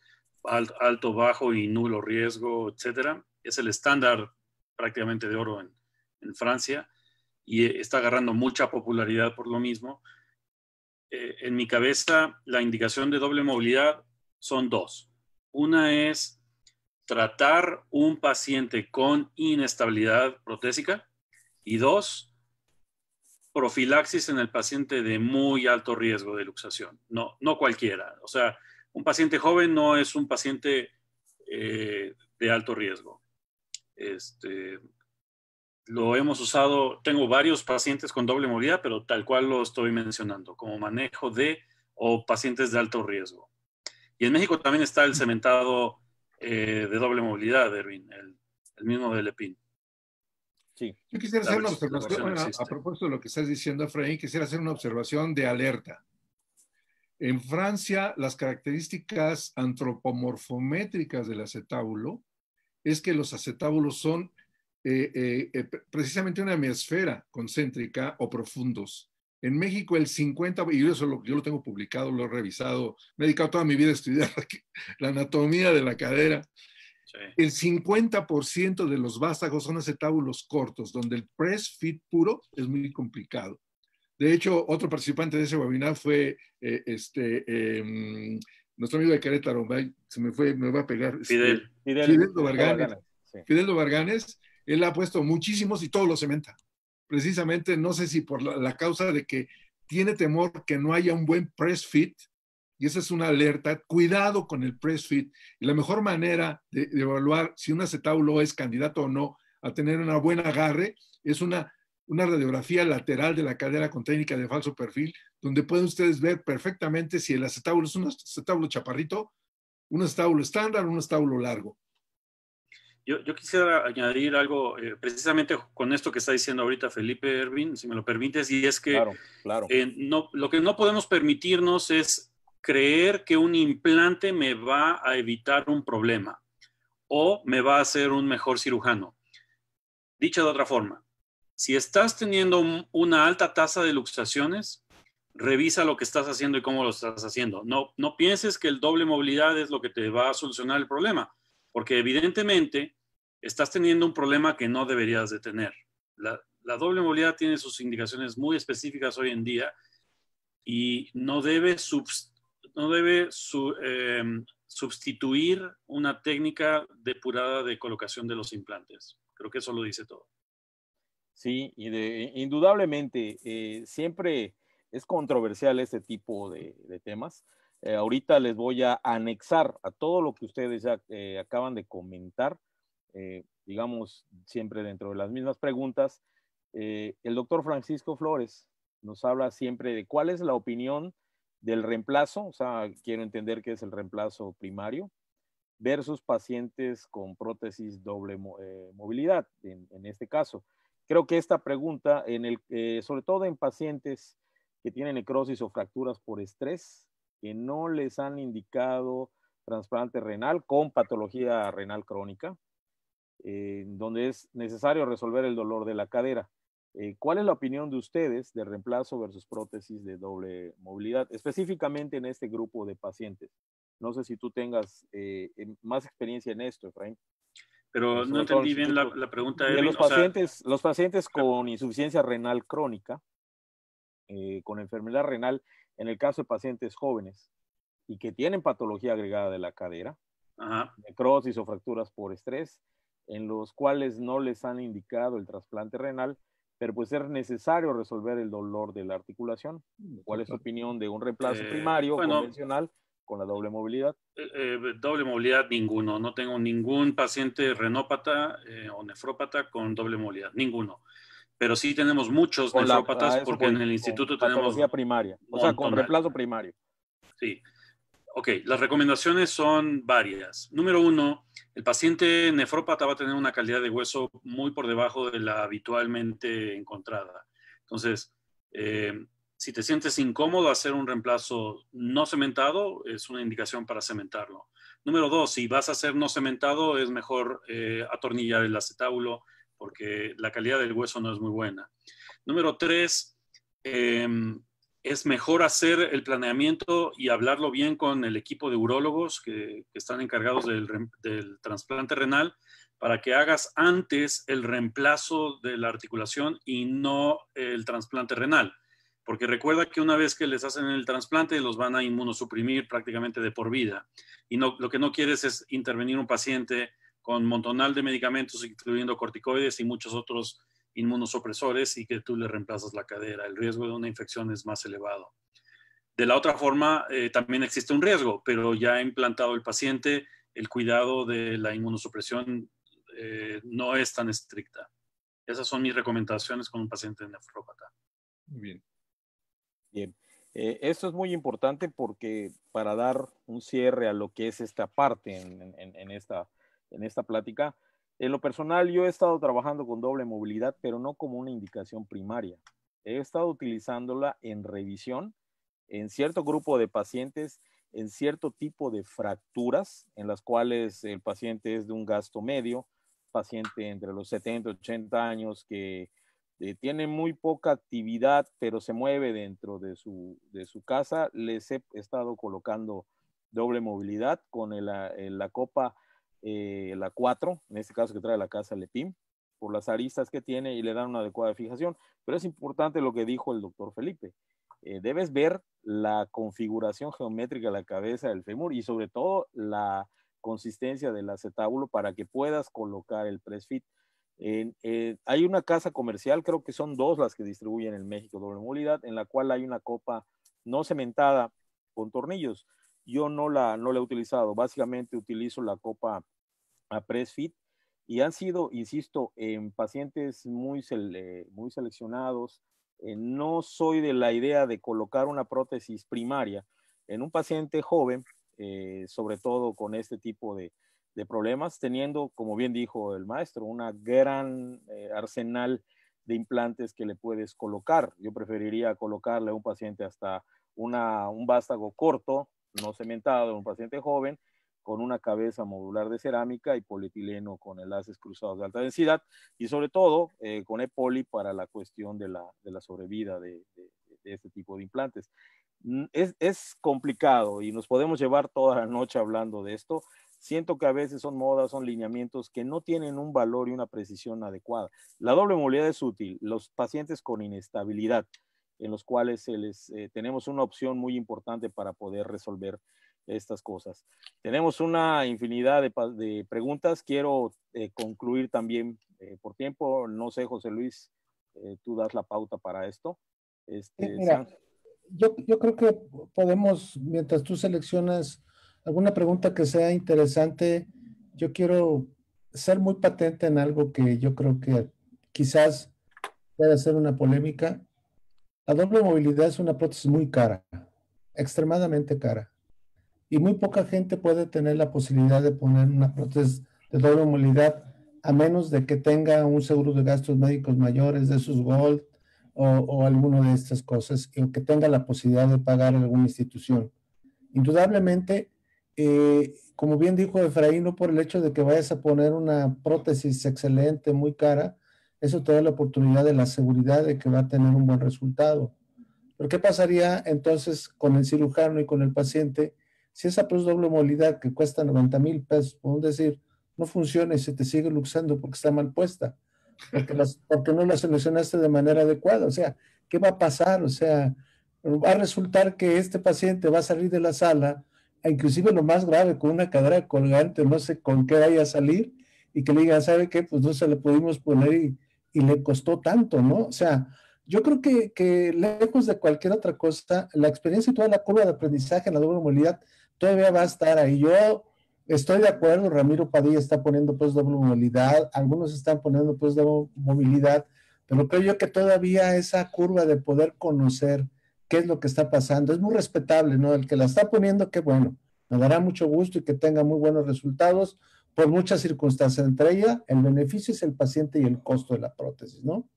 alto, bajo y nulo riesgo, etcétera. Es el estándar prácticamente de oro en, Francia y eh, está agarrando mucha popularidad por lo mismo. Eh, en mi cabeza, la indicación de doble movilidad son dos. Una es tratar un paciente con inestabilidad protésica y dos, profilaxis en el paciente de muy alto riesgo de luxación. No, no cualquiera. O sea, un paciente joven no es un paciente eh, de alto riesgo. Este, lo hemos usado, tengo varios pacientes con doble movilidad, pero tal cual lo estoy mencionando, como manejo de o pacientes de alto riesgo. Y en México también está el cementado eh, de doble movilidad, Erwin, el, mismo de EPIN. Sí. Yo quisiera hacer una observación, a, propósito de lo que estás diciendo, Efraín, quisiera hacer una observación de alerta. En Francia, las características antropomorfométricas del acetábulo es que los acetábulos son eh, eh, eh, precisamente una hemisfera concéntrica o profundos. En México el 50, y yo, eso lo, yo lo tengo publicado, lo he revisado, me he dedicado toda mi vida a estudiar la anatomía de la cadera. El 50% de los vástagos son acetábulos cortos, donde el press fit puro es muy complicado. De hecho, otro participante de ese webinar fue eh, este, em, nuestro amigo de Querétaro, se me fue, me va a pegar. Este, Fidel. Fidel, Fidel Varganes. él ha puesto muchísimos y todo lo cementa. Precisamente, no sé si por la, causa de que tiene temor que no haya un buen press fit, y esa es una alerta, cuidado con el press fit. Y la mejor manera de, evaluar si un acetábulo es candidato o no a tener una buena agarre es una una radiografía lateral de la cadera con técnica de falso perfil, donde pueden ustedes ver perfectamente si el acetábulo es un acetábulo chaparrito, un acetábulo estándar, un acetábulo largo. Yo, quisiera añadir algo eh, precisamente con esto que está diciendo ahorita Felipe Ervin, si me lo permites, y es que eh, no, lo que no podemos permitirnos es creer que un implante me va a evitar un problema o me va a hacer un mejor cirujano. Dicha de otra forma, si estás teniendo una alta tasa de luxaciones, revisa lo que estás haciendo y cómo lo estás haciendo. No, no pienses que el doble movilidad es lo que te va a solucionar el problema, porque evidentemente estás teniendo un problema que no deberías de tener. La, doble movilidad tiene sus indicaciones muy específicas hoy en día y no debe, no debe em, sustituir una técnica depurada de colocación de los implantes. Creo que eso lo dice todo. Sí, y indudablemente, eh, siempre es controversial este tipo de, temas. Eh, ahorita les voy a anexar a todo lo que ustedes ya eh, acaban de comentar, digamos, siempre dentro de las mismas preguntas. el doctor Francisco Flores nos habla siempre de cuál es la opinión del reemplazo, o sea, quiero entender que es el reemplazo primario, versus pacientes con prótesis doble movilidad, en este caso creo que esta pregunta, eh, sobre todo en pacientes que tienen necrosis o fracturas por estrés, que no les han indicado trasplante renal con patología renal crónica, eh, donde es necesario resolver el dolor de la cadera. Eh, ¿Cuál es la opinión de ustedes de reemplazo versus prótesis de doble movilidad, específicamente en este grupo de pacientes? No sé si tú tengas más experiencia en esto, Efraín. Pero no entendí bien la, pregunta. De los, pacientes, los pacientes con insuficiencia renal crónica, eh, con enfermedad renal, en el caso de pacientes jóvenes y que tienen patología agregada de la cadera, necrosis o fracturas por estrés, en los cuales no les han indicado el trasplante renal, pero puede ser necesario resolver el dolor de la articulación. ¿Cuál es su opinión de un reemplazo eh, primario convencional con la doble movilidad? Eh, eh, doble movilidad ninguno. No tengo ningún paciente renópata eh, o nefrópata con doble movilidad, ninguno. Pero sí tenemos muchos nefrópatas ah, porque en el instituto con tenemos... primaria, o sea, con reemplazo primario. Sí. Ok, las recomendaciones son varias. Número uno, el paciente nefrópata va a tener una calidad de hueso muy por debajo de la habitualmente encontrada. Entonces, si te sientes incómodo, hacer un reemplazo no cementado es una indicación para cementarlo. Número dos, si vas a hacer no cementado, es mejor eh, atornillar el acetábulo porque la calidad del hueso no es muy buena. Número tres, em, es mejor hacer el planeamiento y hablarlo bien con el equipo de urólogos que, están encargados del, trasplante renal para que hagas antes el reemplazo de la articulación y no el trasplante renal porque recuerda que una vez que les hacen el trasplante los van a inmunosuprimir prácticamente de por vida. Y lo que no quieres es intervenir un paciente con montonal de medicamentos, incluyendo corticoides y muchos otros inmunosupresores, y que tú le reemplazas la cadera. El riesgo de una infección es más elevado. De la otra forma, eh, también existe un riesgo, pero ya implantado el paciente, el cuidado de la inmunosupresión eh, no es tan estricta. Esas son mis recomendaciones con un paciente nefrópata. Muy bien. Bien, eh, esto es muy importante porque para dar un cierre a lo que es esta parte en, esta, en esta plática, en lo personal yo he estado trabajando con doble movilidad, pero no como una indicación primaria. He estado utilizándola en revisión en cierto grupo de pacientes, en cierto tipo de fracturas en las cuales el paciente es de un gasto medio, paciente entre los 70, 80 años que eh, tiene muy poca actividad, pero se mueve dentro de su, de su casa. Les he estado colocando doble movilidad con ah, la copa, eh, la 4, en este caso que trae la casa Lepim, por las aristas que tiene y le dan una adecuada fijación. Pero es importante lo que dijo el doctor Felipe. Eh, debes ver la configuración geométrica de la cabeza del fémur y sobre todo la consistencia del acetábulo para que puedas colocar el presfit fit. Eh, hay una casa comercial, creo que son dos las que distribuyen en México, doble movilidad, en la cual hay una copa no cementada con tornillos. Yo no la, no la he utilizado, básicamente utilizo la copa a press fit y han sido, insisto, en pacientes muy, eh, muy seleccionados. Eh, no soy de la idea de colocar una prótesis primaria en un paciente joven, sobre todo con este tipo de, de problemas, teniendo, como bien dijo el maestro, una gran eh, arsenal de implantes que le puedes colocar. Yo preferiría colocarle a un paciente hasta una, un vástago corto, no cementado, un paciente joven, con una cabeza modular de cerámica y polietileno con enlaces cruzados de alta densidad y sobre todo con eh, con EPOLI para la cuestión de la, de sobrevida de, este tipo de implantes. Mm, es, es complicado y nos podemos llevar toda la noche hablando de esto siento que a veces son modas, son lineamientos que no tienen un valor y una precisión adecuada. La doble movilidad es útil. Los pacientes con inestabilidad, en los cuales se les, eh, tenemos una opción muy importante para poder resolver estas cosas. Tenemos una infinidad de, preguntas. Quiero eh, concluir también eh, por tiempo. No sé, José Luis, tú das la pauta para esto. Este, yo, yo creo que podemos, mientras tú seleccionas alguna pregunta que sea interesante. Yo quiero ser muy patente en algo que yo creo que quizás pueda ser una polémica. La doble movilidad es una prótesis muy cara, extremadamente cara. Y muy poca gente puede tener la posibilidad de poner una prótesis de doble movilidad a menos de que tenga un seguro de gastos médicos mayores de sus Gold o, o alguna de estas cosas, o que tenga la posibilidad de pagar alguna institución. Indudablemente, eh, como bien dijo Efraín, no por el hecho de que vayas a poner una prótesis excelente, muy cara, eso te da la oportunidad de la seguridad de que va a tener un buen resultado. Pero ¿qué pasaría entonces con el cirujano y con el paciente si esa doble movilidad que cuesta 90 mil pesos, podemos decir, no funciona y se te sigue luxando porque está mal puesta? Porque, porque no la seleccionaste de manera adecuada. O sea, ¿qué va a pasar? O sea, va a resultar que este paciente va a salir de la sala inclusive lo más grave, con una cadera colgante no sé con qué vaya a salir, y que le digan, ¿sabe qué? Pues no se le pudimos poner y, le costó tanto, ¿no? O sea, yo creo que, lejos de cualquier otra cosa, la experiencia y toda la curva de aprendizaje en la doble movilidad todavía va a estar ahí. Yo estoy de acuerdo, Ramiro Padilla está poniendo pues doble movilidad, algunos están poniendo pues doble movilidad, pero creo yo que todavía esa curva de poder conocer, qué es lo que está pasando. Es muy respetable, ¿no? El que la está poniendo, qué bueno. Me dará mucho gusto y que tenga muy buenos resultados por muchas circunstancias. Entre ellas, el beneficio es el paciente y el costo de la prótesis, ¿no?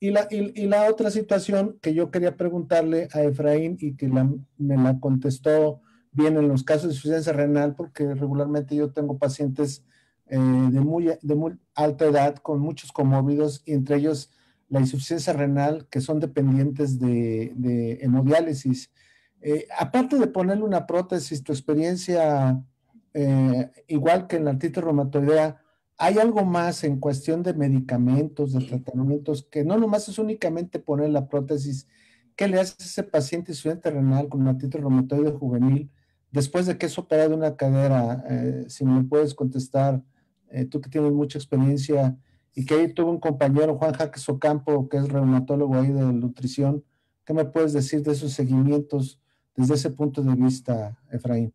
Y la, y, la otra situación que yo quería preguntarle a Efraín y que me la contestó bien en los casos de insuficiencia renal, porque regularmente yo tengo pacientes eh, de, muy, de alta edad con muchos comórbidos y entre ellos la insuficiencia renal que son dependientes de, hemodiálisis. Eh, aparte de ponerle una prótesis, tu experiencia, eh, igual que en la artritis reumatoidea, ¿hay algo más en cuestión de medicamentos, de tratamientos, que no nomás es únicamente poner la prótesis? ¿Qué le hace ese paciente insuficiente renal con artritis reumatoide juvenil después de que es operado una cadera? Eh, si me puedes contestar, tú que tienes mucha experiencia, y que ahí tuvo un compañero, Juan Jaques Ocampo, que es reumatólogo ahí de nutrición. ¿Qué me puedes decir de esos seguimientos desde ese punto de vista, Efraín?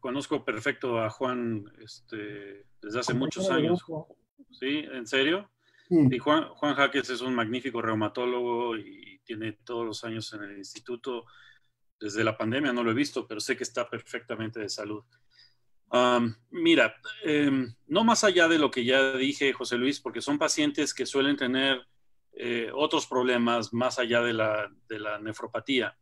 conozco perfecto a Juan este, desde hace muchos años. Sí, en serio. Y Juan, Juan Jaques es un magnífico reumatólogo y tiene todos los años en el instituto. Desde la pandemia no lo he visto, pero sé que está perfectamente de salud mira, em, no más allá de lo que ya dije, José Luis, porque son pacientes que suelen tener eh, otros problemas más allá de la, nefropatía.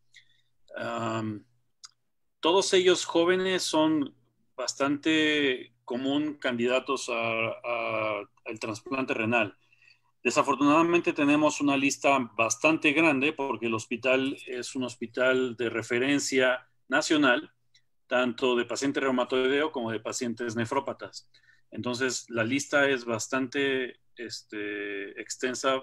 todos ellos jóvenes son bastante común candidatos al trasplante renal. Desafortunadamente tenemos una lista bastante grande porque el hospital es un hospital de referencia nacional tanto de pacientes reumatoideo como de pacientes nefrópatas. Entonces, la lista es bastante este, extensa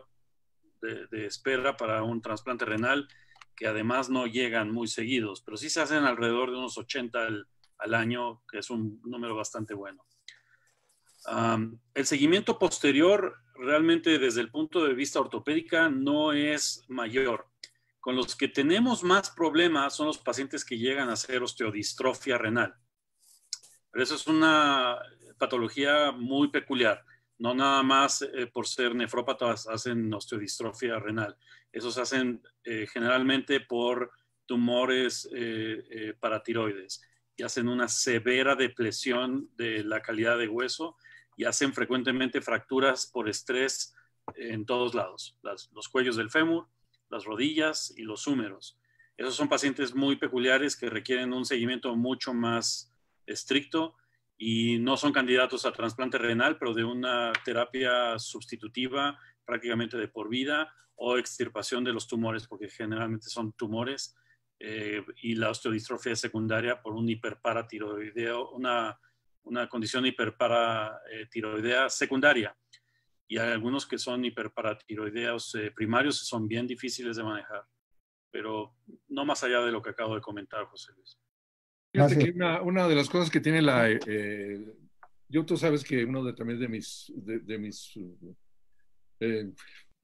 de, espera para un trasplante renal, que además no llegan muy seguidos, pero sí se hacen alrededor de unos 80 al, año, que es un número bastante bueno. el seguimiento posterior realmente desde el punto de vista ortopédica no es mayor con los que tenemos más problemas son los pacientes que llegan a hacer osteodistrofia renal. Pero eso es una patología muy peculiar. No nada más eh, por ser nefrópatas hacen osteodistrofia renal. Esos hacen eh, generalmente por tumores eh, eh paratiroides y hacen una severa depresión de la calidad de hueso y hacen frecuentemente fracturas por estrés en todos lados. los cuellos del fémur, las rodillas y los húmeros. Esos son pacientes muy peculiares que requieren un seguimiento mucho más estricto y no son candidatos a trasplante renal, pero de una terapia sustitutiva prácticamente de por vida o extirpación de los tumores, porque generalmente son tumores, eh, y la osteodistrofia secundaria por un hiperparatiroideo, una, una condición hiperparatiroidea secundaria y hay algunos que son hiperparatiroideos eh, primarios y son bien difíciles de manejar, pero no más allá de lo que acabo de comentar, José Luis. Ah, que una, de las cosas que tiene la... Eh, eh, yo tú sabes que uno de, también de mis, de, mis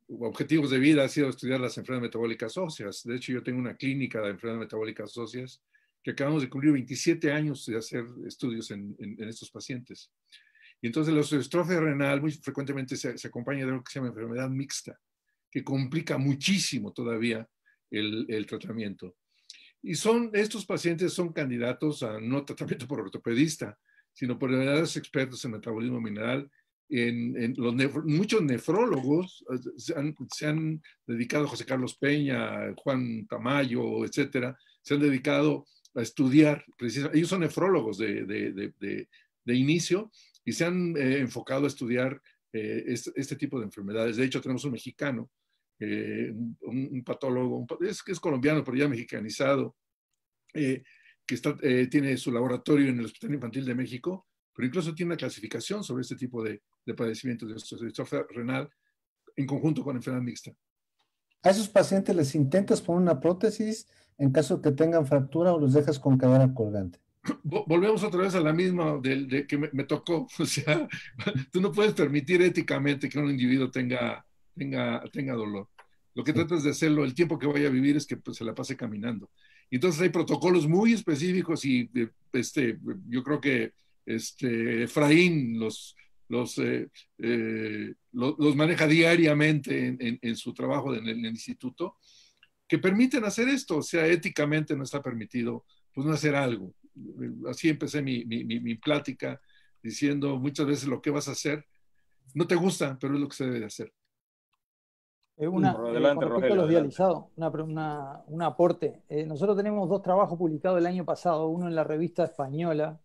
objetivos de vida ha sido estudiar las enfermedades metabólicas óseas. De hecho, yo tengo una clínica de enfermedades metabólicas óseas que acabamos de cumplir 27 años de hacer estudios en estos pacientes. Y entonces la estrofes renal muy frecuentemente se, acompaña de lo que se llama enfermedad mixta, que complica muchísimo todavía el, tratamiento. Y son, estos pacientes son candidatos a no tratamiento por ortopedista, sino por verdaderos expertos en metabolismo mineral. En, muchos nefrólogos eh, se han, dedicado, José Carlos Peña, Juan Tamayo, etcétera, se han dedicado a estudiar, ellos son nefrólogos de, de, de, de inicio y se han eh, enfocado a estudiar eh, este, tipo de enfermedades. De hecho, tenemos un mexicano, eh, un, patólogo, es, colombiano, pero ya mexicanizado, que tiene su laboratorio en el Hospital Infantil de México, pero incluso tiene una clasificación sobre este tipo de, de padecimientos de estrofa renal en conjunto con enfermedad mixta. A esos pacientes les intentas poner una prótesis en caso de que tengan fractura o los dejas con cadera colgante volvemos otra vez a la misma de, que me, tocó. O sea, tú no puedes permitir éticamente que un individuo tenga, tenga, tenga dolor. Lo que tratas de hacerlo, el tiempo que vaya a vivir es que pues, se la pase caminando. Entonces hay protocolos muy específicos y eh, este, yo creo que este, Efraín los, los, eh, eh, los, maneja diariamente en, su trabajo en el, en el, instituto, que permiten hacer esto. O sea, éticamente no está permitido pues, no hacer algo así empecé mi, plática diciendo muchas veces lo que vas a hacer no te gusta, pero es lo que se debe de hacer. un aporte. Eh, nosotros tenemos dos trabajos publicados el año pasado, uno en la revista española.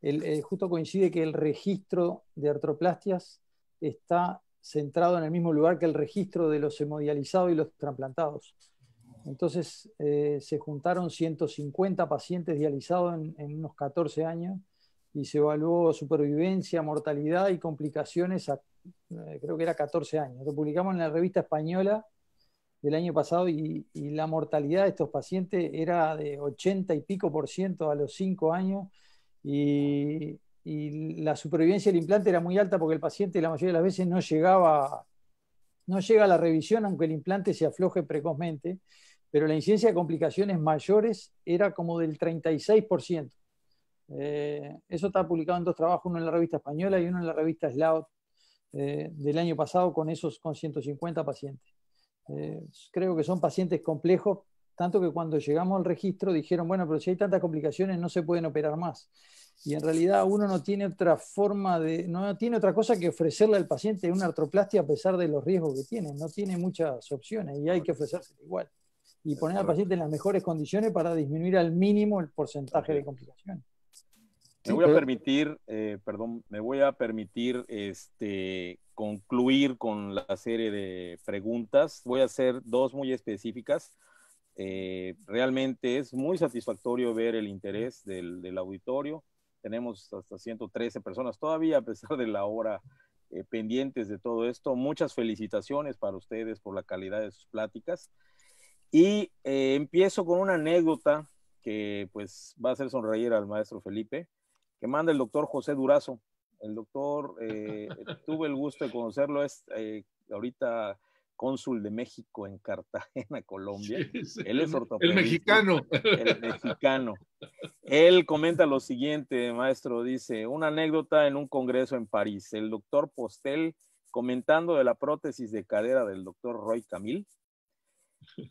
El, eh, justo coincide que el registro de artroplastias está centrado en el mismo lugar que el registro de los hemodializados y los trasplantados. Entonces eh, se juntaron 150 pacientes dializados en, unos 14 años y se evaluó supervivencia, mortalidad y complicaciones eh, creo que era 14 años. Lo publicamos en la revista española del año pasado y, la mortalidad de estos pacientes era de 80 y pico por ciento a los 5 años y, y la supervivencia del implante era muy alta porque el paciente la mayoría de las veces no llegaba, no llega a la revisión aunque el implante se afloje precozmente pero la incidencia de complicaciones mayores era como del 36%. Eh, eso está publicado en dos trabajos, uno en la revista española y uno en la revista Slout eh, del año pasado con esos con 150 pacientes. Eh, creo que son pacientes complejos, tanto que cuando llegamos al registro dijeron, bueno, pero si hay tantas complicaciones no se pueden operar más. Y en realidad uno no tiene otra forma de, no tiene otra cosa que ofrecerle al paciente una artroplastia a pesar de los riesgos que tiene, no tiene muchas opciones y hay que ofrecerse igual y poner al paciente en las mejores condiciones para disminuir al mínimo el porcentaje de complicaciones. Me voy a permitir, eh, perdón, me voy a permitir este, concluir con la serie de preguntas. Voy a hacer dos muy específicas. Eh, realmente es muy satisfactorio ver el interés del, auditorio. Tenemos hasta 113 personas todavía, a pesar de la hora, eh, pendientes de todo esto. Muchas felicitaciones para ustedes por la calidad de sus pláticas. Y eh, empiezo con una anécdota que pues va a hacer sonreír al maestro Felipe, que manda el doctor José Durazo. El doctor, eh, tuve el gusto de conocerlo, es eh, ahorita cónsul de México en Cartagena, Colombia. Él es El mexicano. El mexicano. Él comenta lo siguiente, maestro, dice, una anécdota en un congreso en París. El doctor Postel, comentando de la prótesis de cadera del doctor Roy Camil,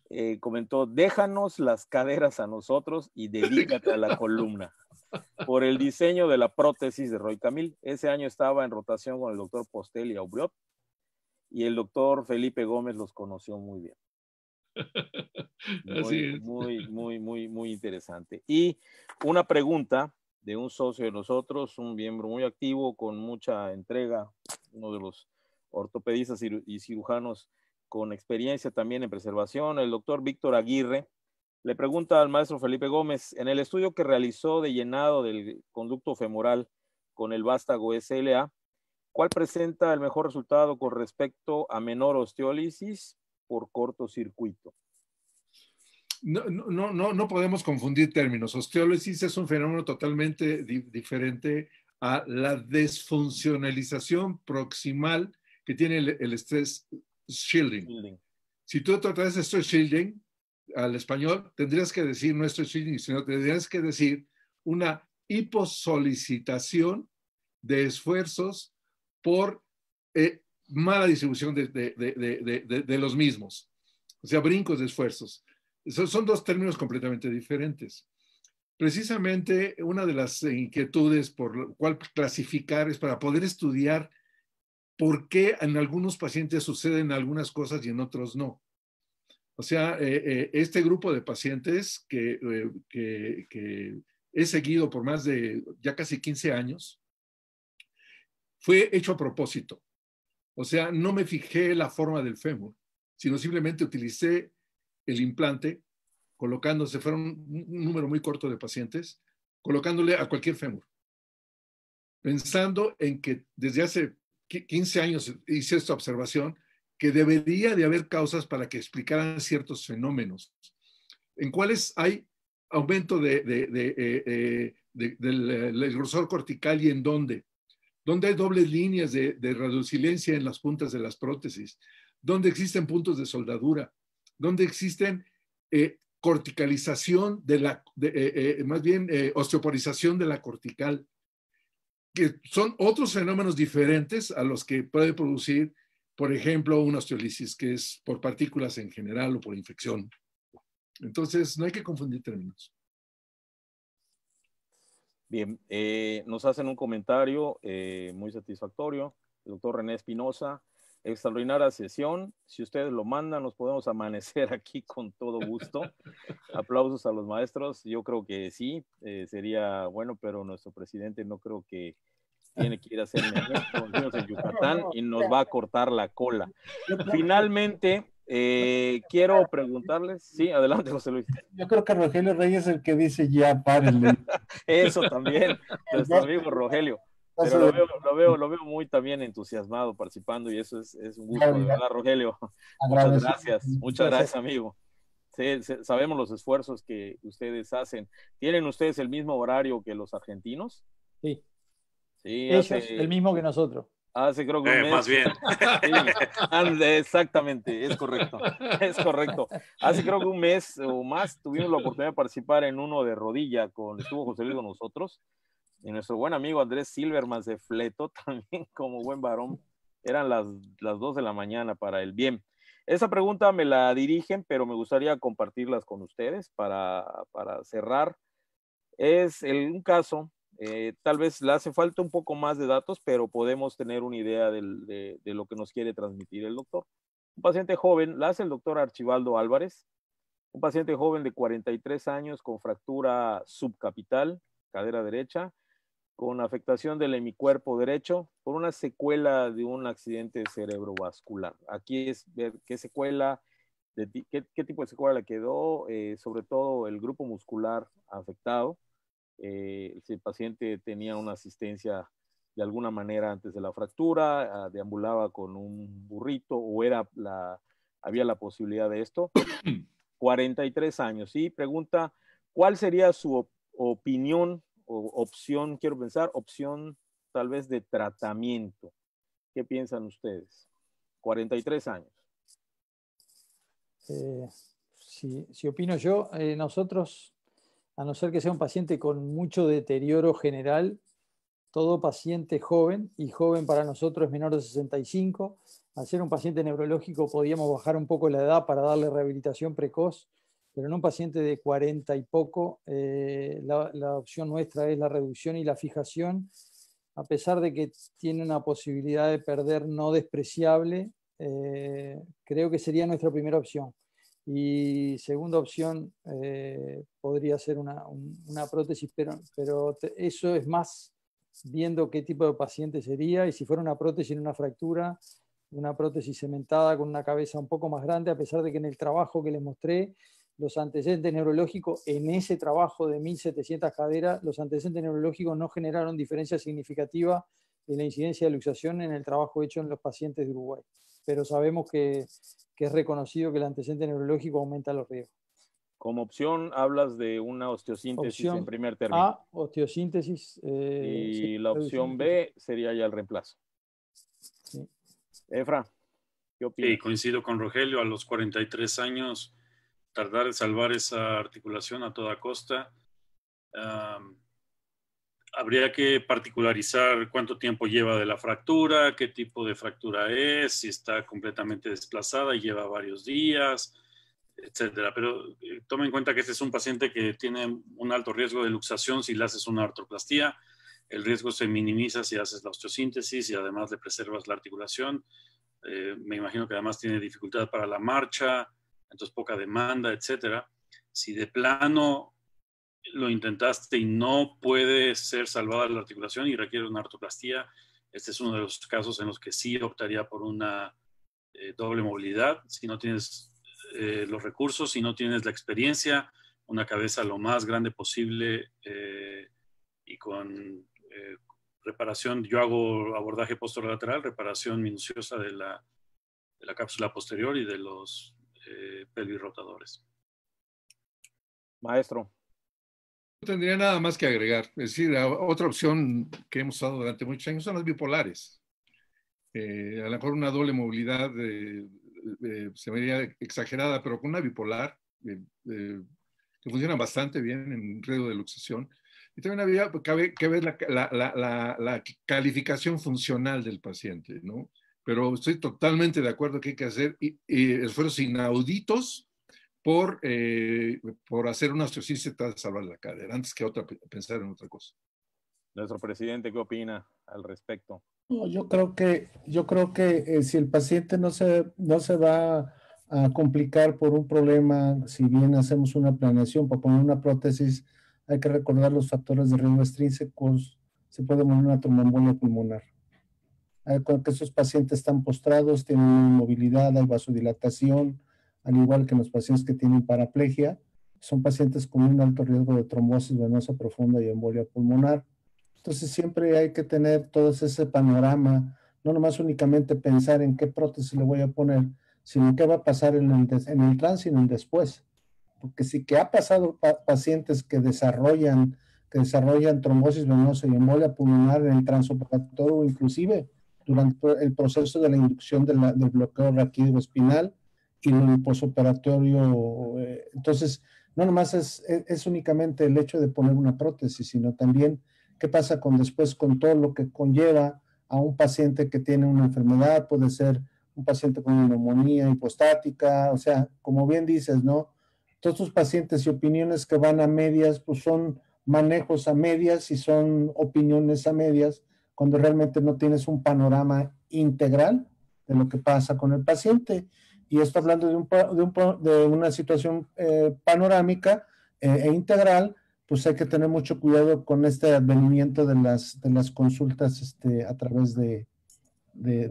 eh, comentó, déjanos las caderas a nosotros y dedícate a la columna. Por el diseño de la prótesis de Roy Camil. Ese año estaba en rotación con el doctor Postel y Aubriot. Y el doctor Felipe Gómez los conoció muy bien. muy, muy, muy, muy interesante. Y una pregunta de un socio de nosotros, un miembro muy activo, con mucha entrega, uno de los ortopedistas y cirujanos con experiencia también en preservación, el doctor Víctor Aguirre, le pregunta al maestro Felipe Gómez, en el estudio que realizó de llenado del conducto femoral con el vástago SLA, ¿cuál presenta el mejor resultado con respecto a menor osteólisis por cortocircuito? No, no, no, podemos confundir términos. Osteólisis es un fenómeno totalmente diferente a la desfuncionalización proximal que tiene el, el estrés shielding. Si tú tratas esto shielding al español, tendrías que decir no shielding, sino tendrías que decir una hiposolicitación de esfuerzos por eh, mala distribución de, los mismos. O sea, brincos de esfuerzos. Son, son dos términos completamente diferentes. Precisamente una de las inquietudes por la cual clasificar es para poder estudiar por qué en algunos pacientes suceden algunas cosas y en otros no. O sea, eh, eh, este grupo de pacientes eh, que, que, he seguido por más de ya casi 15 años, fue hecho a propósito. O sea, no me fijé la forma del fémur, sino simplemente utilicé el implante, colocándose, fueron un número muy corto de pacientes, colocándole a cualquier fémur, pensando en que desde hace 15 años hice esta observación, que debería de haber causas para que explicaran ciertos fenómenos, en cuáles hay aumento de, eh, eh, eh, del, grosor cortical y en dónde, ¿Dónde hay dobles líneas de, de en las puntas de las prótesis, ¿Dónde existen puntos de soldadura, ¿Dónde existen corticalización de la, más bien osteoporización de la cortical, que son otros fenómenos diferentes a los que puede producir, por ejemplo, una osteólisis que es por partículas en general o por infección. Entonces, no hay que confundir términos. Bien, eh, nos hacen un comentario eh, muy satisfactorio. El doctor René Espinosa extraordinaria sesión. Si ustedes lo mandan, nos podemos amanecer aquí con todo gusto. Aplausos a los maestros. Yo creo que sí, eh, sería bueno, pero nuestro presidente no creo que tiene que ir a hacer en Yucatán y nos va a cortar la cola. Finalmente, eh, quiero preguntarles, sí, adelante José Luis. Yo creo que Rogelio Reyes es el que dice ya, párenle. Eso también, nuestro amigo Rogelio lo veo, lo veo, muy también entusiasmado participando y eso es, un gusto, de verdad, Rogelio. Muchas gracias, muchas gracias, amigo. sabemos los esfuerzos que ustedes hacen. ¿Tienen ustedes el mismo horario que los argentinos? Sí. sí el mismo que nosotros. Hace creo que un eh, mes. Más bien. exactamente, es correcto. Es correcto. Hace creo que un mes o más tuvimos la oportunidad de participar en uno de rodilla con, estuvo José Luis con nosotros. Y nuestro buen amigo Andrés Silverman de Fleto, también como buen varón. Eran las, las 2 de la mañana para el bien. Esa pregunta me la dirigen, pero me gustaría compartirlas con ustedes para, para cerrar. Es un caso, eh, tal vez le hace falta un poco más de datos, pero podemos tener una idea de, de, lo que nos quiere transmitir el doctor. Un paciente joven, la hace el doctor Archibaldo Álvarez, un paciente joven de 43 años con fractura subcapital, cadera derecha, con afectación del hemicuerpo derecho por una secuela de un accidente cerebrovascular. Aquí es ver qué secuela, qué, tipo de secuela le quedó, eh, sobre todo el grupo muscular afectado, eh, si el paciente tenía una asistencia de alguna manera antes de la fractura, ah, deambulaba con un burrito o era la, había la posibilidad de esto. 43 años, ¿sí? Pregunta, ¿cuál sería su opinión opción, quiero pensar, opción tal vez de tratamiento. ¿Qué piensan ustedes? 43 años. Eh, si, si, opino yo, eh, nosotros, a no ser que sea un paciente con mucho deterioro general, todo paciente joven, y joven para nosotros es menor de 65, al ser un paciente neurológico podíamos bajar un poco la edad para darle rehabilitación precoz pero en un paciente de 40 y poco, eh, la, opción nuestra es la reducción y la fijación, a pesar de que tiene una posibilidad de perder no despreciable, eh, creo que sería nuestra primera opción. Y segunda opción eh, podría ser una, una prótesis, pero, pero eso es más viendo qué tipo de paciente sería y si fuera una prótesis en una fractura, una prótesis cementada con una cabeza un poco más grande, a pesar de que en el trabajo que les mostré los antecedentes neurológicos en ese trabajo de 1.700 caderas, los antecedentes neurológicos no generaron diferencia significativa en la incidencia de luxación en el trabajo hecho en los pacientes de Uruguay. Pero sabemos que, que es reconocido que el antecedente neurológico aumenta los riesgos. Como opción hablas de una osteosíntesis en primer término. A, osteosíntesis. Eh, y la opción B sería ya el reemplazo. Efra, ¿qué opinas? Sí, coincido con Rogelio, a los 43 años tardar en salvar esa articulación a toda costa. habría que particularizar cuánto tiempo lleva de la fractura, qué tipo de fractura es, si está completamente desplazada y lleva varios días, etcétera. Pero eh, tomen en cuenta que este es un paciente que tiene un alto riesgo de luxación si le haces una artroplastía. El riesgo se minimiza si haces la osteosíntesis y además le preservas la articulación. Eh, me imagino que además tiene dificultad para la marcha, entonces poca demanda, etcétera. Si de plano lo intentaste y no puede ser salvada la articulación y requiere una artoplastía, este es uno de los casos en los que sí optaría por una eh, doble movilidad. Si no tienes eh, los recursos, si no tienes la experiencia, una cabeza lo más grande posible eh, y con reparación, yo hago abordaje posterolateral, reparación minuciosa de la cápsula posterior y de los eh, pelvis Maestro. No tendría nada más que agregar. Es decir, otra opción que hemos usado durante muchos años son las bipolares. Eh, a lo mejor una doble movilidad eh, se vería exagerada, pero con una bipolar que funciona bastante bien en riesgo de luxación. Y también había que ver la, la, calificación funcional del paciente, ¿no? pero estoy totalmente de acuerdo que hay que hacer esfuerzos inauditos por, eh, por hacer una tratar de salvar la cadera, antes que otra, pensar en otra cosa. Nuestro presidente, ¿qué opina al respecto? yo creo que, yo creo que eh, si el paciente no se, no se va a complicar por un problema, si bien hacemos una planeación para poner una prótesis, hay que recordar los factores de riesgo extrínsecos, se puede poner una tromboembolia pulmonar. Eh, que esos pacientes están postrados, tienen inmovilidad, hay vasodilatación, al igual que los pacientes que tienen paraplegia. Son pacientes con un alto riesgo de trombosis venosa profunda y embolia pulmonar. Entonces siempre hay que tener todo ese panorama, no nomás únicamente pensar en qué prótesis le voy a poner, sino qué va a pasar en el, en el trans y en el después. Porque sí que ha pasado pacientes que desarrollan, que desarrollan trombosis venosa y embolia pulmonar en el transoperatorio inclusive, durante el proceso de la inducción del bloqueo raquídeo espinal y el posoperatorio. Eh, entonces, no nomás es, únicamente el hecho de poner una prótesis, sino también qué pasa con después con todo lo que conlleva a un paciente que tiene una enfermedad, puede ser un paciente con neumonía hipostática, o sea, como bien dices, ¿no? Todos sus pacientes y opiniones que van a medias, pues son manejos a medias y son opiniones a medias cuando realmente no tienes un panorama integral de lo que pasa con el paciente. Y esto hablando de, un, de una situación eh, panorámica eh, e integral, pues hay que tener mucho cuidado con este advenimiento de las, de las consultas este, a través de, de,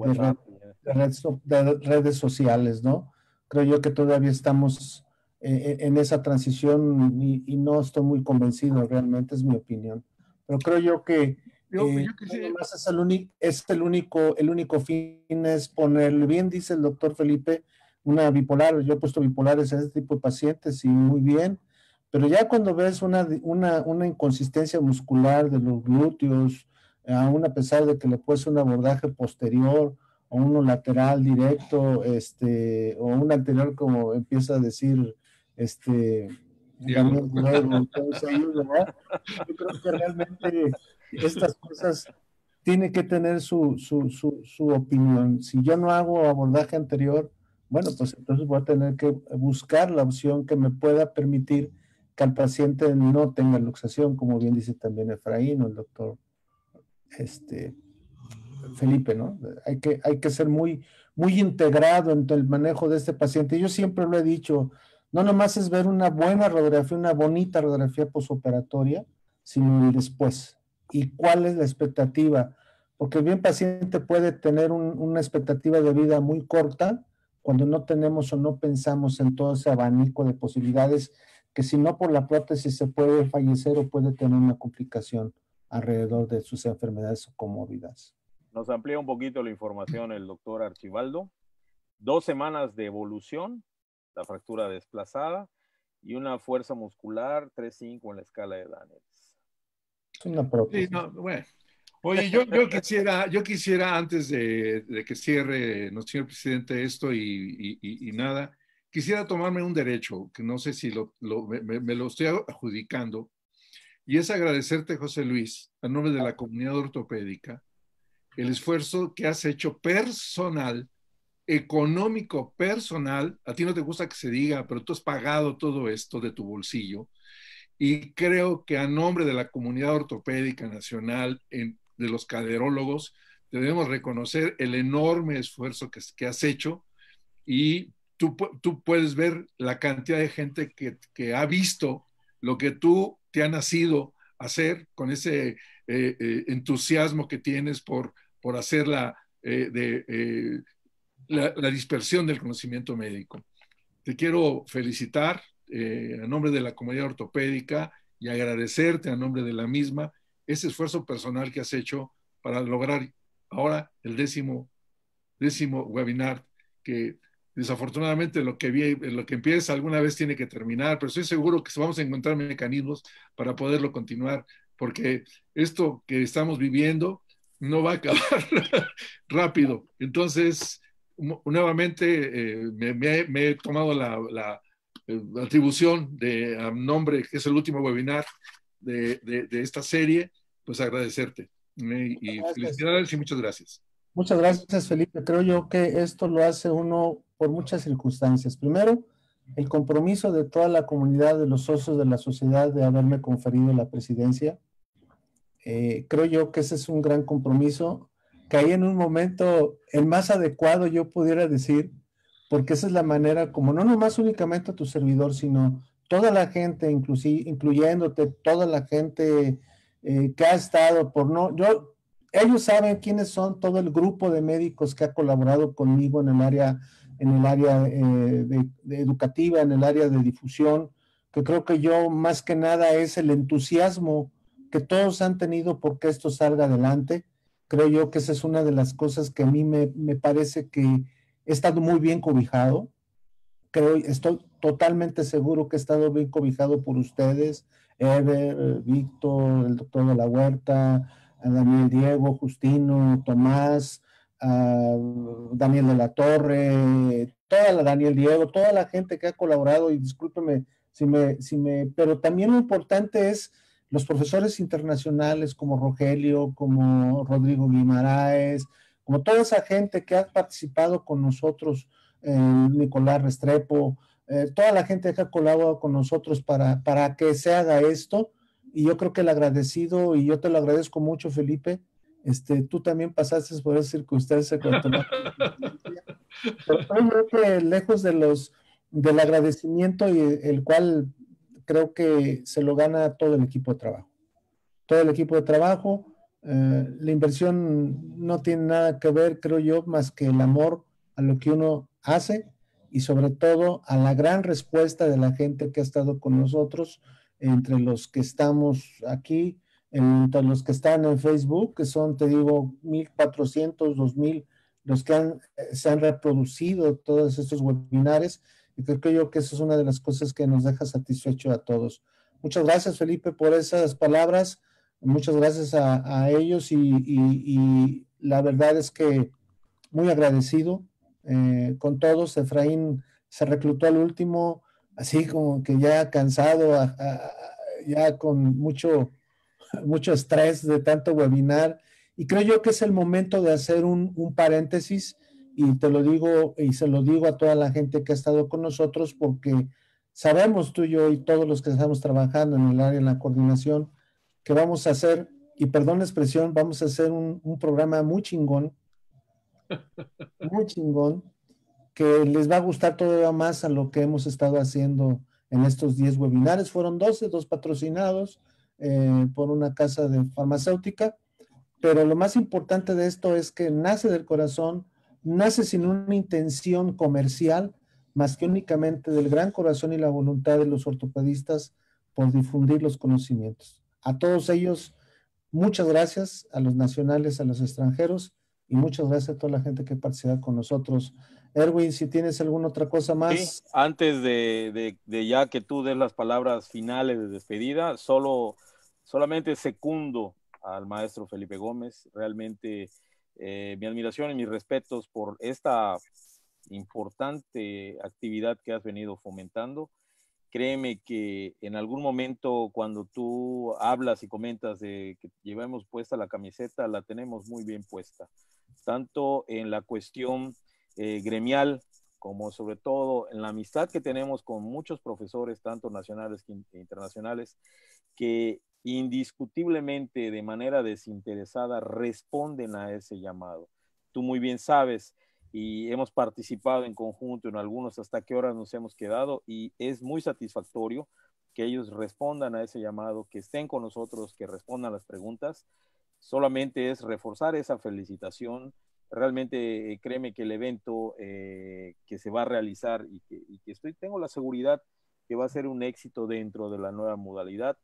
redes sociales, ¿no? Creo yo que todavía estamos eh, en esa transición y, no estoy muy convencido, realmente es mi opinión. Pero creo yo que yo, eh, es, el único, el único, fin es ponerle, bien dice el doctor Felipe, una bipolar, yo he puesto bipolares en este tipo de pacientes y muy bien, pero ya cuando ves una, una, inconsistencia muscular de los glúteos, aún a pesar de que le puse un abordaje posterior o uno lateral directo, este, o un anterior como empieza a decir, este, yo creo que realmente estas cosas tiene que tener su, su, su, opinión. Si yo no hago abordaje anterior, bueno, pues entonces voy a tener que buscar la opción que me pueda permitir que el paciente no tenga luxación, como bien dice también Efraín o el doctor este, Felipe, ¿no? Hay que, hay que ser muy, muy integrado en el manejo de este paciente. Yo siempre lo he dicho, no nomás es ver una buena radiografía, una bonita radiografía posoperatoria, sino y después y cuál es la expectativa. Porque bien paciente puede tener una expectativa de vida muy corta cuando no tenemos o no pensamos en todo ese abanico de posibilidades que si no por la prótesis se puede fallecer o puede tener una complicación alrededor de sus enfermedades o comodidades. Nos amplía un poquito la información el doctor Archibaldo. Dos semanas de evolución, la fractura desplazada y una fuerza muscular 3-5 en la escala de Daniels sí, no, bueno. Oye, yo, quisiera, yo quisiera antes de, que cierre, no, señor presidente, esto y, nada, quisiera tomarme un derecho, que no sé si me, me, lo estoy adjudicando, y es agradecerte, José Luis, a nombre de la comunidad ortopédica, el esfuerzo que has hecho personal, económico personal, a ti no te gusta que se diga, pero tú has pagado todo esto de tu bolsillo, y creo que a nombre de la comunidad ortopédica nacional, de los caderólogos, debemos reconocer el enorme esfuerzo que, has hecho y tú, tú, puedes ver la cantidad de gente que, que, ha visto lo que tú te ha nacido hacer con ese eh, eh, entusiasmo que tienes por, por hacer eh, de, la, la dispersión del conocimiento médico. Te quiero felicitar, eh, a nombre de la comunidad ortopédica y agradecerte a nombre de la misma ese esfuerzo personal que has hecho para lograr ahora el décimo, décimo webinar que desafortunadamente lo que, lo que empieza alguna vez tiene que terminar, pero estoy seguro que vamos a encontrar mecanismos para poderlo continuar, porque esto que estamos viviendo no va a acabar rápido. Entonces, nuevamente eh, me, he tomado la, eh, atribución de nombre, que es el último webinar de, de, esta serie, pues agradecerte. Eh, y, felicidades y muchas gracias. Muchas gracias, Felipe. Creo yo que esto lo hace uno por muchas circunstancias. Primero, el compromiso de toda la comunidad, de los socios de la sociedad, de haberme conferido la presidencia. Eh, creo yo que ese es un gran compromiso. que ahí en un momento el más adecuado, yo pudiera decir, porque esa es la manera como no nomás únicamente a tu servidor, sino toda la gente, incluyéndote, toda la gente eh, que ha estado por no, yo, ellos saben quiénes son todo el grupo de médicos que ha colaborado conmigo en el área, en el área eh, de, educativa, en el área de difusión, que creo que yo más que nada es el entusiasmo que todos han tenido porque esto salga adelante. Creo yo que esa es una de las cosas que a mí me parece que, he estado muy bien cobijado. Creo, estoy totalmente seguro que he estado bien cobijado por ustedes, Ever, Víctor, el doctor de la Huerta, Daniel Diego, Justino, Tomás, Daniel de la Torre, toda la Daniel Diego, toda la gente que ha colaborado, y discúlpeme si me, si me, pero también lo importante es los profesores internacionales como Rogelio, como Rodrigo Guimaraes, como toda esa gente que ha participado con nosotros, eh, Nicolás Restrepo, eh, toda la gente que ha colaborado con nosotros para, que se haga esto. Y yo creo que el agradecido, y yo te lo agradezco mucho, Felipe, este, tú también pasaste por esa circunstancia. Pero creo que lejos de los, del agradecimiento, y el cual creo que se lo gana todo el equipo de trabajo. Todo el equipo de trabajo, eh, la inversión no tiene nada que ver, creo yo, más que el amor a lo que uno hace y sobre todo a la gran respuesta de la gente que ha estado con nosotros, entre los que estamos aquí, entre los que están en Facebook, que son, te digo, 1.400, 2.000, los que eh, se han reproducido todos estos webinares. Y creo yo que eso es una de las cosas que nos deja satisfecho a todos. Muchas gracias, Felipe, por esas palabras. Muchas gracias a, ellos y, la verdad es que muy agradecido eh, con todos. Efraín se reclutó al último, así como que ya cansado, ya con mucho, mucho estrés de tanto webinar. Y creo yo que es el momento de hacer un, un paréntesis y te lo digo y se lo digo a toda la gente que ha estado con nosotros porque sabemos tú y yo y todos los que estamos trabajando en el área de la coordinación que vamos a hacer, y perdón la expresión, vamos a hacer un, programa muy chingón, muy chingón, que les va a gustar todavía más a lo que hemos estado haciendo en estos 10 webinares. Fueron 12, dos patrocinados eh, por una casa de farmacéutica, pero lo más importante de esto es que nace del corazón, nace sin una intención comercial, más que únicamente del gran corazón y la voluntad de los ortopedistas por difundir los conocimientos. A todos ellos, muchas gracias, a los nacionales, a los extranjeros, y muchas gracias a toda la gente que participa con nosotros. Erwin, si tienes alguna otra cosa más. antes de, ya que tú des las palabras finales de despedida, solo, solamente segundo al maestro Felipe Gómez. Realmente eh, mi admiración y mis respetos por esta importante actividad que has venido fomentando Créeme que en algún momento cuando tú hablas y comentas de que llevamos puesta la camiseta, la tenemos muy bien puesta, tanto en la cuestión eh, gremial como sobre todo en la amistad que tenemos con muchos profesores, tanto nacionales que e internacionales, que indiscutiblemente de manera desinteresada responden a ese llamado. Tú muy bien sabes y hemos participado en conjunto en algunos hasta qué horas nos hemos quedado y es muy satisfactorio que ellos respondan a ese llamado, que estén con nosotros, que respondan las preguntas. Solamente es reforzar esa felicitación. Realmente eh, créeme que el evento eh, que se va a realizar y que, y estoy, tengo la seguridad que va a ser un éxito dentro de la nueva modalidad.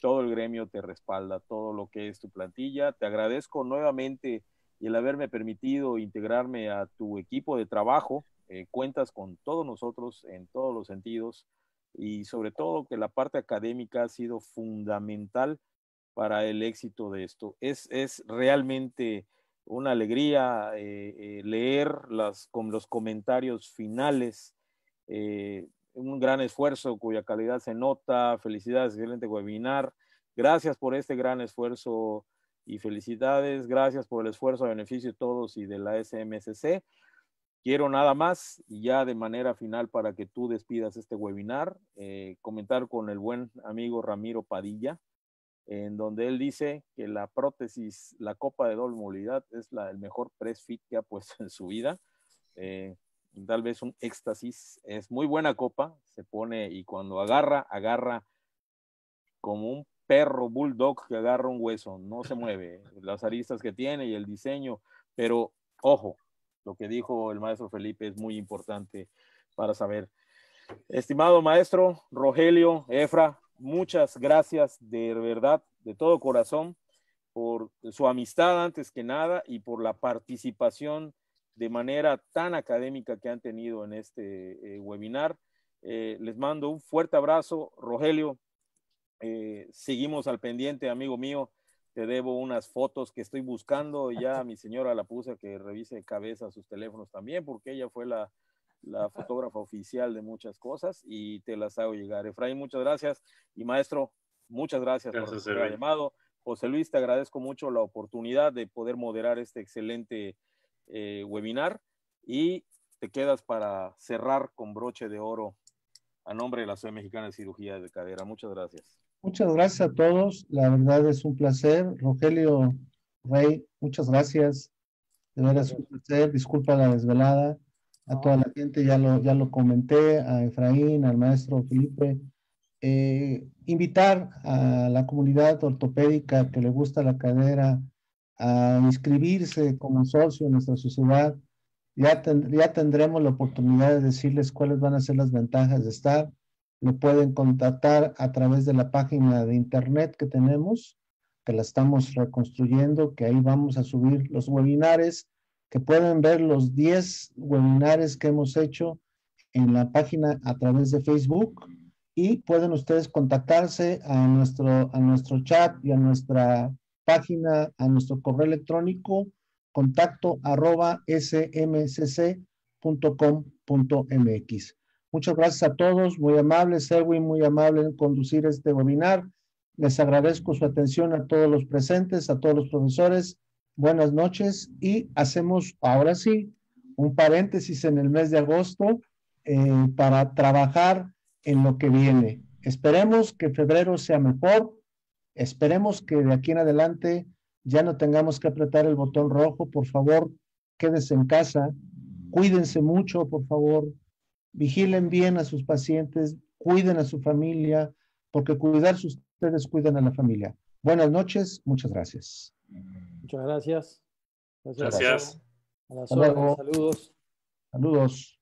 Todo el gremio te respalda, todo lo que es tu plantilla. Te agradezco nuevamente y el haberme permitido integrarme a tu equipo de trabajo. Eh, cuentas con todos nosotros en todos los sentidos y sobre todo que la parte académica ha sido fundamental para el éxito de esto. Es, realmente una alegría eh, eh, leer las, con los comentarios finales. un gran esfuerzo cuya calidad se nota. Felicidades, excelente webinar. Gracias por este gran esfuerzo, y felicidades, gracias por el esfuerzo a beneficio de todos y de la SMSC. Quiero nada más, y ya de manera final para que tú despidas este webinar, eh, comentar con el buen amigo Ramiro Padilla, en donde él dice que la prótesis, la copa de doble movilidad es la, el mejor press fit que ha puesto en su vida. Eh, tal vez un éxtasis, es muy buena copa, se pone y cuando agarra, agarra como un perro, bulldog que agarra un hueso, no se mueve, ¿eh? las aristas que tiene y el diseño, pero ojo, lo que dijo el maestro Felipe es muy importante para saber. Estimado maestro Rogelio, Efra, muchas gracias de verdad, de todo corazón, por su amistad antes que nada y por la participación de manera tan académica que han tenido en este eh, webinar. Eh, les mando un fuerte abrazo. Rogelio, eh, seguimos al pendiente, amigo mío. Te debo unas fotos que estoy buscando. Ya mi señora la puse que revise cabeza sus teléfonos también, porque ella fue la, fotógrafa oficial de muchas cosas y te las hago llegar. Efraín, muchas gracias. Y maestro, muchas gracias, por el llamado. José Luis, te agradezco mucho la oportunidad de poder moderar este excelente eh, webinar y te quedas para cerrar con broche de oro a nombre de la Sociedad Mexicana de Cirugía de Cadera. Muchas gracias. Muchas gracias a todos. La verdad es un placer. Rogelio Rey, muchas gracias. De es un placer. Disculpa la desvelada. A toda la gente, ya lo, ya lo comenté, a Efraín, al maestro Felipe. Eh, invitar a la comunidad ortopédica que le gusta la cadera a inscribirse como socio en nuestra sociedad. Ya, ya tendremos la oportunidad de decirles cuáles van a ser las ventajas de estar. Lo pueden contactar a través de la página de internet que tenemos, que la estamos reconstruyendo, que ahí vamos a subir los webinares, que pueden ver los 10 webinares que hemos hecho en la página a través de Facebook y pueden ustedes contactarse a nuestro, a nuestro chat y a nuestra página, a nuestro correo electrónico contacto arroba smcc.com.mx. Muchas gracias a todos, muy amable, Erwin, muy amable en conducir este webinar. Les agradezco su atención a todos los presentes, a todos los profesores. Buenas noches y hacemos ahora sí un paréntesis en el mes de agosto eh, para trabajar en lo que viene. Esperemos que febrero sea mejor. Esperemos que de aquí en adelante ya no tengamos que apretar el botón rojo. Por favor, quédense en casa. Cuídense mucho, por favor vigilen bien a sus pacientes, cuiden a su familia, porque cuidarse ustedes cuidan a la familia. Buenas noches, muchas gracias. Muchas gracias. Gracias. saludos. Saludos.